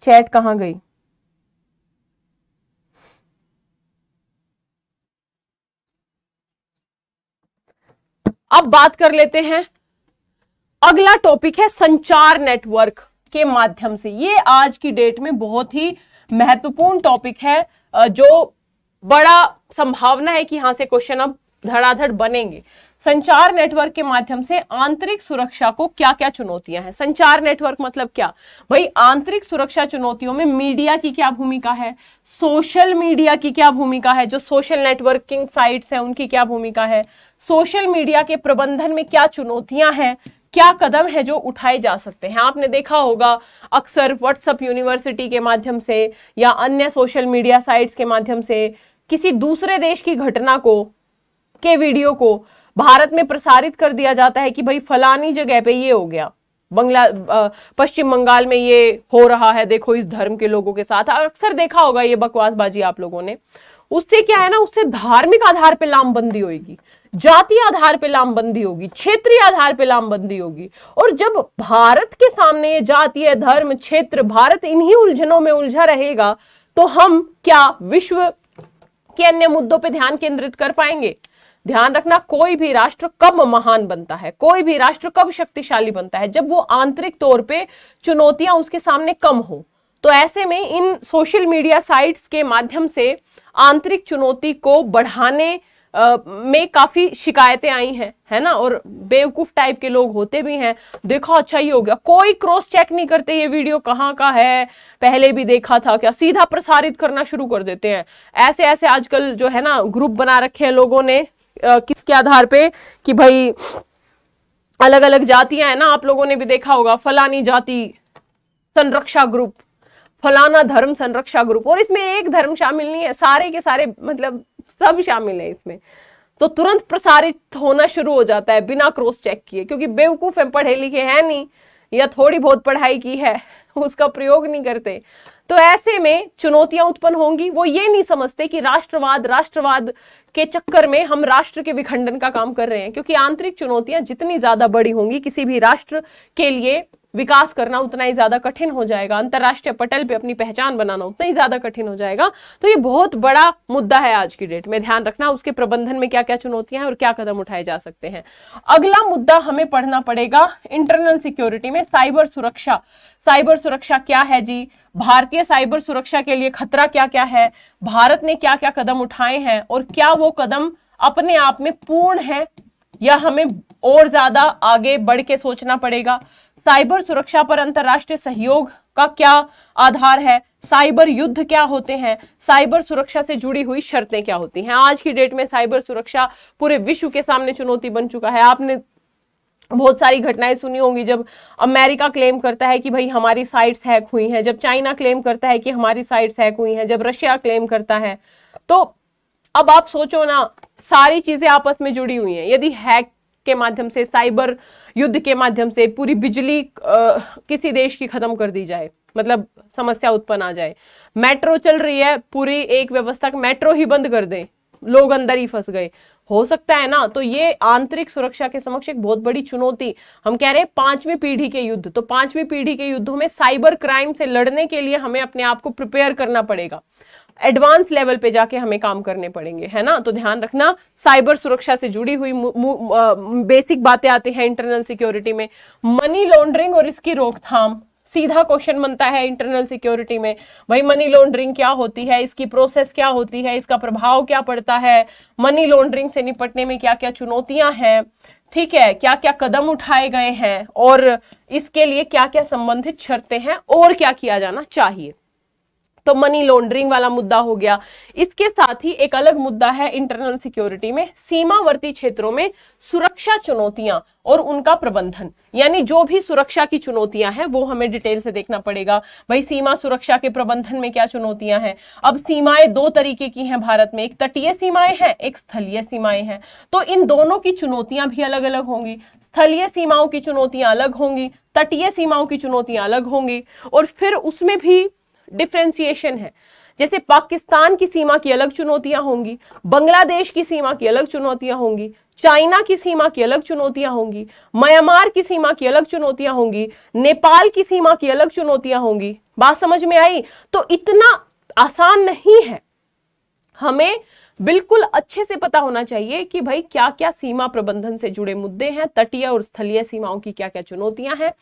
चैट कहाँ गई अब बात कर लेते हैं अगला टॉपिक है संचार नेटवर्क के माध्यम से ये आज की डेट में बहुत ही महत्वपूर्ण टॉपिक है जो बड़ा संभावना है कि यहां से क्वेश्चन अब धड़ाधड़ बनेंगे संचार नेटवर्क के माध्यम से आंतरिक सुरक्षा को क्या क्या चुनौतियां हैं संचार नेटवर्क मतलब क्या भाई आंतरिक सुरक्षा चुनौतियों में मीडिया की क्या भूमिका है सोशल मीडिया की क्या भूमिका है जो सोशल नेटवर्किंग साइट्स हैं उनकी क्या भूमिका है सोशल मीडिया के प्रबंधन में क्या चुनौतियां हैं क्या कदम है जो उठाए जा सकते हैं आपने देखा होगा अक्सर व्हाट्सअप यूनिवर्सिटी के माध्यम से या अन्य सोशल मीडिया साइट्स के माध्यम से किसी दूसरे देश की घटना को के वीडियो को भारत में प्रसारित कर दिया जाता है कि भाई फलानी जगह पे ये हो गया बंगला पश्चिम बंगाल में ये हो रहा है देखो इस धर्म के लोगों के साथ अक्सर देखा होगा ये बकवासबाजी आप लोगों ने उससे क्या है ना उससे धार्मिक आधार पर लामबंदी होगी जाति आधार पर लामबंदी होगी क्षेत्रीय आधार पर लामबंदी होगी और जब भारत के सामने जातीय धर्म क्षेत्र भारत इन्हीं उलझनों में उलझा रहेगा तो हम क्या विश्व के अन्य मुद्दों पर ध्यान केंद्रित कर पाएंगे ध्यान रखना कोई भी राष्ट्र कब महान बनता है कोई भी राष्ट्र कब शक्तिशाली बनता है जब वो आंतरिक तौर पे चुनौतियां उसके सामने कम हो तो ऐसे में इन सोशल मीडिया साइट्स के माध्यम से आंतरिक चुनौती को बढ़ाने आ, में काफ़ी शिकायतें आई हैं है ना और बेवकूफ़ टाइप के लोग होते भी हैं देखो अच्छा ही हो गया कोई क्रॉस चेक नहीं करते ये वीडियो कहाँ का है पहले भी देखा था क्या सीधा प्रसारित करना शुरू कर देते हैं ऐसे ऐसे आजकल जो है ना ग्रुप बना रखे हैं लोगों ने किसके आधार पे कि भाई अलग अलग जातियां हैं ना आप लोगों ने भी देखा होगा फलानी जाति संरक्षा ग्रुप फलाना धर्म संरक्षा ग्रुप और इसमें एक धर्म शामिल नहीं है सारे के सारे मतलब सब शामिल है इसमें तो तुरंत प्रसारित होना शुरू हो जाता है बिना क्रॉस चेक किए क्योंकि बेवकूफ पढ़े लिखे हैं नहीं या थोड़ी बहुत पढ़ाई की है (laughs) उसका प्रयोग नहीं करते तो ऐसे में चुनौतियां उत्पन्न होंगी वो ये नहीं समझते कि राष्ट्रवाद राष्ट्रवाद के चक्कर में हम राष्ट्र के विखंडन का काम कर रहे हैं क्योंकि आंतरिक चुनौतियां जितनी ज्यादा बड़ी होंगी किसी भी राष्ट्र के लिए विकास करना उतना ही ज़्यादा कठिन हो जाएगा अंतर्राष्ट्रीय पटल पे अपनी पहचान बनाना उतना ही ज़्यादा कठिन हो जाएगा तो ये बहुत बड़ा मुद्दा है आज की डेट में ध्यान रखना उसके प्रबंधन में क्या क्या चुनौतियां हैं और क्या कदम उठाए जा सकते हैं अगला मुद्दा हमें पढ़ना पड़ेगा इंटरनल सिक्योरिटी में साइबर सुरक्षा साइबर सुरक्षा क्या है जी भारतीय साइबर सुरक्षा के लिए खतरा क्या क्या है भारत ने क्या क्या कदम उठाए हैं और क्या वो कदम अपने आप में पूर्ण है या हमें और ज्यादा आगे बढ़ के सोचना पड़ेगा साइबर सुरक्षा पर अंतर्राष्ट्रीय सहयोग का क्या आधार है साइबर युद्ध क्या होते हैं साइबर सुरक्षा से जुड़ी हुई शर्तें क्या होती हैं आज की डेट में साइबर सुरक्षा पूरे विश्व के सामने चुनौती बन चुका है आपने बहुत सारी घटनाएं सुनी होंगी जब अमेरिका क्लेम करता है कि भाई हमारी साइट्स हैक हुई हैं जब चाइना क्लेम करता है कि हमारी साइट्स हैक हुई हैं जब रशिया क्लेम करता है तो अब आप सोचो ना सारी चीजें आपस में जुड़ी हुई हैं यदि हैक के माध्यम से साइबर युद्ध के माध्यम से पूरी बिजली किसी देश की खत्म कर दी जाए मतलब समस्या उत्पन्न आ जाए मेट्रो चल रही है पूरी एक व्यवस्था मेट्रो ही बंद कर दे लोग अंदर ही फंस गए हो सकता है ना तो ये आंतरिक सुरक्षा के समक्ष एक बहुत बड़ी चुनौती हम कह रहे हैं पांचवी पीढ़ी के युद्ध तो पांचवी पीढ़ी के युद्धों में साइबर क्राइम से लड़ने के लिए हमें अपने आप को प्रिपेयर करना पड़ेगा एडवांस लेवल पे जाके हमें काम करने पड़ेंगे है ना तो ध्यान रखना साइबर सुरक्षा से जुड़ी हुई बेसिक बातें आती हैं इंटरनल सिक्योरिटी में मनी लॉन्ड्रिंग और इसकी रोकथाम सीधा क्वेश्चन बनता है इंटरनल सिक्योरिटी में भाई मनी लॉन्ड्रिंग क्या होती है इसकी प्रोसेस क्या होती है इसका प्रभाव क्या पड़ता है मनी लॉन्ड्रिंग से निपटने में क्या क्या चुनौतियां हैं ठीक है क्या क्या कदम उठाए गए हैं और इसके लिए क्या क्या संबंधित शर्तें हैं और क्या किया जाना चाहिए तो मनी लॉन्ड्रिंग वाला मुद्दा हो गया इसके साथ ही एक अलग मुद्दा है इंटरनल सिक्योरिटी में सीमावर्ती क्षेत्रों में सुरक्षा चुनौतियां और उनका प्रबंधन यानी जो भी सुरक्षा की चुनौतियां हैं वो हमें डिटेल से देखना पड़ेगा भाई सीमा सुरक्षा के प्रबंधन में क्या चुनौतियां हैं अब सीमाएं दो तरीके की हैं भारत में एक तटीय सीमाएं हैं एक स्थलीय सीमाएं हैं तो इन दोनों की चुनौतियां भी अलग अलग होंगी स्थलीय सीमाओं की चुनौतियां अलग होंगी तटीय सीमाओं की चुनौतियां अलग होंगी और फिर उसमें भी डिफ्रेंसिएशन है जैसे पाकिस्तान की सीमा की अलग चुनौतियां होंगी बांग्लादेश की सीमा की अलग चुनौतियां होंगी चाइना की सीमा की अलग चुनौतियां होंगी म्यांमार की सीमा की अलग चुनौतियां होंगी नेपाल की सीमा की अलग चुनौतियां होंगी बात समझ में आई तो इतना आसान नहीं है हमें बिल्कुल अच्छे से पता होना चाहिए कि भाई क्या क्या सीमा प्रबंधन से जुड़े मुद्दे हैं तटीय और स्थलीय सीमाओं की क्या क्या चुनौतियां हैं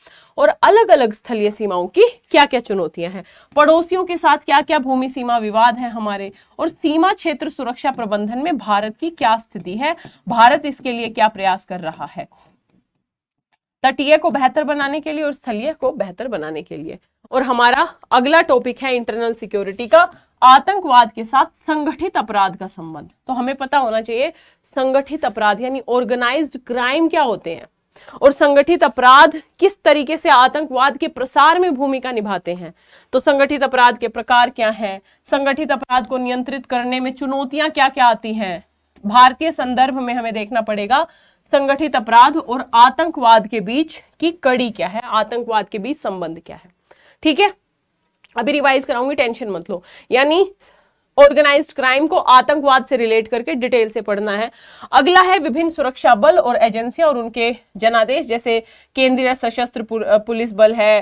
और अलग अलग स्थलीय सीमाओं की क्या क्या चुनौतियां हैं पड़ोसियों के साथ क्या क्या भूमि सीमा विवाद है हमारे और सीमा क्षेत्र सुरक्षा प्रबंधन में भारत की क्या स्थिति है भारत इसके लिए क्या प्रयास कर रहा है तटीय को बेहतर बनाने के लिए और स्थलीय को बेहतर बनाने के लिए और हमारा अगला टॉपिक है इंटरनल सिक्योरिटी का आतंकवाद के साथ संगठित अपराध का संबंध तो हमें पता होना चाहिए संगठित अपराध यानी ऑर्गेनाइज्ड क्राइम क्या होते हैं और संगठित अपराध किस तरीके से आतंकवाद के प्रसार में भूमिका निभाते हैं तो संगठित अपराध के प्रकार क्या हैं संगठित अपराध को नियंत्रित करने में चुनौतियां क्या क्या आती हैं भारतीय संदर्भ में हमें देखना पड़ेगा संगठित अपराध और आतंकवाद के बीच की कड़ी क्या है आतंकवाद के बीच संबंध क्या है ठीक है अभी रिवाइज कराऊंगी टेंशन मत लो यानी ऑर्गेनाइज्ड क्राइम को आतंकवाद से रिलेट करके डिटेल से पढ़ना है अगला है विभिन्न सुरक्षा बल और एजेंसियां और उनके जनादेश जैसे केंद्रीय सशस्त्र पुलिस बल है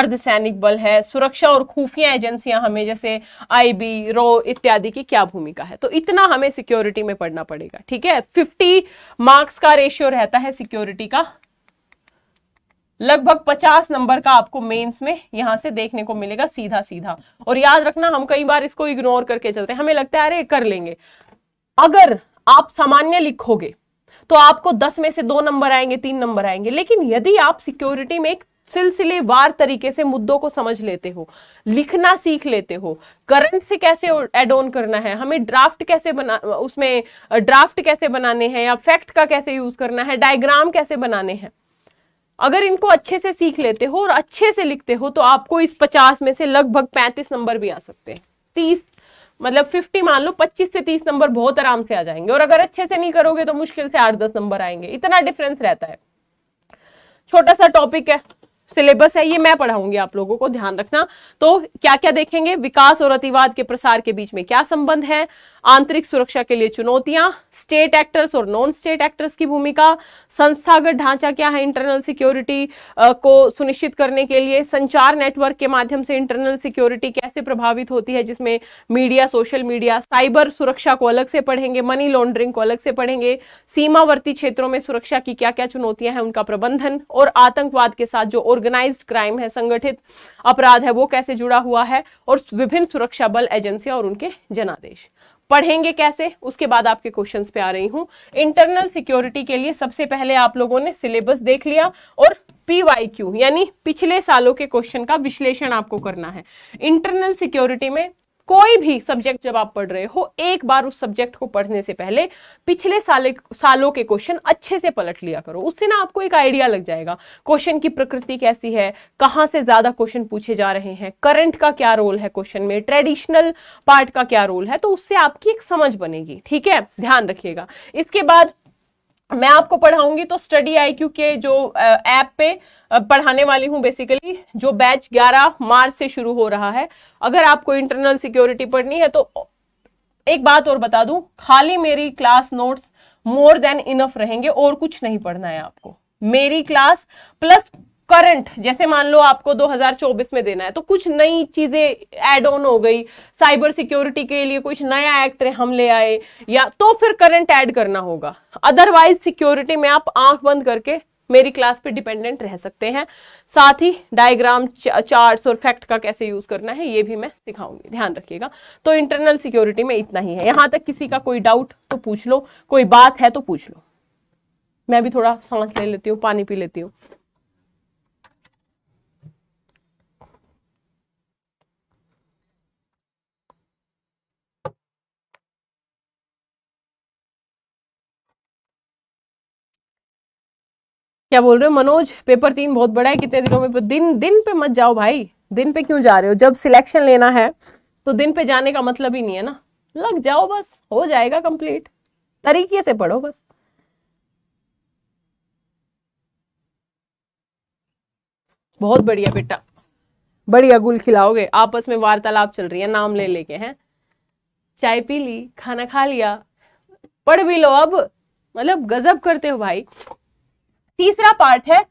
अर्धसैनिक बल है सुरक्षा और खुफिया एजेंसियां हमें जैसे आईबी रो इत्यादि की क्या भूमिका है तो इतना हमें सिक्योरिटी में पढ़ना पड़ेगा ठीक है फिफ्टी मार्क्स का रेशियो रहता है सिक्योरिटी का लगभग 50 नंबर का आपको मेंस में यहां से देखने को मिलेगा सीधा सीधा और याद रखना हम कई बार इसको इग्नोर करके चलते हैं हमें लगता है अरे कर लेंगे अगर आप सामान्य लिखोगे तो आपको दस में से दो नंबर आएंगे तीन नंबर आएंगे लेकिन यदि आप सिक्योरिटी में एक सिलसिलेवार तरीके से मुद्दों को समझ लेते हो लिखना सीख लेते हो करंट से कैसे एड ऑन करना है हमें ड्राफ्ट कैसे बना उसमें ड्राफ्ट कैसे बनाने हैं या फैक्ट का कैसे यूज करना है डायग्राम कैसे बनाने हैं अगर इनको अच्छे से सीख लेते हो और अच्छे से लिखते हो तो आपको इस पचास में से लगभग पैंतीस नंबर भी आ सकते हैं तीस मतलब फिफ्टी मान लो पच्चीस से तीस नंबर बहुत आराम से आ जाएंगे और अगर अच्छे से नहीं करोगे तो मुश्किल से आठ दस नंबर आएंगे इतना डिफरेंस रहता है छोटा सा टॉपिक है सिलेबस है ये मैं पढ़ाऊंगी आप लोगों को ध्यान रखना तो क्या क्या देखेंगे विकास और अतिवाद के प्रसार के बीच में क्या संबंध है आंतरिक सुरक्षा के लिए चुनौतियां स्टेट एक्टर्स और नॉन स्टेट एक्टर्स की भूमिका संस्थागत ढांचा क्या है इंटरनल सिक्योरिटी को सुनिश्चित करने के लिए संचार नेटवर्क के माध्यम से इंटरनल सिक्योरिटी कैसे प्रभावित होती है जिसमें मीडिया सोशल मीडिया साइबर सुरक्षा को अलग से पढ़ेंगे मनी लॉन्ड्रिंग को अलग से पढ़ेंगे सीमावर्ती क्षेत्रों में सुरक्षा की क्या क्या चुनौतियां हैं उनका प्रबंधन और आतंकवाद के साथ जो ऑर्गेनाइज क्राइम है संगठित अपराध है वो कैसे जुड़ा हुआ है और विभिन्न सुरक्षा बल एजेंसियां और उनके जनादेश पढ़ेंगे कैसे उसके बाद आपके क्वेश्चन पे आ रही हूँ इंटरनल सिक्योरिटी के लिए सबसे पहले आप लोगों ने सिलेबस देख लिया और पीवाईक्यू यानी पिछले सालों के क्वेश्चन का विश्लेषण आपको करना है इंटरनल सिक्योरिटी में कोई भी सब्जेक्ट जब आप पढ़ रहे हो एक बार उस सब्जेक्ट को पढ़ने से पहले पिछले साले सालों के क्वेश्चन अच्छे से पलट लिया करो उससे ना आपको एक आइडिया लग जाएगा क्वेश्चन की प्रकृति कैसी है कहाँ से ज़्यादा क्वेश्चन पूछे जा रहे हैं करंट का क्या रोल है क्वेश्चन में ट्रेडिशनल पार्ट का क्या रोल है तो उससे आपकी एक समझ बनेगी ठीक है ध्यान रखिएगा इसके बाद मैं आपको पढ़ाऊंगी तो स्टडी आईक्यू के जो ऐप पे पढ़ाने वाली हूँ बेसिकली जो बैच 11 मार्च से शुरू हो रहा है अगर आपको इंटरनल सिक्योरिटी पढ़नी है तो एक बात और बता दूं खाली मेरी class notes more than enough रहेंगे और कुछ नहीं पढ़ना है आपको मेरी क्लास प्लस करंट जैसे मान लो आपको 2024 में देना है तो कुछ नई चीजें एड ऑन हो गई साइबर सिक्योरिटी के लिए कुछ नया एक्ट हम ले आए या तो फिर करंट ऐड करना होगा अदरवाइज सिक्योरिटी में आप आंख बंद करके मेरी क्लास पे डिपेंडेंट रह सकते हैं साथ ही डायग्राम चार्ट्स और फैक्ट का कैसे यूज करना है ये भी मैं सिखाऊंगी ध्यान रखिएगा तो इंटरनल सिक्योरिटी में इतना ही है यहां तक किसी का कोई डाउट तो पूछ लो कोई बात है तो पूछ लो मैं भी थोड़ा सांस ले लेती हूँ पानी पी लेती हूँ क्या बोल रहे हो मनोज पेपर तीन बहुत बड़ा है कितने दिनों में दिन दिन पे मत जाओ भाई दिन पे क्यों जा रहे हो जब सिलेक्शन लेना है तो दिन पे जाने का मतलब ही नहीं है ना लग जाओ बस हो जाएगा कंप्लीट तरीके से पढ़ो बस बहुत बढ़िया बेटा बढ़िया गुल खिलाओगे आपस में वार्तालाप चल रही है नाम ले लेके हैं चाय पी ली खाना खा लिया पढ़ भी लो अब मतलब गजब करते हो भाई तीसरा पार्ट है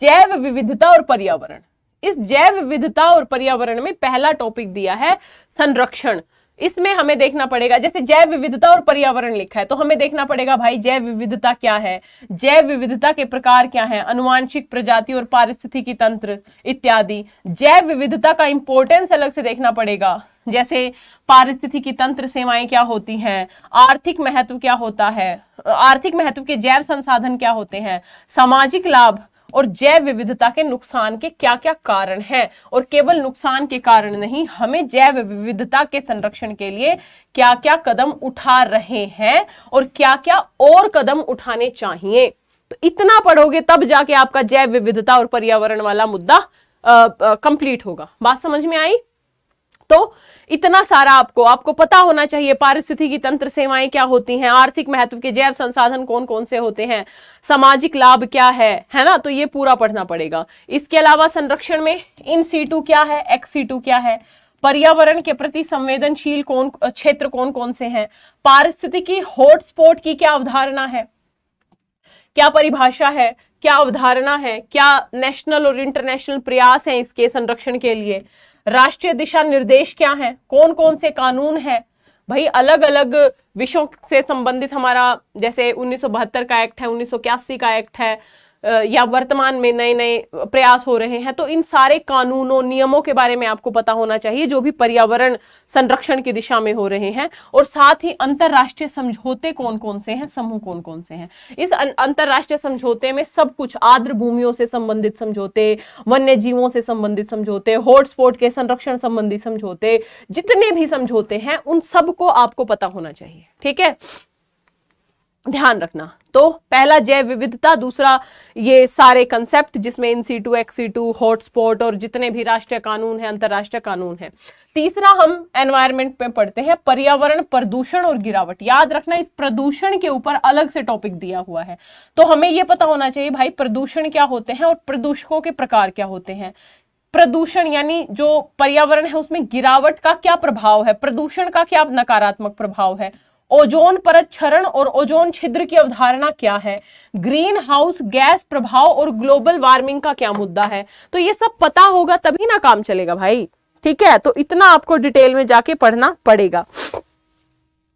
जैव विविधता और पर्यावरण इस जैव विविधता और पर्यावरण में पहला टॉपिक दिया है संरक्षण इसमें हमें देखना पड़ेगा जैसे जैव विविधता और पर्यावरण लिखा है तो हमें देखना पड़ेगा भाई जैव विविधता क्या है जैव विविधता के प्रकार क्या है अनुवांशिक प्रजाति और पारिस्थितिकी तंत्र इत्यादि जैव विविधता का इंपोर्टेंस अलग से देखना पड़ेगा जैसे पारिस्थितिकी तंत्र सेवाएं क्या होती हैं आर्थिक महत्व क्या होता है आर्थिक महत्व के जैव संसाधन क्या होते हैं सामाजिक लाभ और जैव विविधता के नुकसान के क्या क्या कारण हैं और केवल नुकसान के कारण नहीं हमें जैव विविधता के संरक्षण के लिए क्या क्या कदम उठा रहे हैं और क्या क्या और कदम उठाने चाहिए तो इतना पढ़ोगे तब जाके आपका जैव विविधता और पर्यावरण वाला मुद्दा कंप्लीट होगा बात समझ में आई तो इतना सारा आपको आपको पता होना चाहिए पारिस्थितिकी तंत्र सेवाएं क्या होती हैं आर्थिक महत्व के जैव संसाधन कौन कौन से होते हैं सामाजिक लाभ क्या है है ना तो ये पूरा पढ़ना पड़ेगा इसके अलावा संरक्षण में इन सी क्या है एक्स क्या है पर्यावरण के प्रति संवेदनशील कौन क्षेत्र कौन कौन से हैं पारिस्थितिकी हॉटस्पॉट की क्या अवधारणा है क्या परिभाषा है क्या अवधारणा है क्या नेशनल और इंटरनेशनल प्रयास है इसके संरक्षण के लिए राष्ट्रीय दिशा निर्देश क्या हैं कौन कौन से कानून हैं भाई अलग अलग विषयों से संबंधित हमारा जैसे उन्नीस का एक्ट है उन्नीस का एक्ट है या वर्तमान में नए नए प्रयास हो रहे हैं तो इन सारे कानूनों नियमों के बारे में आपको पता होना चाहिए जो भी पर्यावरण संरक्षण की दिशा में हो रहे हैं और साथ ही अंतर्राष्ट्रीय समझौते कौन कौन से हैं समूह कौन कौन से हैं इस अं, अंतर्राष्ट्रीय समझौते में सब कुछ आर्द्र भूमियों से संबंधित समझौते वन्य जीवों से संबंधित समझौते हॉटस्पॉट के संरक्षण संबंधी समझौते जितने भी समझौते हैं उन सबको आपको पता होना चाहिए ठीक है ध्यान रखना तो पहला जैव विविधता दूसरा ये सारे कंसेप्ट जिसमें in situ ex situ hotspot और जितने भी राष्ट्रीय कानून है अंतर्राष्ट्रीय कानून है तीसरा हम एनवायरमेंट में पढ़ते हैं पर्यावरण प्रदूषण और गिरावट याद रखना इस प्रदूषण के ऊपर अलग से टॉपिक दिया हुआ है तो हमें यह पता होना चाहिए भाई प्रदूषण क्या होते हैं और प्रदूषकों के प्रकार क्या होते हैं प्रदूषण यानी जो पर्यावरण है उसमें गिरावट का क्या प्रभाव है प्रदूषण का क्या नकारात्मक प्रभाव है ओजोन परत क्षरण और ओजोन छिद्र की अवधारणा क्या है ग्रीन हाउस गैस प्रभाव और ग्लोबल वार्मिंग का क्या मुद्दा है तो ये सब पता होगा तभी ना काम चलेगा भाई ठीक है तो इतना आपको डिटेल में जाके पढ़ना पड़ेगा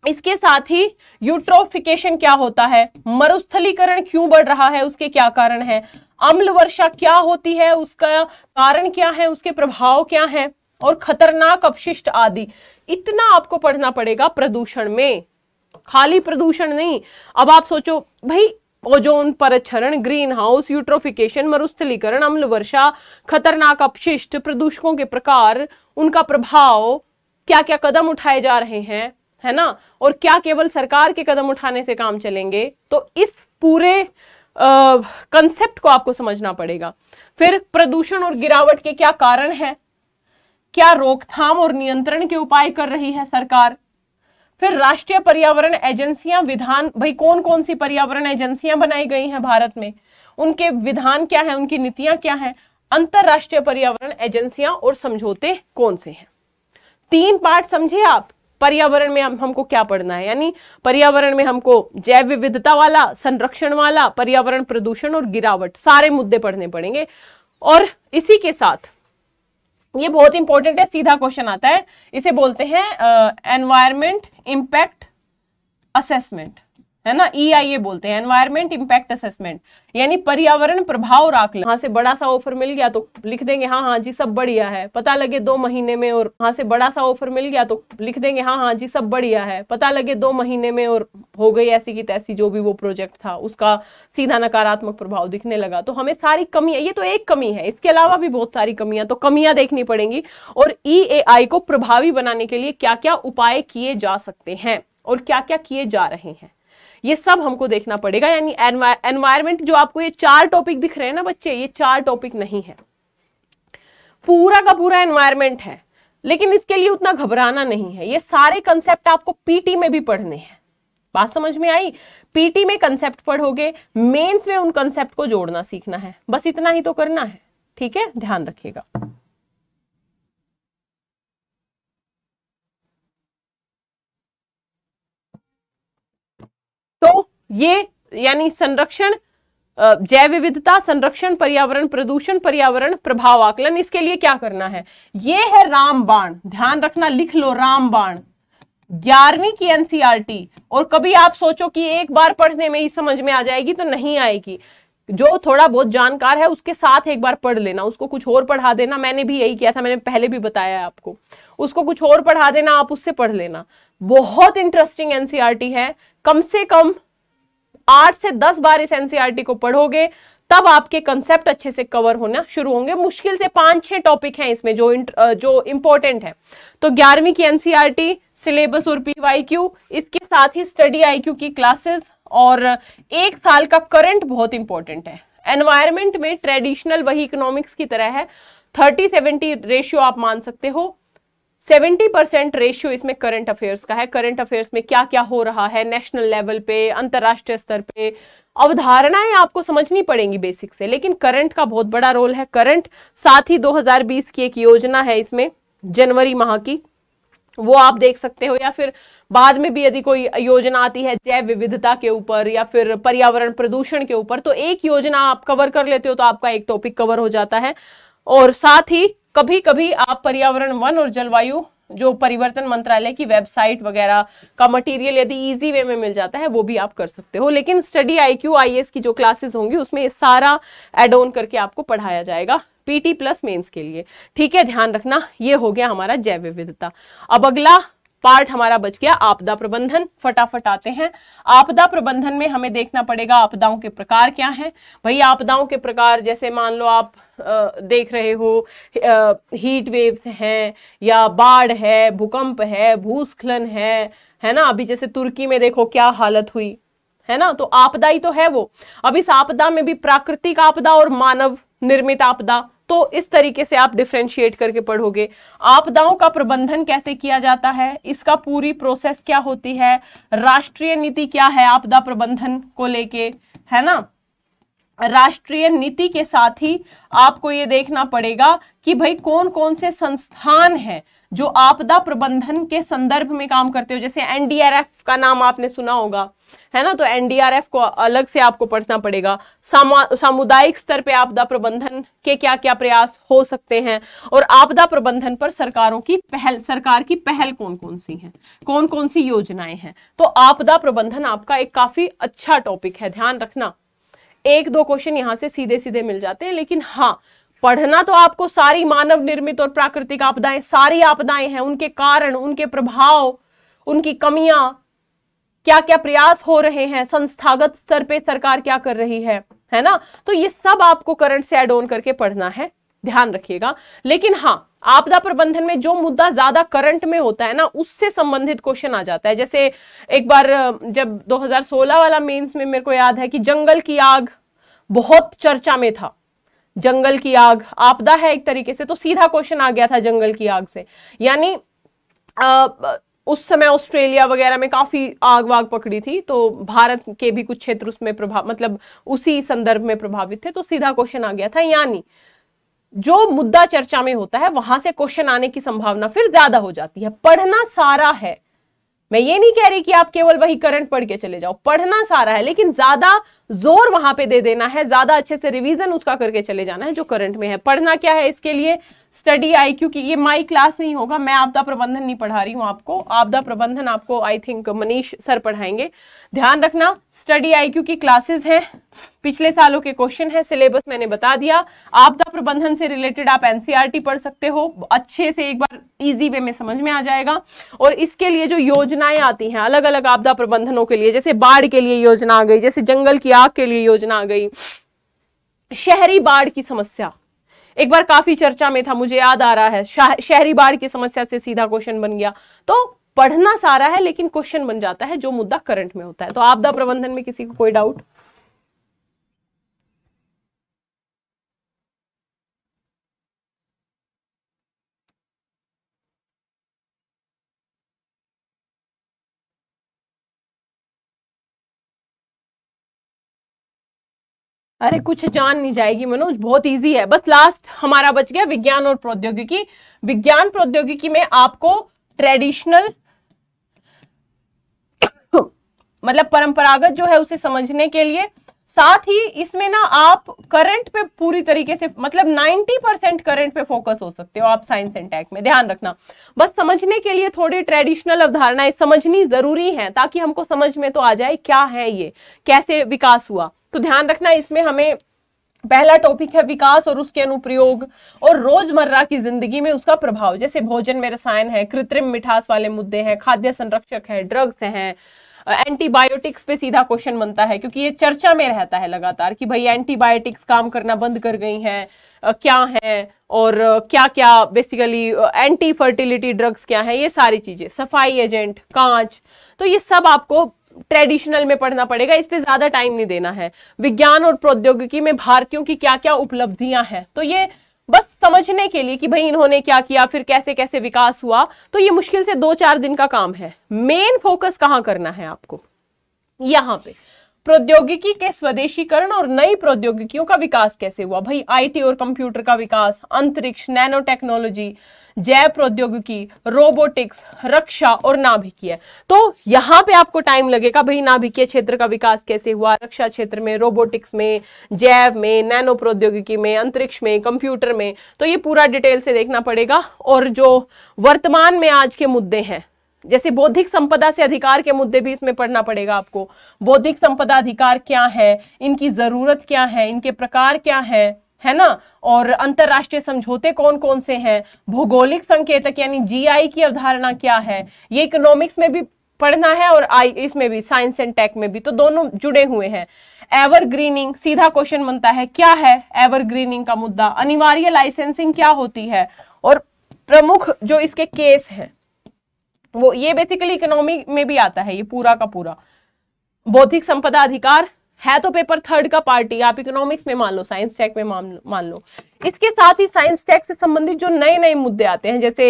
इसके साथ ही यूट्रोफिकेशन क्या होता है मरुस्थलीकरण क्यों बढ़ रहा है उसके क्या कारण है अम्ल वर्षा क्या होती है उसका कारण क्या है उसके प्रभाव क्या है और खतरनाक अपशिष्ट आदि इतना आपको पढ़ना पड़ेगा प्रदूषण में खाली प्रदूषण नहीं अब आप सोचो भाई ओजोन परक्षरण ग्रीन हाउस यूट्रोफिकेशन मरुस्थलीकरण अम्ल वर्षा खतरनाक अपशिष्ट प्रदूषकों के प्रकार उनका प्रभाव क्या क्या कदम उठाए जा रहे हैं है ना और क्या केवल सरकार के कदम उठाने से काम चलेंगे तो इस पूरे कंसेप्ट को आपको समझना पड़ेगा फिर प्रदूषण और गिरावट के क्या कारण है क्या रोकथाम और नियंत्रण के उपाय कर रही है सरकार फिर राष्ट्रीय पर्यावरण एजेंसियां विधान भाई कौन कौन सी पर्यावरण एजेंसियां बनाई गई हैं भारत में उनके विधान क्या है उनकी नीतियां क्या है अंतरराष्ट्रीय पर्यावरण एजेंसियां और समझौते कौन से हैं तीन पार्ट समझे आप पर्यावरण में हम, हमको क्या पढ़ना है यानी पर्यावरण में हमको जैव विविधता वाला संरक्षण वाला पर्यावरण प्रदूषण और गिरावट सारे मुद्दे पढ़ने पड़ेंगे और इसी के साथ ये बहुत इंपॉर्टेंट है सीधा क्वेश्चन आता है इसे बोलते हैं एनवायरमेंट impact assessment है ना ए e बोलते हैं एनवायरमेंट इम्पैक्ट असेसमेंट यानी पर्यावरण प्रभाव लें यहाँ से बड़ा सा ऑफर मिल गया तो लिख देंगे हाँ हाँ जी सब बढ़िया है पता लगे दो महीने में और यहाँ से बड़ा सा ऑफर मिल गया तो लिख देंगे हाँ हाँ जी सब बढ़िया है पता लगे दो महीने में और हो गई ऐसी की तैसी जो भी वो प्रोजेक्ट था उसका सीधा नकारात्मक प्रभाव दिखने लगा तो हमें सारी कमियां ये तो एक कमी है इसके अलावा भी बहुत सारी कमियां तो कमियां देखनी पड़ेंगी और ई e को प्रभावी बनाने के लिए क्या क्या उपाय किए जा सकते हैं और क्या क्या किए जा रहे हैं ये सब हमको देखना पड़ेगा यानी एनवायरमेंट जो आपको ये चार टॉपिक दिख रहे हैं ना बच्चे ये चार टॉपिक नहीं है पूरा का पूरा एनवायरमेंट है लेकिन इसके लिए उतना घबराना नहीं है ये सारे कंसेप्ट आपको पीटी में भी पढ़ने हैं बात समझ में आई पीटी में कंसेप्ट पढ़ोगे मेंस में उन कंसेप्ट को जोड़ना सीखना है बस इतना ही तो करना है ठीक है ध्यान रखिएगा तो ये यानी संरक्षण जैव विविधता संरक्षण पर्यावरण प्रदूषण पर्यावरण प्रभाव आकलन इसके लिए क्या करना है ये है रामबाण ध्यान रखना लिख लो रामबाण ग्यारहवीं की एनसीईआरटी e और कभी आप सोचो कि एक बार पढ़ने में ही समझ में आ जाएगी तो नहीं आएगी जो थोड़ा बहुत जानकार है उसके साथ एक बार पढ़ लेना उसको कुछ और पढ़ा देना मैंने भी यही किया था मैंने पहले भी बताया आपको उसको कुछ और पढ़ा देना आप उससे पढ़ लेना बहुत इंटरेस्टिंग एनसीईआरटी e है कम से कम आठ से दस बार इस एनसीईआरटी e को पढ़ोगे तब आपके कंसेप्ट अच्छे से कवर होना शुरू होंगे मुश्किल से पांच छह टॉपिक हैं इसमें जो जो इंपॉर्टेंट है तो ग्यारहवीं की एनसीईआरटी सिलेबस e और पीवाईक्यू इसके साथ ही स्टडी आईक्यू की क्लासेस और एक साल का करंट बहुत इंपॉर्टेंट है एनवायरमेंट में ट्रेडिशनल वही इकोनॉमिक्स की तरह है थर्टी सेवेंटी रेशियो आप मान सकते हो सेवेंटी परसेंट रेशियो इसमें करंट अफेयर्स का है करंट अफेयर्स में क्या क्या हो रहा है नेशनल लेवल पे अंतर्राष्ट्रीय स्तर पे अवधारणाएं आपको समझनी पड़ेंगी बेसिक से लेकिन करंट का बहुत बड़ा रोल है करंट साथ ही 2020 की एक योजना है इसमें जनवरी माह की वो आप देख सकते हो या फिर बाद में भी यदि कोई योजना आती है जैव विविधता के ऊपर या फिर पर्यावरण प्रदूषण के ऊपर तो एक योजना आप कवर कर लेते हो तो आपका एक टॉपिक कवर हो जाता है और साथ ही कभी कभी आप पर्यावरण वन और जलवायु जो परिवर्तन मंत्रालय की वेबसाइट वगैरह का मटेरियल यदि इजी वे में मिल जाता है वो भी आप कर सकते हो लेकिन study I Q I S की जो क्लासेस होंगी उसमें सारा एड ऑन करके आपको पढ़ाया जाएगा पीटी प्लस मेंस के लिए ठीक है ध्यान रखना ये हो गया हमारा जैव विविधता अब अगला पार्ट हमारा बच गया आपदा प्रबंधन फटाफट आते हैं आपदा प्रबंधन में हमें देखना पड़ेगा आपदाओं के प्रकार क्या हैं भाई आपदाओं के प्रकार जैसे मान लो आप देख रहे हो हीट वेव्स हैं या बाढ़ है भूकंप है भूस्खलन है है ना अभी जैसे तुर्की में देखो क्या हालत हुई है ना तो आपदा ही तो है वो अब इस आपदा में भी प्राकृतिक आपदा और मानव निर्मित आपदा तो इस तरीके से आप डिफ्रेंशिएट करके पढ़ोगे आपदाओं का प्रबंधन कैसे किया जाता है इसका पूरी प्रोसेस क्या होती है राष्ट्रीय नीति क्या है आपदा प्रबंधन को लेके है ना राष्ट्रीय नीति के साथ ही आपको ये देखना पड़ेगा कि भाई कौन कौन से संस्थान हैं जो आपदा प्रबंधन के संदर्भ में काम करते हो जैसे एनडीआरएफ का नाम आपने सुना होगा है ना तो एनडीआरएफ को अलग से आपको पढ़ना पड़ेगा सामुदायिक स्तर पे आपदा प्रबंधन के क्या क्या प्रयास हो सकते हैं और आपदा प्रबंधन पर सरकारों की पहल सरकार की पहल कौन कौन सी है कौन कौन सी योजनाएं हैं तो आपदा प्रबंधन आपका एक काफी अच्छा टॉपिक है ध्यान रखना एक दो क्वेश्चन यहां से सीधे सीधे मिल जाते हैं लेकिन हाँ पढ़ना तो आपको सारी मानव निर्मित और प्राकृतिक आपदाएं सारी आपदाएं हैं उनके कारण उनके प्रभाव उनकी कमियां क्या क्या प्रयास हो रहे हैं संस्थागत स्तर पे सरकार क्या कर रही है है ना तो ये सब आपको करंट से एड ऑन करके पढ़ना है ध्यान रखिएगा लेकिन हाँ आपदा प्रबंधन में जो मुद्दा ज्यादा करंट में होता है ना उससे संबंधित क्वेश्चन आ जाता है जैसे एक बार जब 2016 वाला मेंस में मेरे को याद है कि जंगल की आग बहुत चर्चा में था जंगल की आग आपदा है एक तरीके से तो सीधा क्वेश्चन आ गया था जंगल की आग से यानी उस समय ऑस्ट्रेलिया वगैरह में काफ़ी आग वाग पकड़ी थी तो भारत के भी कुछ क्षेत्र उसमें प्रभाव मतलब उसी संदर्भ में प्रभावित थे तो सीधा क्वेश्चन आ गया था यानी जो मुद्दा चर्चा में होता है वहां से क्वेश्चन आने की संभावना फिर ज्यादा हो जाती है पढ़ना सारा है मैं ये नहीं कह रही कि आप केवल वही करंट पढ़ के चले जाओ पढ़ना सारा है लेकिन ज्यादा जोर वहां पे दे देना है ज्यादा अच्छे से रिवीजन उसका करके चले जाना है जो करंट में है पढ़ना क्या है इसके लिए स्टडी आई क्योंकि ये माई क्लास नहीं होगा मैं आपदा प्रबंधन नहीं पढ़ा रही हूँ आपको आपदा प्रबंधन आपको आई थिंक मनीष सर पढ़ाएंगे ध्यान रखना स्टडी आई की क्लासेस है पिछले सालों के क्वेश्चन है सिलेबस मैंने बता दिया आपदा प्रबंधन से रिलेटेड आप एनसीआर e पढ़ सकते हो अच्छे से एक बार इजी वे में समझ में आ जाएगा और इसके लिए जो योजनाएं आती हैं अलग अलग आपदा प्रबंधनों के लिए जैसे बाढ़ के लिए योजना आ गई जैसे जंगल की लाख के लिए योजना आ गई शहरी बाढ़ की समस्या एक बार काफी चर्चा में था मुझे याद आ रहा है शहरी बाढ़ की समस्या से सीधा क्वेश्चन बन गया तो पढ़ना सारा है लेकिन क्वेश्चन बन जाता है जो मुद्दा करंट में होता है तो आपदा प्रबंधन में किसी को कोई डाउट अरे कुछ जान नहीं जाएगी मनोज बहुत इजी है बस लास्ट हमारा बच गया विज्ञान और प्रौद्योगिकी विज्ञान प्रौद्योगिकी में आपको ट्रेडिशनल मतलब परंपरागत जो है उसे समझने के लिए साथ ही इसमें ना आप करंट पे पूरी तरीके से मतलब 90 परसेंट करंट पे फोकस हो सकते हो आप साइंस एंड टेक में ध्यान रखना बस समझने के लिए थोड़ी ट्रेडिशनल अवधारणाएं समझनी जरूरी हैं ताकि हमको समझ में तो आ जाए क्या है ये कैसे विकास हुआ तो ध्यान रखना इसमें हमें पहला टॉपिक है विकास और उसके अनुप्रयोग और रोजमर्रा की जिंदगी में उसका प्रभाव जैसे भोजन में रसायन है कृत्रिम मिठास वाले मुद्दे हैं खाद्य संरक्षक है ड्रग्स हैं एंटीबायोटिक्स पे सीधा क्वेश्चन बनता है क्योंकि ये चर्चा में रहता है लगातार कि भाई एंटीबायोटिक्स काम करना बंद कर गई हैं क्या है और क्या क्या बेसिकली एंटी फर्टिलिटी ड्रग्स क्या है ये सारी चीजें सफाई एजेंट कांच तो ये सब आपको ट्रेडिशनल में पढ़ना पड़ेगा इस पर ज़्यादा टाइम नहीं देना है विज्ञान और प्रौद्योगिकी में भारतीयों की क्या क्या उपलब्धियां हैं तो ये बस समझने के लिए कि भाई इन्होंने क्या किया फिर कैसे कैसे विकास हुआ तो ये मुश्किल से दो चार दिन का काम है मेन फोकस कहां करना है आपको यहाँ पे प्रौद्योगिकी के स्वदेशीकरण और नई प्रौद्योगिकियों का विकास कैसे हुआ भाई आईटी और कंप्यूटर का विकास अंतरिक्ष नैनो टेक्नोलॉजी जैव प्रौद्योगिकी रोबोटिक्स रक्षा और नाभिकीय तो यहाँ पे आपको टाइम लगेगा भाई नाभिकीय क्षेत्र का विकास कैसे हुआ रक्षा क्षेत्र में रोबोटिक्स में जैव में नैनो प्रौद्योगिकी में अंतरिक्ष में कंप्यूटर में तो ये पूरा डिटेल से देखना पड़ेगा और जो वर्तमान में आज के मुद्दे हैं जैसे बौद्धिक संपदा से अधिकार के मुद्दे भी इसमें पढ़ना पड़ेगा आपको बौद्धिक संपदा अधिकार क्या है इनकी जरूरत क्या है इनके प्रकार क्या है है ना और अंतरराष्ट्रीय समझौते कौन कौन से हैं भौगोलिक संकेतक यानी जीआई की अवधारणा क्या है ये इकोनॉमिक्स में भी पढ़ना है और आई इसमें भी साइंस एंड टेक में भी तो दोनों जुड़े हुए हैं एवरग्रीनिंग सीधा क्वेश्चन बनता है क्या है एवरग्रीनिंग का मुद्दा अनिवार्य लाइसेंसिंग क्या होती है और प्रमुख जो इसके केस है वो ये बेसिकली इकोनॉमी में भी आता है ये पूरा का पूरा बौद्धिक संपदा अधिकार है तो पेपर थर्ड का पार्ट ही आप इकोनॉमिक्स में मान लो साइंस टेक में मान लो इसके साथ ही साइंस टेक से संबंधित जो नए नए मुद्दे आते हैं जैसे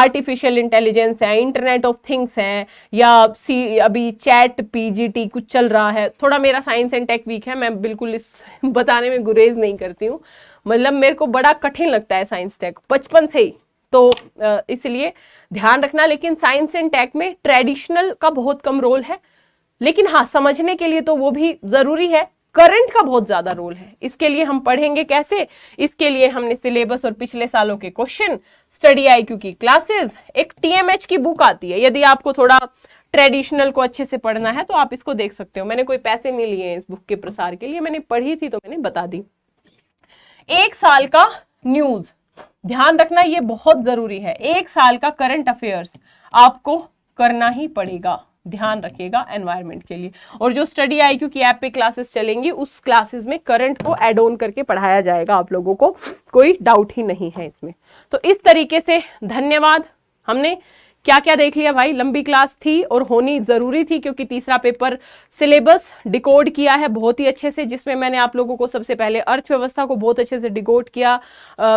आर्टिफिशियल इंटेलिजेंस है इंटरनेट ऑफ थिंग्स है या सी अभी चैट पीजीटी कुछ चल रहा है थोड़ा मेरा साइंस एंड टेक वीक है मैं बिल्कुल इस (laughs) बताने में गुरेज नहीं करती हूँ मतलब मेरे को बड़ा कठिन लगता है साइंस टेक बचपन से ही तो इसलिए ध्यान रखना लेकिन साइंस एंड टेक में ट्रेडिशनल का बहुत कम रोल है लेकिन हाँ समझने के लिए तो वो भी जरूरी है करंट का बहुत ज्यादा रोल है इसके लिए हम पढ़ेंगे कैसे इसके लिए हमने सिलेबस और पिछले सालों के क्वेश्चन स्टडी आई की क्लासेस एक टीएमएच की बुक आती है यदि आपको थोड़ा ट्रेडिशनल को अच्छे से पढ़ना है तो आप इसको देख सकते हो मैंने कोई पैसे नहीं लिए इस बुक के प्रसार के लिए मैंने पढ़ी थी तो मैंने बता दी एक साल का न्यूज ध्यान रखना ये बहुत जरूरी है एक साल का करंट अफेयर्स आपको करना ही पड़ेगा ध्यान रखिएगा एनवायरमेंट के लिए और जो स्टडी आई क्योंकि ऐप पे क्लासेस चलेंगी उस क्लासेस में करंट को एड ऑन करके पढ़ाया जाएगा आप लोगों को कोई डाउट ही नहीं है इसमें तो इस तरीके से धन्यवाद हमने क्या क्या देख लिया भाई लंबी क्लास थी और होनी ज़रूरी थी क्योंकि तीसरा पेपर सिलेबस डिकोड किया है बहुत ही अच्छे से जिसमें मैंने आप लोगों को सबसे पहले अर्थव्यवस्था को बहुत अच्छे से डिकोड किया आ,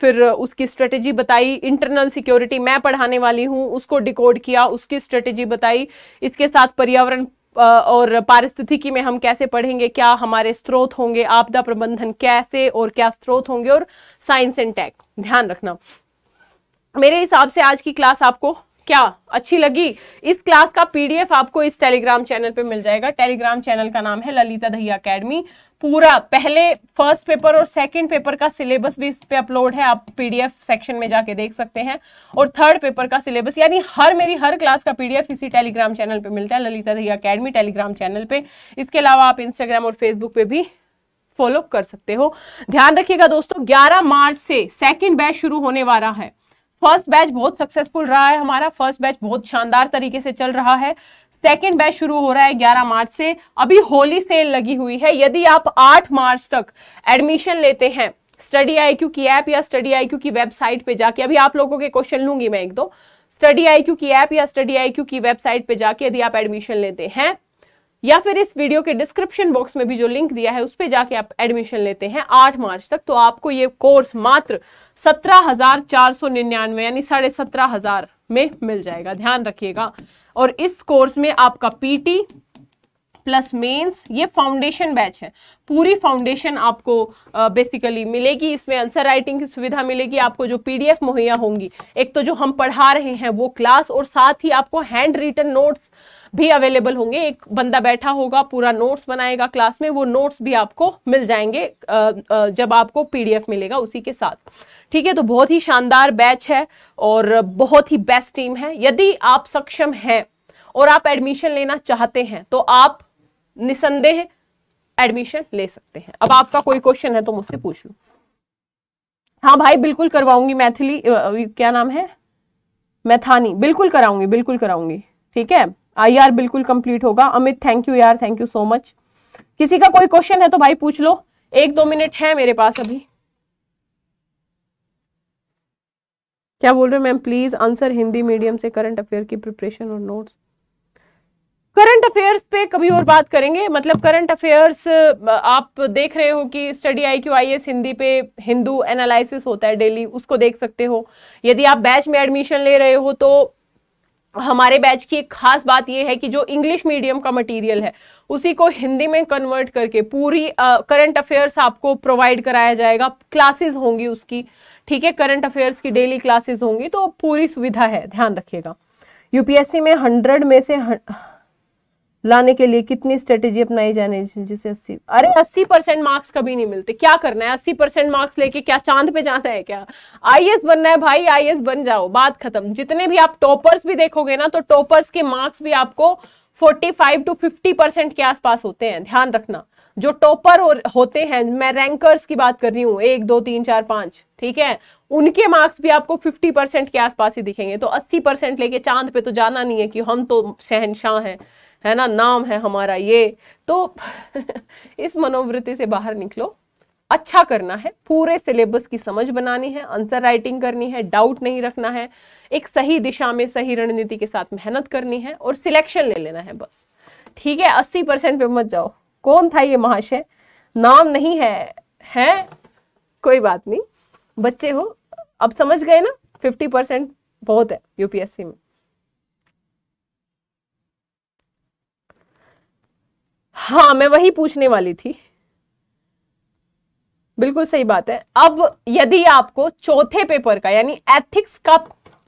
फिर उसकी स्ट्रेटेजी बताई इंटरनल सिक्योरिटी मैं पढ़ाने वाली हूँ उसको डिकोड किया उसकी स्ट्रेटेजी बताई इसके साथ पर्यावरण और पारिस्थितिकी में हम कैसे पढ़ेंगे क्या हमारे स्रोत होंगे आपदा प्रबंधन कैसे और क्या स्रोत होंगे और साइंस एंड टेक ध्यान रखना मेरे हिसाब से आज की क्लास आपको क्या अच्छी लगी इस क्लास का पीडीएफ आपको इस टेलीग्राम चैनल पे मिल जाएगा टेलीग्राम चैनल का नाम है ललिता दहिया अकेडमी पूरा पहले फर्स्ट पेपर और सेकंड पेपर का सिलेबस भी इस पे अपलोड है आप पीडीएफ सेक्शन में जाके देख सकते हैं और थर्ड पेपर का सिलेबस यानी हर मेरी हर क्लास का पीडीएफ इसी टेलीग्राम चैनल पर मिलता है Lalita Dahiya academy Telegram channel पर इसके अलावा आप इंस्टाग्राम और फेसबुक पर भी फॉलो कर सकते हो ध्यान रखिएगा दोस्तों ग्यारह मार्च से सेकेंड बैच शुरू होने वाला है फर्स्ट बैच बहुत सक्सेसफुल रहा है हमारा फर्स्ट बैच बहुत शानदार तरीके से चल रहा है सेकेंड बैच शुरू हो रहा है 11 मार्च से अभी होली सेल लगी हुई है यदि आप 8 मार्च तक एडमिशन लेते हैं स्टडी आई की ऐप या स्टडी आई की वेबसाइट पे जाके अभी आप लोगों के क्वेश्चन लूंगी मैं एक दो स्टडी आई की ऐप या स्टडी आई की वेबसाइट पे जाके यदि आप एडमिशन लेते हैं या फिर इस वीडियो के डिस्क्रिप्शन बॉक्स में भी जो लिंक दिया है उस पर जाके आप एडमिशन लेते हैं आठ मार्च तक तो आपको ये कोर्स मात्र सत्रह हजार चार सौ निन्यानवे यानी साढ़े सत्रह हजार में मिल जाएगा ध्यान रखिएगा और इस कोर्स में आपका पीटी प्लस मेंस ये फाउंडेशन बैच है पूरी फाउंडेशन आपको बेसिकली मिलेगी इसमें आंसर राइटिंग की सुविधा मिलेगी आपको जो पीडीएफ मुहैया होंगी एक तो जो हम पढ़ा रहे हैं वो क्लास और साथ ही आपको हैंड रिटन नोट्स भी अवेलेबल होंगे एक बंदा बैठा होगा पूरा नोट्स बनाएगा क्लास में वो नोट्स भी आपको मिल जाएंगे जब आपको पीडीएफ मिलेगा उसी के साथ ठीक है तो बहुत ही शानदार बैच है और बहुत ही बेस्ट टीम है यदि आप सक्षम हैं और आप एडमिशन लेना चाहते हैं तो आप निसंदेह एडमिशन ले सकते हैं अब आपका कोई क्वेश्चन है तो मुझसे पूछ लो हाँ भाई बिल्कुल करवाऊंगी मैथिली क्या नाम है मैथानी बिल्कुल कराऊंगी बिल्कुल कराऊंगी ठीक है आई आर बिल्कुल कंप्लीट होगा अमित थैंक यू यार थैंक यू सो मच किसी का कोई क्वेश्चन है तो भाई पूछ लो एक दो मिनट है मेरे पास अभी क्या बोल रहे हो ma'am please answer Hindi medium से करंट अफेयर की प्रिपरेशन और नोट्स करंट अफेयर्स पे कभी और बात करेंगे मतलब करंट अफेयर्स आप देख रहे हो कि study I Q I S Hindi पे हिंदू एनालिसिस होता है डेली उसको देख सकते हो यदि आप बैच में एडमिशन ले रहे हो तो हमारे बैच की एक खास बात यह है कि जो इंग्लिश मीडियम का मटेरियल है उसी को हिंदी में कन्वर्ट करके पूरी करंट अफेयर्स आपको प्रोवाइड कराया जाएगा क्लासेस होंगी उसकी ठीक है करंट अफेयर्स की डेली क्लासेस होंगी तो पूरी सुविधा है ध्यान रखिएगा यूपीएससी में हंड्रेड में से लाने के लिए कितनी स्ट्रेटेजी अपनाई जानी चाहिए जैसे अस्सी अरे अस्सी परसेंट मार्क्स कभी नहीं मिलते क्या करना है अस्सी परसेंट मार्क्स लेके क्या चांद पे जाना है क्या आईएएस बनना है भाई आईएएस बन जाओ बात खत्म जितने भी आप टॉपर्स भी देखोगे ना तो टॉपर्स के मार्क्स भी आपको forty five to fifty percent के आसपास होते हैं ध्यान रखना जो टॉपर होते हैं मैं रैंकर्स की बात कर रही हूँ एक दो तीन चार पांच ठीक है उनके मार्क्स भी आपको 50 परसेंट के आसपास ही दिखेंगे तो 80 परसेंट लेके चांद पे तो जाना नहीं है कि हम तो शहनशाह हैं है ना नाम है हमारा ये तो (laughs) इस मनोवृत्ति से बाहर निकलो अच्छा करना है पूरे सिलेबस की समझ बनानी है आंसर राइटिंग करनी है डाउट नहीं रखना है एक सही दिशा में सही रणनीति के साथ मेहनत करनी है और सिलेक्शन ले लेना है बस ठीक है अस्सी परसेंट पे मत जाओ कौन था ये महाशय नाम नहीं है है कोई बात नहीं बच्चे हो अब समझ गए ना फिफ्टी परसेंट बहुत है यूपीएससी में हाँ मैं वही पूछने वाली थी बिल्कुल सही बात है अब यदि आपको चौथे पेपर का यानी एथिक्स का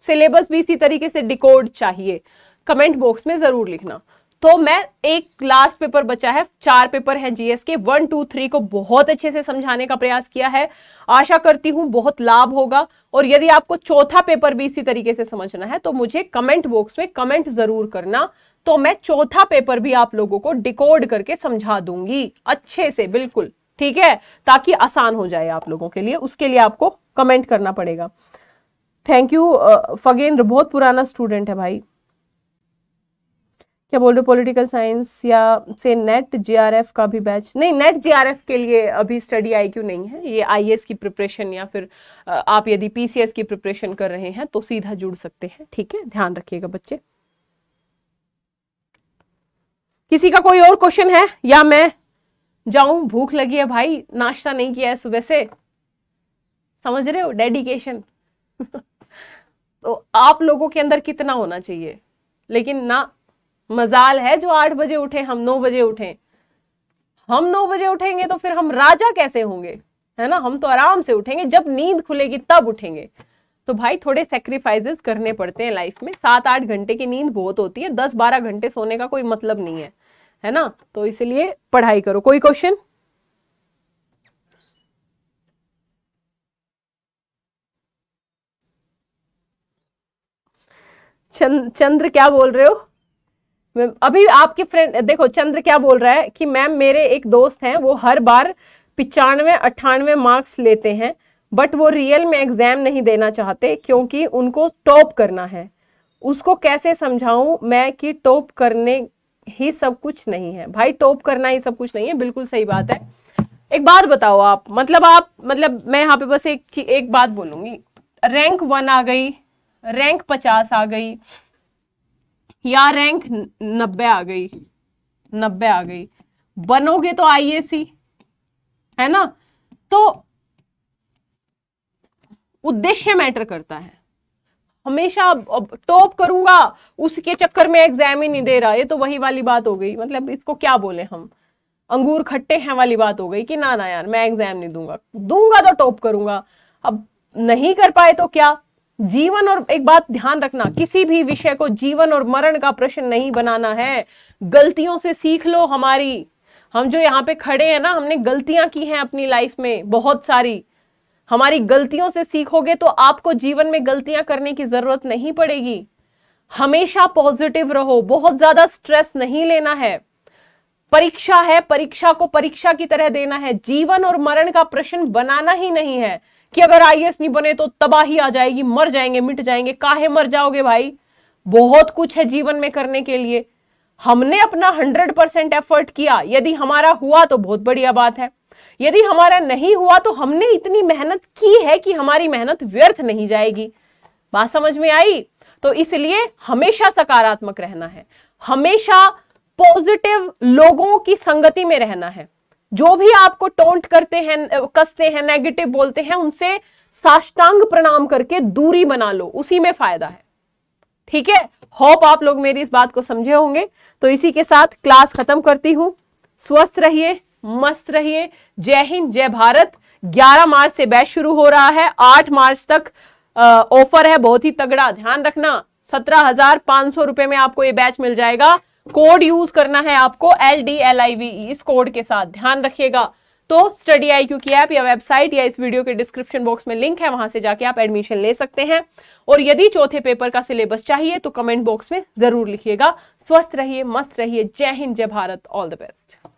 सिलेबस भी इसी तरीके से डिकोड चाहिए कमेंट बॉक्स में जरूर लिखना तो मैं एक लास्ट पेपर बचा है चार पेपर हैं जीएस के वन टू थ्री को बहुत अच्छे से समझाने का प्रयास किया है आशा करती हूं बहुत लाभ होगा और यदि आपको चौथा पेपर भी इसी तरीके से समझना है तो मुझे कमेंट बॉक्स में कमेंट जरूर करना तो मैं चौथा पेपर भी आप लोगों को डिकोड करके समझा दूंगी अच्छे से बिल्कुल ठीक है ताकि आसान हो जाए आप लोगों के लिए उसके लिए आपको कमेंट करना पड़ेगा थैंक यू फगेंद्र बहुत पुराना स्टूडेंट है भाई क्या बोल रहे पॉलिटिकल साइंस या से नेट जीआरएफ का भी बैच नहीं नेट जीआरएफ के लिए अभी स्टडी आईक्यू नहीं है ये आईएएस की प्रिपरेशन या फिर uh, आप यदि पीसीएस की प्रिपरेशन कर रहे हैं तो सीधा जुड़ सकते हैं ठीक है ध्यान रखिएगा बच्चे किसी का कोई और क्वेश्चन है या मैं जाऊं भूख लगी है भाई नाश्ता नहीं किया है सुबह से समझ रहे हो डेडिकेशन (laughs) तो आप लोगों के अंदर कितना होना चाहिए लेकिन ना मजाल है जो आठ बजे उठे हम नौ बजे उठे हम नौ बजे उठेंगे तो फिर हम राजा कैसे होंगे है ना हम तो आराम से उठेंगे जब नींद खुलेगी तब उठेंगे तो भाई थोड़े सेक्रीफाइसेस करने पड़ते हैं लाइफ में सात आठ घंटे की नींद बहुत होती है दस बारह घंटे सोने का कोई मतलब नहीं है है ना तो इसलिए पढ़ाई करो कोई क्वेश्चन चंद्र क्या बोल रहे हो अभी आपके फ्रेंड देखो चंद्र क्या बोल रहा है कि मैम मेरे एक दोस्त हैं वो हर बार पिचानवे अट्ठानवे मार्क्स लेते हैं बट वो रियल में एग्जाम नहीं देना चाहते क्योंकि उनको टॉप करना है उसको कैसे समझाऊं मैं कि टॉप करने ही सब कुछ नहीं है भाई टॉप करना ही सब कुछ नहीं है बिल्कुल सही बात है एक बात बताओ आप मतलब आप मतलब मैं यहाँ पे बस एक एक बात बोलूंगी रैंक वन आ गई रैंक पचास आ गई या रैंक नब्बे आ गई नब्बे आ गई बनोगे तो आईएसी है ना तो उद्देश्य मैटर करता है हमेशा टॉप करूंगा उसके चक्कर में एग्जाम ही नहीं दे रहा ये तो वही वाली बात हो गई मतलब इसको क्या बोले हम अंगूर खट्टे हैं वाली बात हो गई कि ना ना यार मैं एग्जाम नहीं दूंगा दूंगा तो टॉप करूंगा अब नहीं कर पाए तो क्या जीवन और एक बात ध्यान रखना किसी भी विषय को जीवन और मरण का प्रश्न नहीं बनाना है गलतियों से सीख लो हमारी हम जो यहाँ पे खड़े हैं ना हमने गलतियां की हैं अपनी लाइफ में बहुत सारी हमारी गलतियों से सीखोगे तो आपको जीवन में गलतियां करने की जरूरत नहीं पड़ेगी हमेशा पॉजिटिव रहो बहुत ज्यादा स्ट्रेस नहीं लेना है परीक्षा है परीक्षा को परीक्षा की तरह देना है जीवन और मरण का प्रश्न बनाना ही नहीं है कि अगर आई नहीं बने तो तबाही आ जाएगी मर जाएंगे मिट जाएंगे काहे मर जाओगे भाई बहुत कुछ है जीवन में करने के लिए हमने अपना हंड्रेड परसेंट एफर्ट किया यदि हमारा हुआ तो बहुत बढ़िया बात है यदि हमारा नहीं हुआ तो हमने इतनी मेहनत की है कि हमारी मेहनत व्यर्थ नहीं जाएगी बात समझ में आई तो इसलिए हमेशा सकारात्मक रहना है हमेशा पॉजिटिव लोगों की संगति में रहना है जो भी आपको टोंट करते हैं कसते हैं नेगेटिव बोलते हैं उनसे साष्टांग प्रणाम करके दूरी बना लो उसी में फायदा है ठीक है होप आप लोग मेरी इस बात को समझे होंगे तो इसी के साथ क्लास खत्म करती हूं स्वस्थ रहिए मस्त रहिए जय हिंद जय भारत 11 मार्च से बैच शुरू हो रहा है 8 मार्च तक ऑफर है बहुत ही तगड़ा ध्यान रखना सत्रह हजार पांच सौ रुपए में आपको ये बैच मिल जाएगा कोड यूज करना है आपको L D L I V इस कोड के साथ ध्यान रखिएगा तो स्टडी आई क्यू की ऐप या वेबसाइट या इस वीडियो के डिस्क्रिप्शन बॉक्स में लिंक है वहां से जाके आप एडमिशन ले सकते हैं और यदि चौथे पेपर का सिलेबस चाहिए तो कमेंट बॉक्स में जरूर लिखिएगा स्वस्थ रहिए मस्त रहिए जय हिंद जय भारत ऑल द बेस्ट